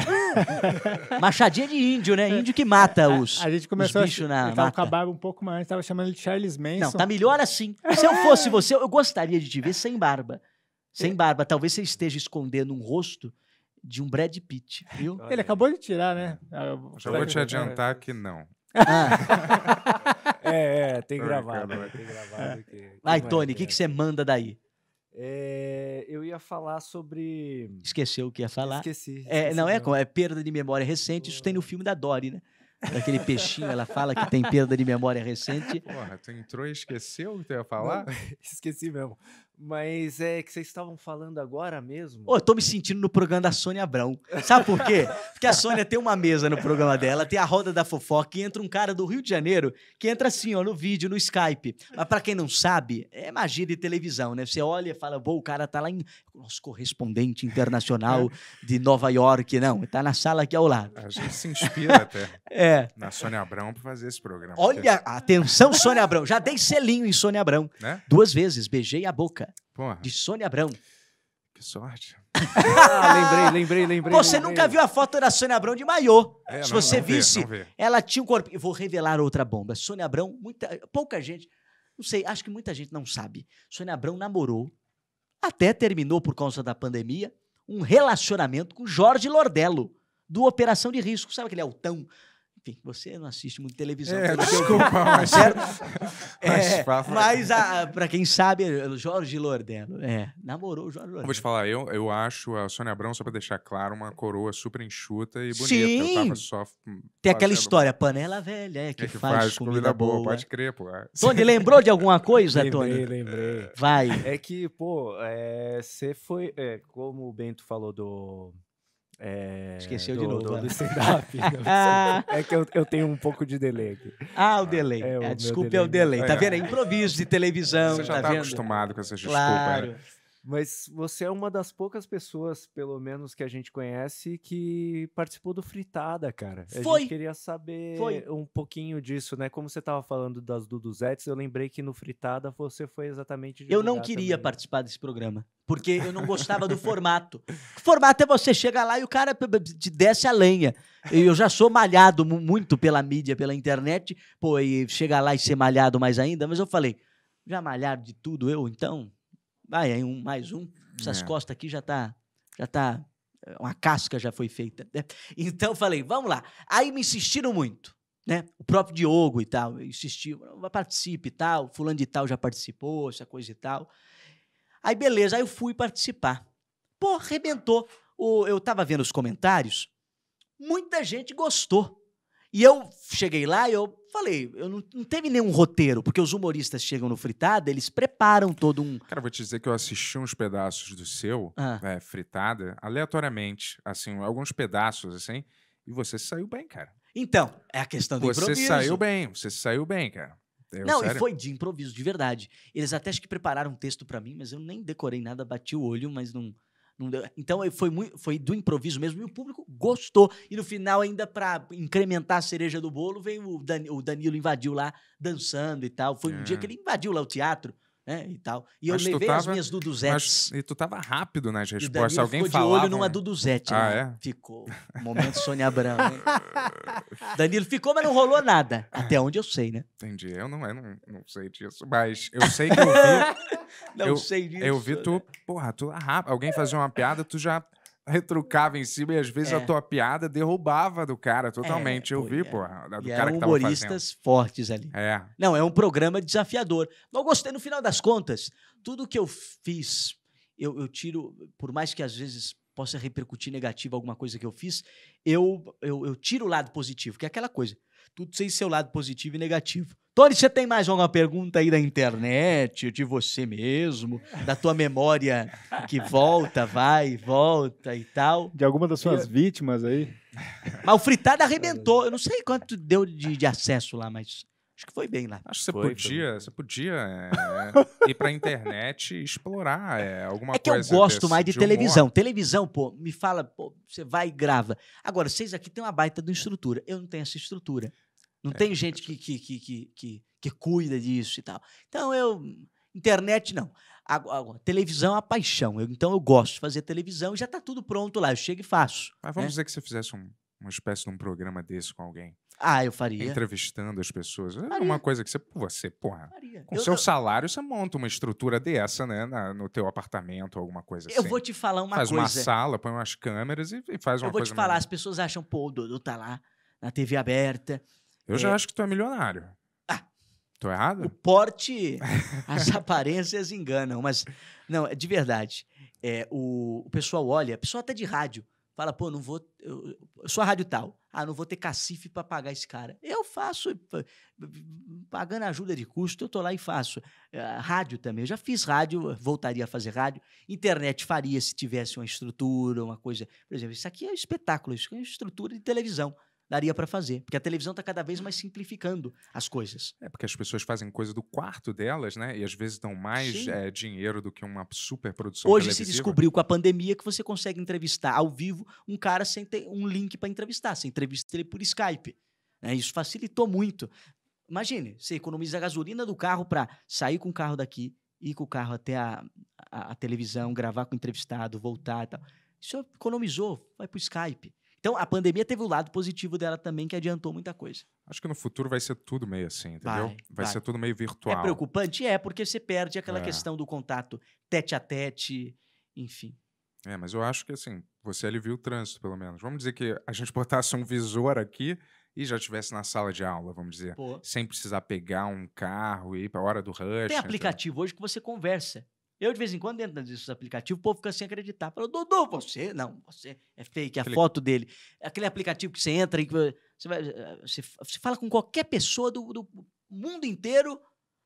machadinha de índio, né? Índio que mata os, a, a gente começou a, na mata. barba um pouco mais, tava chamando ele de Charles Manson. Não, tá melhor assim. Se eu fosse você, eu gostaria de te ver sem barba. Sem barba. Talvez você esteja escondendo um rosto de um Brad Pitt, viu? Ele acabou de tirar, né? É. Ah, Já vou te adiantar que não. Ah. é, é, tem gravado. Né? Tem gravado que, é. Tony, o que, que você manda daí? É, eu ia falar sobre. Esqueceu o que ia falar? Esqueci. É, esqueci é, não, é, é perda de memória recente. Isso tem no filme da Dory, né? Daquele peixinho, ela fala que tem perda de memória recente. Porra, tu entrou e esqueceu o que tu ia falar? Não, esqueci mesmo. Mas é que vocês estavam falando agora mesmo. Oh, eu tô me sentindo no programa da Sônia Abrão. Sabe por quê? Porque a Sônia tem uma mesa no programa dela, tem a roda da fofoca, e entra um cara do Rio de Janeiro que entra assim, ó, no vídeo, no Skype. Mas pra quem não sabe, é magia de televisão, né? Você olha e fala, pô, o cara tá lá em. Nosso correspondente internacional de Nova York, não. Tá na sala aqui ao lado. A gente se inspira até. é. Na Sônia Abrão pra fazer esse programa. Olha, atenção, Sônia Abrão. Já dei selinho em Sônia Abrão. Né? Duas vezes, beijei a boca. Porra. De Sônia Abrão. Que sorte. ah, lembrei, lembrei, lembrei. Você lembrei. nunca viu a foto da Sônia Abrão de maiô. É, Se não, você não visse, ela tinha um corpo. Eu vou revelar outra bomba. Sônia Abrão, muita, pouca gente. Não sei, acho que muita gente não sabe. Sônia Abrão namorou, até terminou por causa da pandemia, um relacionamento com Jorge Lordello, do Operação de Risco. Sabe aquele altão enfim, você não assiste muito televisão. É, desculpa, mas... é, mas para quem sabe, é, Jorge Lorde, é, namorou o Jorge Lordello. Vou te falar, eu, eu acho a Sônia Abrão, só para deixar claro, uma coroa super enxuta e bonita. Sim! Eu tava só Tem aquela história, panela velha é que, é que faz, faz comida, comida boa, boa. Pode crer, pô. Tony, lembrou de alguma coisa, lembrei, Tony? Lembrei, Vai. É que, pô, você é, foi, é, como o Bento falou do é, Esqueceu do, de novo. Do, né? do né? Ah. É que eu, eu, tenho um pouco de delay aqui. Ah, o delay. É, o é, desculpa, é delay. é o delay. Tá é. vendo? É improviso de televisão. Você já tá, tá acostumado com essas desculpas. Né? Claro. Né? Mas você é uma das poucas pessoas, pelo menos que a gente conhece, que participou do Fritada, cara. Foi. A gente queria saber foi. um pouquinho disso, né? Como você estava falando das Duduzetes, eu lembrei que no Fritada você foi exatamente de Eu não queria também. participar desse programa, porque eu não gostava do formato. O formato é você chegar lá e o cara te desce a lenha. Eu já sou malhado muito pela mídia, pela internet, pô, e chegar lá e ser malhado mais ainda, mas eu falei, já malhado de tudo eu, então? vai, aí um, mais um, essas é. costas aqui já tá, já tá, eh, uma casca já foi feita, né? Então falei, vamos lá. Aí me insistiram muito, né? O próprio Diogo e tal, insistiu, participe e tal, fulano de tal já participou, essa coisa e tal. Aí beleza, aí eu fui participar. Pô, arrebentou. O, eu tava vendo os comentários, muita gente gostou. E eu cheguei lá e eu falei, eu não, não teve nenhum roteiro, porque os humoristas chegam no fritada, eles preparam todo um. Cara, vou te dizer que eu assisti uns pedaços do seu ah. é, fritada aleatoriamente, assim, alguns pedaços assim, e você saiu bem, cara. Então, é a questão do você improviso. Você saiu bem, você saiu bem, cara. Eu, não, sério? e foi de improviso, de verdade. Eles até acho que prepararam um texto para mim, mas eu nem decorei nada, bati o olho, mas não. Então foi, muito, foi do improviso mesmo e o público gostou. E no final, ainda para incrementar a cereja do bolo, veio o, o Danilo invadiu lá dançando e tal. Foi é. um dia é. que ele invadiu lá o teatro né? E tal. E mas eu levei tava, as minhas Duduzetes. Mas, e tu tava rápido nas respostas. Alguém ficou falava, de olho numa Duduzete, ah, né? É? Ficou. Momento Sônia Abrão. Danilo ficou, mas não rolou nada. Até onde eu sei, né? Entendi. Eu não, eu não, não sei disso, mas eu sei que eu vi. não eu, sei disso. Eu vi tu, né? porra, tu ah, rápido. Alguém fazia uma piada, tu já retrucava em cima e às vezes é. a tua piada derrubava do cara é, totalmente. É, eu vi, é. porra. Do e cara eram humoristas fortes ali. É. Não, é um programa desafiador. Mas eu gostei, no final das contas, tudo que eu fiz, eu, eu tiro, por mais que às vezes possa repercutir negativo alguma coisa que eu fiz, eu, eu, eu tiro o lado positivo, que é aquela coisa. Tudo sem seu lado positivo e negativo. Tony, você tem mais alguma pergunta aí da internet, de você mesmo, da tua memória que volta, vai, volta e tal? De alguma das suas eu... vítimas aí? Mas o fritado arrebentou. Eu não sei quanto deu de, de acesso lá, mas Acho que foi bem lá. Acho que você foi, podia, foi. você podia é, ir pra internet e explorar é, alguma coisa. É que coisa eu gosto desse, mais de, de televisão. Humor. Televisão, pô, me fala, pô, você vai e grava. Agora, vocês aqui têm uma baita de estrutura. Eu não tenho essa estrutura. Não é. tem gente que, que, que, que, que, cuida disso e tal. Então eu. Internet não. televisão é uma paixão. Eu, então eu gosto de fazer televisão e já está tudo pronto lá. Eu chego e faço. Mas né? vamos né? dizer que você fizesse um, uma espécie de um programa desse com alguém. Ah, eu faria. Entrevistando as pessoas. É uma coisa que você, você porra, faria. com eu, seu salário, você monta uma estrutura dessa, né? Na, no teu apartamento, alguma coisa eu assim. Eu vou te falar uma faz coisa. Faz uma sala, põe umas câmeras e, e faz uma coisa. Eu vou coisa te falar, as pessoas acham, pô, o Dodô tá lá na TV aberta, eu já é... acho que tu é milionário. Ah, Tô errado? O porte, as aparências enganam, mas não, é de verdade. É, o, o pessoal olha, a pessoa até de rádio, fala, pô, não vou. Eu, eu sou a rádio tal. Ah, não vou ter cacife para pagar esse cara. Eu faço, pagando ajuda de custo, eu tô lá e faço. É, rádio também, eu já fiz rádio, voltaria a fazer rádio. Internet faria se tivesse uma estrutura, uma coisa. Por exemplo, isso aqui é um espetáculo, isso aqui é uma estrutura de televisão daria para fazer. Porque a televisão está cada vez mais simplificando as coisas. É porque as pessoas fazem coisa do quarto delas, né? E às vezes dão mais é, dinheiro do que uma super produção Hoje televisiva. se descobriu com a pandemia que você consegue entrevistar ao vivo um cara sem ter um link para entrevistar. Você entrevista ele por Skype. Né? Isso facilitou muito. Imagine, você economiza a gasolina do carro para sair com o carro daqui, ir com o carro até a, a, a televisão, gravar com o entrevistado, voltar e tal. Isso economizou, vai para o Skype. Então, a pandemia teve o lado positivo dela também, que adiantou muita coisa. Acho que no futuro vai ser tudo meio assim, entendeu? Vai, vai, vai. ser tudo meio virtual. É preocupante? É, porque você perde aquela é. questão do contato tete a tete, enfim. É, mas eu acho que assim, você aliviou o trânsito, pelo menos. Vamos dizer que a gente botasse um visor aqui e já estivesse na sala de aula, vamos dizer. Pô. Sem precisar pegar um carro e ir para a hora do rush. Tem aplicativo então... hoje que você conversa. Eu, de vez em quando, dentro desses aplicativos, o povo fica sem acreditar. Fala, Dudu, você. Não, você é fake, é a Felipe. foto dele. É aquele aplicativo que você entra e você, vai, eh, você, você fala com qualquer pessoa do, do mundo inteiro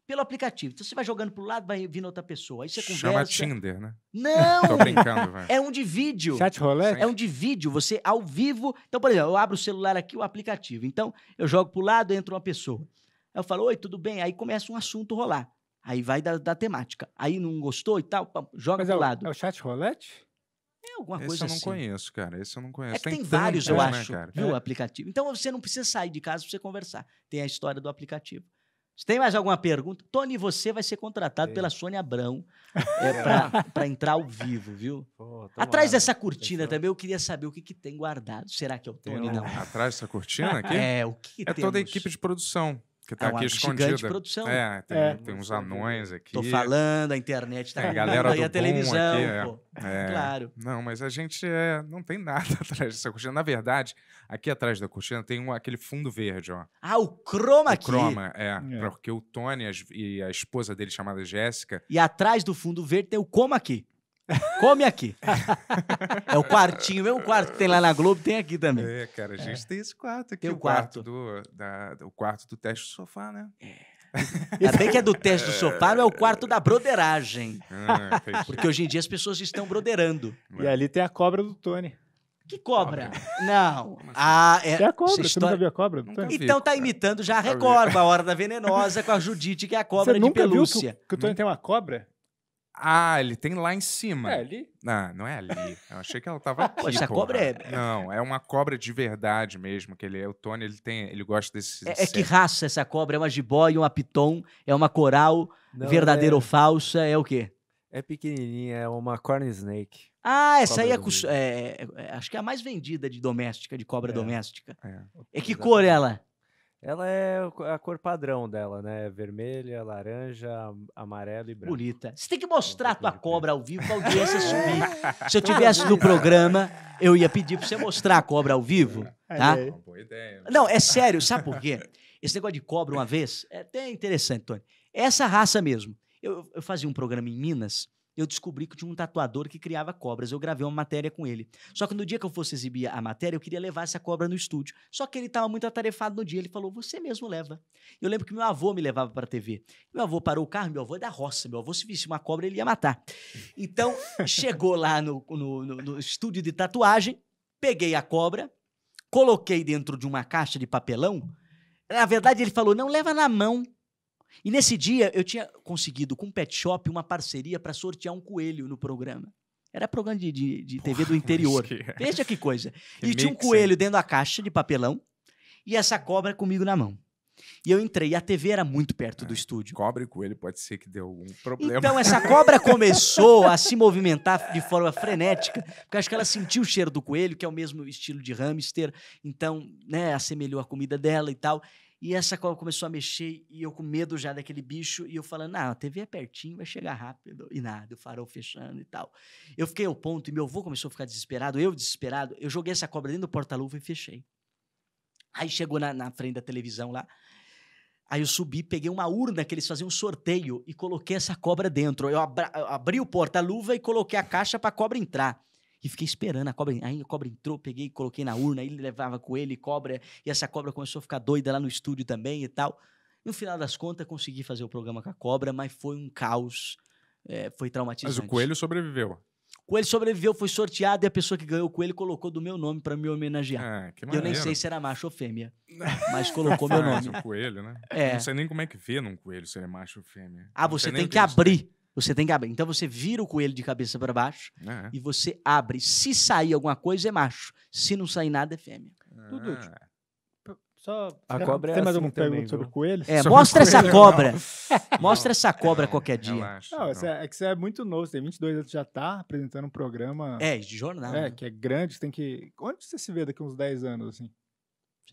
pelo aplicativo. Então você vai jogando pro lado, vai vindo outra pessoa. Aí você Chama conversa. Chama Tinder, né? Não! Tô brincando, velho. É um de vídeo. Chat rolê? É um de vídeo, você ao vivo. Então, por exemplo, eu abro o celular aqui, o aplicativo. Então, eu jogo pro lado, entra uma pessoa. Aí eu falo, oi, tudo bem? Aí começa um assunto rolar. Aí vai da, da temática. Aí não gostou e tal, joga Mas pro é o, lado. É o chat roulette? É alguma Esse coisa assim. Esse eu não assim. conheço, cara. Esse eu não conheço. É que tem, tem vários, né, eu acho, viu, é. aplicativo. Então você não precisa sair de casa pra você conversar. Tem a história do aplicativo. Se tem mais alguma pergunta, Tony, você vai ser contratado é. pela Sônia Abrão é, para entrar ao vivo, viu? Pô, atrás né? dessa cortina também eu queria saber o que, que tem guardado. Será que é o Tony? Tem, não. Atrás dessa cortina aqui? É, o que, que É temos? toda a equipe de produção. Que tá é aqui escondida. Gigante produção. É, tem, é. tem uns anões aqui. Tô falando, a internet tá é, galera do e a televisão, aqui, pô. É. é. Claro. Não, mas a gente é, não tem nada atrás dessa cortina. Na verdade, aqui atrás da cortina tem um, aquele fundo verde, ó. Ah, o croma aqui. O croma, é. é, Porque o Tony e a esposa dele, chamada Jéssica... E atrás do fundo verde tem o coma aqui. Come aqui. é o quartinho, o mesmo quarto que tem lá na Globo, tem aqui também. É, cara, a gente é. tem esse quarto aqui. Tem o, o quarto. quarto. do, da, o quarto do teste do sofá, né? É. Ainda bem que é do teste do é. sofá, não é o quarto da broderagem. Ah, Porque hoje em dia as pessoas estão broderando. E ali tem a cobra do Tony. Que cobra? cobra. Não. Assim? Ah, é, é a cobra, história... você nunca viu a cobra? Do então tá imitando já a Record, a Hora da Venenosa, com a Judite, que é a cobra você de nunca pelúcia. Viu que o Tony hum? tem uma cobra? Ah, ele tem lá em cima. É ali? Não, ah, não é ali. Eu achei que ela tava aqui. Essa cobra é, é... Não, é uma cobra de verdade mesmo. Que ele, é, o Tony, ele tem, ele gosta desse. É, é que raça essa cobra? É uma jiboia, uma piton, é uma coral, não, verdadeira é... ou falsa? É o quê? É pequenininha, é uma corn snake. Ah, essa aí é, é, é, acho que é a mais vendida de doméstica, de cobra doméstica. É. que cor ela? Ela é a cor padrão dela, né? Vermelha, laranja, amarelo e branco. Bonita. Você tem que mostrar a tua cobra ao vivo pra audiência subir. Se eu tivesse no programa, eu ia pedir pra você mostrar a cobra ao vivo, é, tá? É boa ideia. Não, é sério, sabe por quê? Esse negócio de cobra uma vez é até interessante, Tony. Essa raça mesmo. Eu, eu fazia um programa em Minas eu descobri que tinha um tatuador que criava cobras. Eu gravei uma matéria com ele. Só que no dia que eu fosse exibir a matéria, eu queria levar essa cobra no estúdio. Só que ele estava muito atarefado no dia. Ele falou: Você mesmo leva. Eu lembro que meu avô me levava para a TV. Meu avô parou o carro, meu avô é da roça. Meu avô, se visse uma cobra, ele ia matar. Então, chegou lá no, no, no, no estúdio de tatuagem, peguei a cobra, coloquei dentro de uma caixa de papelão. Na verdade, ele falou: Não leva na mão. E nesse dia eu tinha conseguido com o Pet Shop uma parceria para sortear um coelho no programa. Era programa de, de, de TV Porra, do interior. Que... É? Veja que coisa. Que e tinha um coelho dentro da caixa de papelão e essa cobra comigo na mão. E eu entrei, a TV era muito perto é, do estúdio. Cobra e coelho pode ser que deu algum problema. Então, essa cobra começou a se movimentar de forma frenética, porque acho que ela sentiu o cheiro do coelho, que é o mesmo estilo de hamster, então, né, assemelhou a comida dela e tal. E essa cola começou a mexer e eu com medo já daquele bicho e eu falando, ah, a TV é pertinho, vai chegar rápido. E nada, o farol fechando e tal. Eu fiquei ao ponto e meu avô começou a ficar desesperado, eu desesperado. Eu joguei essa cobra dentro do porta-luva e fechei. Aí chegou na, na frente da televisão lá, Aí eu subi, peguei uma urna que eles faziam um sorteio e coloquei essa cobra dentro. Eu abri o porta-luva e coloquei a caixa para a cobra entrar. E fiquei esperando a cobra. Aí a cobra entrou, peguei, coloquei na urna, ele levava com ele cobra. E essa cobra começou a ficar doida lá no estúdio também e tal. No final das contas, consegui fazer o programa com a cobra, mas foi um caos. É, foi traumatizante. Mas o coelho sobreviveu. O coelho sobreviveu, foi sorteado e a pessoa que ganhou o coelho colocou do meu nome para me homenagear. Ah, que eu nem sei se era macho ou fêmea, mas colocou meu nome. o coelho, né? É. Não sei nem como é que vê num coelho se ele é macho ou fêmea. Ah, você tem que abrir. Você tem que abrir. Então você vira o coelho de cabeça para baixo é. e você abre. Se sair alguma coisa, é macho. Se não sair nada, é fêmea. Tudo útil. Ah. Só... A cobra é Tem é mais assim alguma pergunta sobre sobre coelho? É, sobre mostra coelho, essa cobra. Não. mostra não, essa cobra não, qualquer dia. Relaxa, não, É, é que você é muito novo, você tem 22 anos, já está apresentando um programa. É, de jornal. É, né? que é grande, tem que. Onde você se vê daqui uns 10 anos, assim?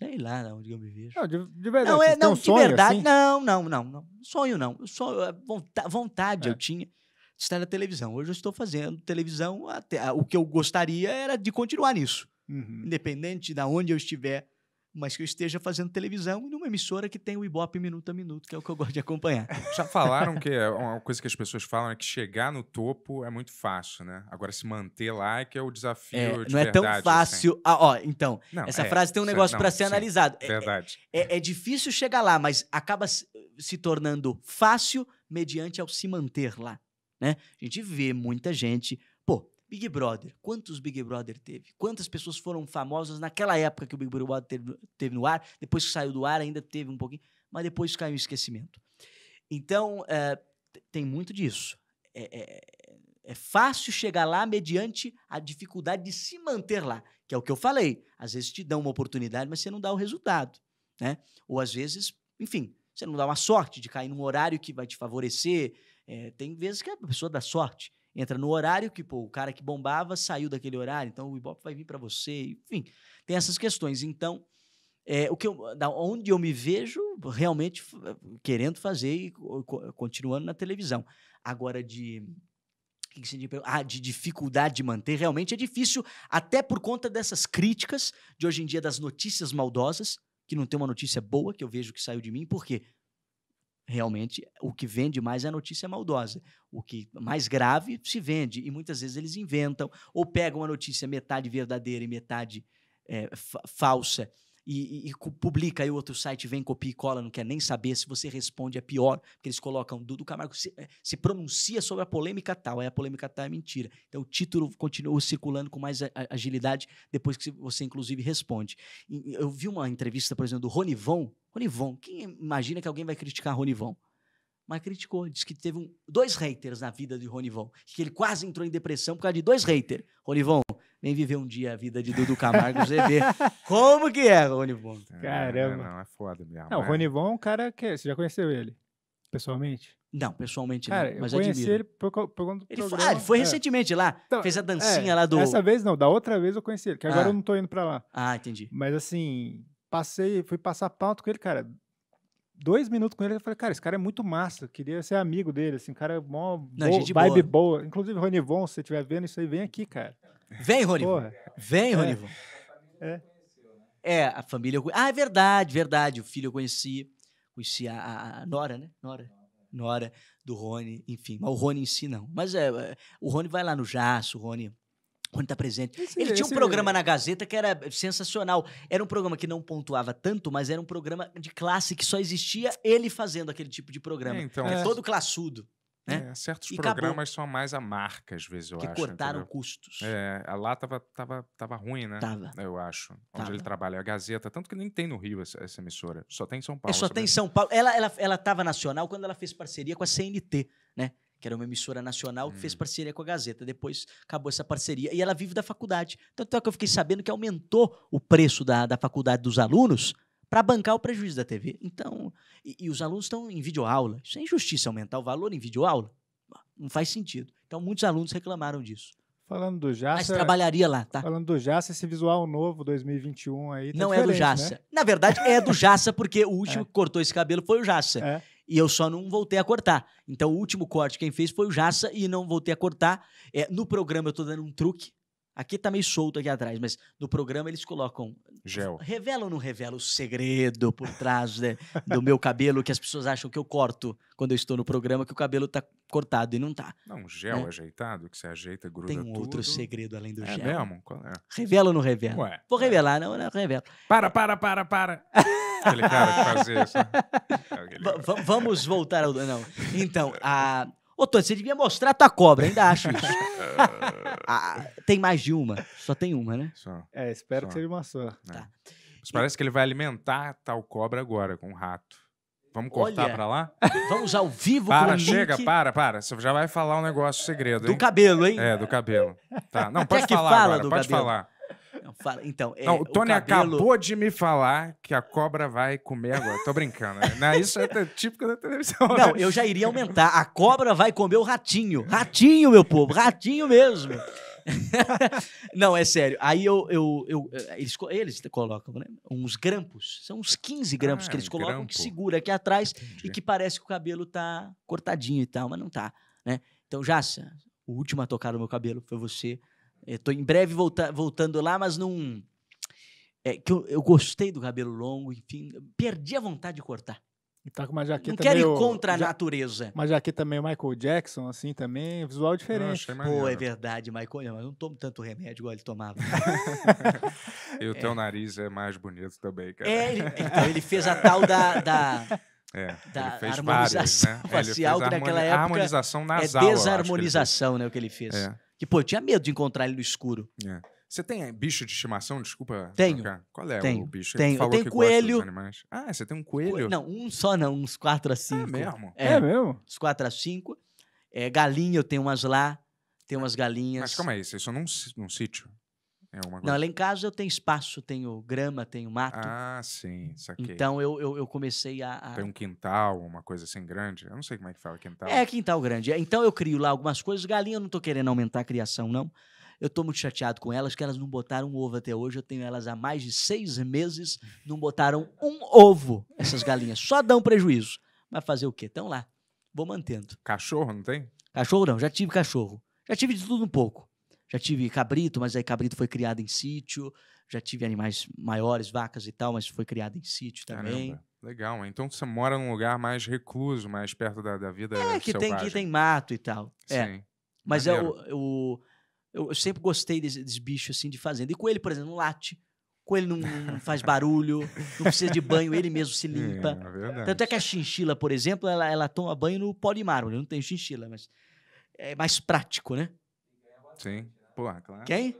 Sei lá de onde eu me vejo. Não, de, de verdade. Não, é, não, um de verdade. Assim? Não, não, não, não. Sonho não. Sonho, eh, vontade, vontade é. eu tinha de estar na televisão. Hoje eu estou fazendo televisão. Até, ah, o que eu gostaria era de continuar nisso. Uhum. Independente de onde eu estiver mas que eu esteja fazendo televisão e numa emissora que tem o Ibope minuto a minuto, que é o que eu gosto de acompanhar. Já falaram que é uma coisa que as pessoas falam é que chegar no topo é muito fácil, né? Agora, se manter lá é que é o desafio é, Não é tão assim. fácil. Assim. Ah, ó, então, não, essa é, frase tem um é negócio para ser sim, analisado. É, verdade. É, é, é difícil chegar lá, mas acaba se tornando fácil mediante ao se manter lá, né? A gente vê muita gente, pô, Big Brother. Quantos Big Brother teve? Quantas pessoas foram famosas naquela época que o Big Brother teve, teve no ar? Depois que saiu do ar, ainda teve um pouquinho, mas depois caiu em esquecimento. Então, é, tem muito disso. É, é, é fácil chegar lá mediante a dificuldade de se manter lá, que é o que eu falei. Às vezes te dão uma oportunidade, mas você não dá o resultado. Né? Ou às vezes, enfim, você não dá uma sorte de cair num horário que vai te favorecer. É, tem vezes que a pessoa dá sorte entra no horário que, pô, o cara que bombava saiu daquele horário, então o Ibope vai vir para você, enfim, tem essas questões. Então, é, o que eu, da onde eu me vejo realmente querendo fazer e continuando na televisão. Agora, de que ah, de dificuldade de manter, realmente é difícil, até por conta dessas críticas de hoje em dia das notícias maldosas, que não tem uma notícia boa que eu vejo que saiu de mim, por quê? realmente o que vende mais é a notícia maldosa. O que mais grave se vende. E muitas vezes eles inventam ou pegam a notícia metade verdadeira e metade é, falsa e, e, e, publica, aí o outro site vem, copia e cola, não quer nem saber. Se você responde, é pior, porque eles colocam Dudu Camargo se, é, se pronuncia sobre a polêmica tal, aí a polêmica tal é mentira. Então o título continua circulando com mais agilidade depois que você, inclusive, responde. E, eu vi uma entrevista, por exemplo, do Ronivon. Ronivon, quem imagina que alguém vai criticar Ronivon? mas criticou. Diz que teve um, dois haters na vida de Ronivon. Que ele quase entrou em depressão por causa de dois haters. Ronivon, vem viver um dia a vida de Dudu Camargo ZD. Como que é, Rony Von? É, Caramba. não, é foda mesmo. Não, o é. Rony Von é um cara que. Você já conheceu ele? Pessoalmente? Não, pessoalmente cara, não. Mas eu conheci admiro. ele por, por conta do ele programa. Foi, ah, ele foi é. recentemente lá, então, fez a é, dancinha é, lá do... Dessa vez não, da outra vez eu conheci ele, que agora ah. eu não tô indo pra lá. Ah, entendi. Mas assim, passei, fui passar pauta com ele, cara, dois minutos com ele, eu falei, cara, esse cara é muito massa, queria ser amigo dele, assim, cara, mó não, vibe boa. boa. Inclusive, Rony Von, se você estiver vendo isso aí, vem aqui, cara. Vem, Ronivo. Vem, é. Ronivo. É. é. a família. Ah, é verdade, verdade. O filho eu conheci. Conheci a, a Nora, né? Nora. Nora do Rony, enfim. Mas o Rony em si não. Mas é, é o Rony vai lá no Jaço, o Rony quando está presente. Esse, ele tinha um programa na Gazeta que era sensacional. Era um programa que não pontuava tanto, mas era um programa de classe que só existia ele fazendo aquele tipo de programa. É, então, é. é. todo classudo. Né? É, certos e programas acabou. são mais a marca, às vezes, eu que acho. Que cortaram entendeu? custos. É, lá tava, tava, tava ruim, né? Tava. Eu acho. Onde tava. ele trabalha, a Gazeta. Tanto que nem tem no Rio essa, essa emissora. Só tem em São Paulo. É, só tem em São Paulo. Ela, ela, ela tava nacional quando ela fez parceria com a CNT, né? Que era uma emissora nacional hum. que fez hum. parceria com a Gazeta. Depois acabou essa parceria. E ela vive da faculdade. Tanto é que eu fiquei sabendo que aumentou o preço da, da faculdade dos alunos para bancar o prejuízo da TV. Então, e, e os alunos estão em videoaula. Isso é injustiça aumentar o valor em videoaula. Não faz sentido. Então, muitos alunos reclamaram disso. Falando do Jaça. Mas trabalharia lá, tá? Falando do Jaça, esse visual novo 2021 aí. Tá não é do Jaça. Né? Na verdade, é do Jaça, porque o último é. que cortou esse cabelo foi o Jaça. É. E eu só não voltei a cortar. Então, o último corte quem fez foi o Jaça e não voltei a cortar. É, no programa eu tô dando um truque Aqui tá meio solto aqui atrás, mas no programa eles colocam. Gel. Revela ou não revela o segredo por trás né, do meu cabelo que as pessoas acham que eu corto quando eu estou no programa, que o cabelo tá cortado e não tá. Não, gel né? ajeitado, que você ajeita, gruda Tem um tudo. outro segredo além do é gel. Mesmo? Qual é? Revela ou não revela? Ué, Vou é. revelar, não, não revela. Para, para, para, para. Aquele cara que faz isso. Né? Vamos voltar ao. Não. Então, a, Ô, Tony, você devia mostrar a tua cobra, ainda acho isso. ah, tem mais de uma? Só tem uma, né? Só. É, espero só. que seja uma só. É. Tá. Mas parece e... que ele vai alimentar tal cobra agora, com um rato. Vamos cortar Olha, pra lá? Vamos ao vivo para, com o chega, link... para, para. Você já vai falar um negócio segredo, hein? Do cabelo, hein? É, do cabelo. Tá, não, pode Quer falar que fala agora, do pode cabelo? falar fala, então, é, não, o Tony o cabelo... acabou de me falar que a cobra vai comer agora. Tô brincando. Né? Isso é típico da televisão. Não, né? eu já iria aumentar. A cobra vai comer o ratinho. Ratinho, meu povo, ratinho mesmo. não, é sério. Aí eu. eu, eu eh, eles, eles colocam né? uns grampos. São uns 15 grampos ah, que eles ah, colocam grampo. que segura aqui atrás Entendi. e que parece que o cabelo tá cortadinho e tal, mas não tá. Né? Então, Jassa, o último a tocar no meu cabelo foi você. Estou em breve volta, voltando lá, mas não. É, que eu, eu, gostei do cabelo longo, enfim. Perdi a vontade de cortar. E tá com uma jaqueta Não quero meio, ir contra a ja, natureza. Uma jaqueta meio Michael Jackson, assim, também, visual ah, diferente. Não, Pô, é verdade, Michael, mas não tomo tanto remédio igual ele tomava. e o é. teu nariz é mais bonito também, cara. É, ele, então, ele fez a tal da, da... É, da harmonização várias, né? facial, que naquela época. Harmonização é nasal, é desarmonização, né? O que ele fez. É. Que, pô, eu tinha medo de encontrar ele no escuro. É. Você tem eh, bicho de estimação? Desculpa. Tenho. Trocar. Qual é tenho. o bicho? Tenho. Falou eu tenho que coelho. Ah, você tem um coelho? Não, um só não, uns quatro a ah, cinco. É mesmo? É, é mesmo? Uns quatro a cinco. É, galinha, eu tenho umas lá. Tem umas galinhas. Mas calma aí, vocês são num, num sítio? Em é coisa? Não, lá em casa eu tenho espaço, tenho grama, tenho mato. Ah, sim, saquei. Então eu, eu, eu comecei a, a, Tem um quintal, uma coisa assim grande? Eu não sei como é que fala quintal. É, quintal grande. É, então eu crio lá algumas coisas. Galinha eu não tô querendo aumentar a criação, não. Eu tô muito chateado com elas, que elas não botaram ovo até hoje. Eu tenho elas há mais de seis meses, não botaram um ovo, essas galinhas. Só dão prejuízo. Mas fazer o quê? Estão lá. Vou mantendo. Cachorro, não tem? Cachorro não, já tive cachorro. Já tive de tudo um pouco. Já tive cabrito, mas aí cabrito foi criado em sítio. Já tive animais maiores, vacas e tal, mas foi criado em sítio também. Caramba. Legal, então você mora num lugar mais recluso, mais perto da, da vida é, que tem que tem mato e tal. É. Sim. É. Mas eu, é eu, eu, sempre gostei desse, desse bicho assim de fazenda. E com ele por exemplo, não late. ele não, não faz barulho, não precisa de banho, ele mesmo se é, limpa. É, é verdade. Tanto é que a chinchila, por exemplo, ela, ela toma banho no pó de mármore. Eu não tenho chinchila, mas é mais prático, né? Sim claro. Quem?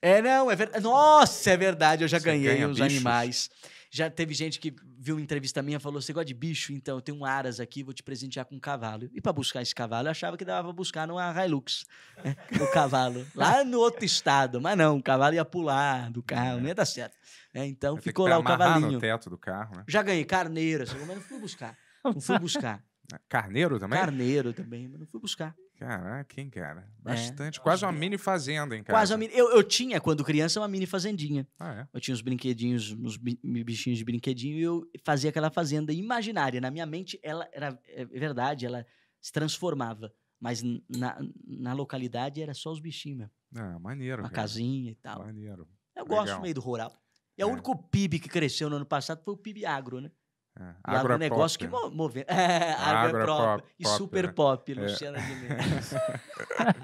É, não, é verdade. Nossa, é verdade, eu já você ganhei os bichos. animais. Já teve gente que viu uma entrevista minha e falou: Você gosta de bicho? Então, eu tenho um Aras aqui, vou te presentear com um cavalo. E para buscar esse cavalo, eu achava que dava pra buscar numa Hilux, né? o cavalo. Lá no outro estado. Mas não, o cavalo ia pular do carro, é. não ia dar certo. É, então, Vai ficou lá o cavalinho. no teto do carro, né? Já ganhei carneiro, assim, mas não fui buscar. Não fui buscar. Carneiro também? Carneiro também, mas não fui buscar. Caraca, quem cara? É, Bastante. É. Quase uma mini fazenda, hein, cara? Quase uma mini... Eu, eu tinha, quando criança, uma mini fazendinha. Ah, é? Eu tinha os brinquedinhos, os bichinhos de brinquedinho, e eu fazia aquela fazenda imaginária. Na minha mente, ela era é verdade, ela se transformava. Mas na, na localidade era só os bichinhos mesmo. Ah, maneiro. Uma cara. casinha e tal. Maneiro. Eu Legal. gosto meio do rural. E é. o único PIB que cresceu no ano passado foi o PIB agro, né? É, lá do negócio pop, que movendo move... É, água, água pop, pop, e super né? pop, Luciana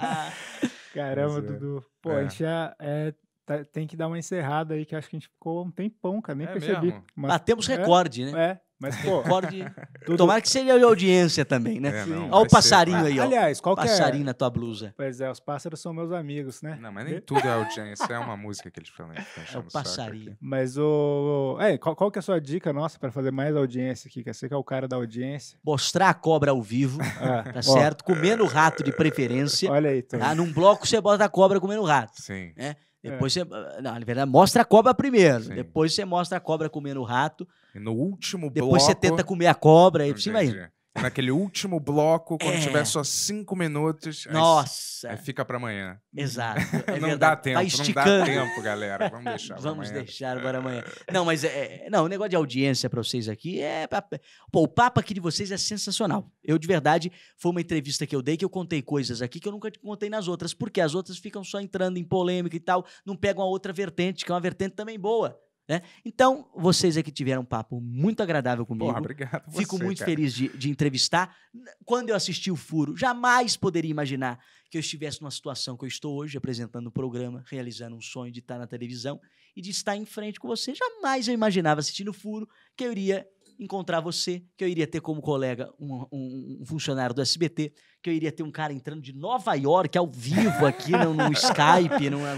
é. Caramba, Dudu. Pô, é. a gente já é, tá, tem que dar uma encerrada aí, que acho que a gente ficou um tempão, cara. Nem é percebi. Mas, Batemos é, recorde, né? É. Mas, pô. Recorde. Tudo... Tomara que seja de audiência também, né? É, não, Olha o passarinho ser. aí, ó. Aliás, qual passarinho que é? Passarinho na tua blusa. Pois é, os pássaros são meus amigos, né? Não, mas nem tudo é audiência, é uma música que eles falam. Né? É o passarinho. Mas o. É, qual, qual, que é a sua dica nossa para fazer mais audiência aqui? Quer ser que é o cara da audiência? Mostrar a cobra ao vivo, é. tá certo? Comendo rato de preferência. Olha aí, Tom. Tá? Num bloco você bota a cobra comendo rato. Sim. Né? É. Depois é. você. Ah, não, na verdade, mostra a cobra primeiro. Sim. Depois você mostra a cobra comendo rato. No último Depois bloco. Depois você tenta comer a cobra, e cima aí. Naquele último bloco, quando é. tiver só cinco minutos. Nossa! Aí, aí fica para amanhã. Exato. É não verdade. dá tá tempo, tá esticando. não dá tempo, galera. Vamos deixar. Vamos amanhã. deixar para amanhã. Não, mas é, é, não, o negócio de audiência para vocês aqui é. Pô, o papo aqui de vocês é sensacional. Eu, de verdade, foi uma entrevista que eu dei que eu contei coisas aqui que eu nunca contei nas outras, porque as outras ficam só entrando em polêmica e tal, não pegam a outra vertente, que é uma vertente também boa né? Então, vocês aqui tiveram um papo muito agradável comigo. Porra, obrigado. Você, Fico muito cara. feliz de, de, entrevistar. Quando eu assisti o Furo, jamais poderia imaginar que eu estivesse numa situação que eu estou hoje, apresentando um programa, realizando um sonho de estar na televisão e de estar em frente com você. Jamais eu imaginava assistindo o Furo que eu iria encontrar você, que eu iria ter como colega um, um, um, funcionário do SBT, que eu iria ter um cara entrando de Nova York ao vivo aqui no, no Skype, numa,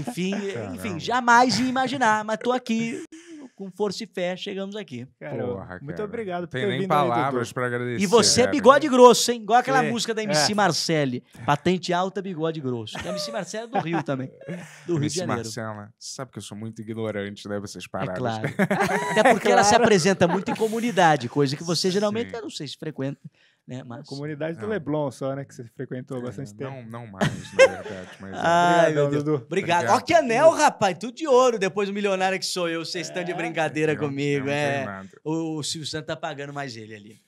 enfim, enfim, jamais ia imaginar, mas tô aqui com força e fé, chegamos aqui. Cara, Porra, cara. muito obrigado por Tem nem palavras para agradecer. E você é bigode grosso, hein? Igual aquela é. música da MC é. Patente alta, bigode grosso. A MC Marcelle é do Rio também. Do Rio MC de Janeiro. Marcela, sabe que eu sou muito ignorante, né? Vocês pararam. É claro. Até porque é claro. ela se apresenta muito em comunidade, coisa que você geralmente, Sim. eu não sei se frequenta. Né? Mas... Comunidade do não. Leblon só, né? Que você frequentou é, bastante não, tempo. Não, mais, na verdade. Mas... É. Ai, Obrigadão, Dudu. Obrigado. Obrigado. Ó que anel, rapaz. Tudo de ouro. Depois do milionário que sou eu. Vocês estão de é. brincadeira comigo. é. O Silvio Santos tá pagando mais ele ali.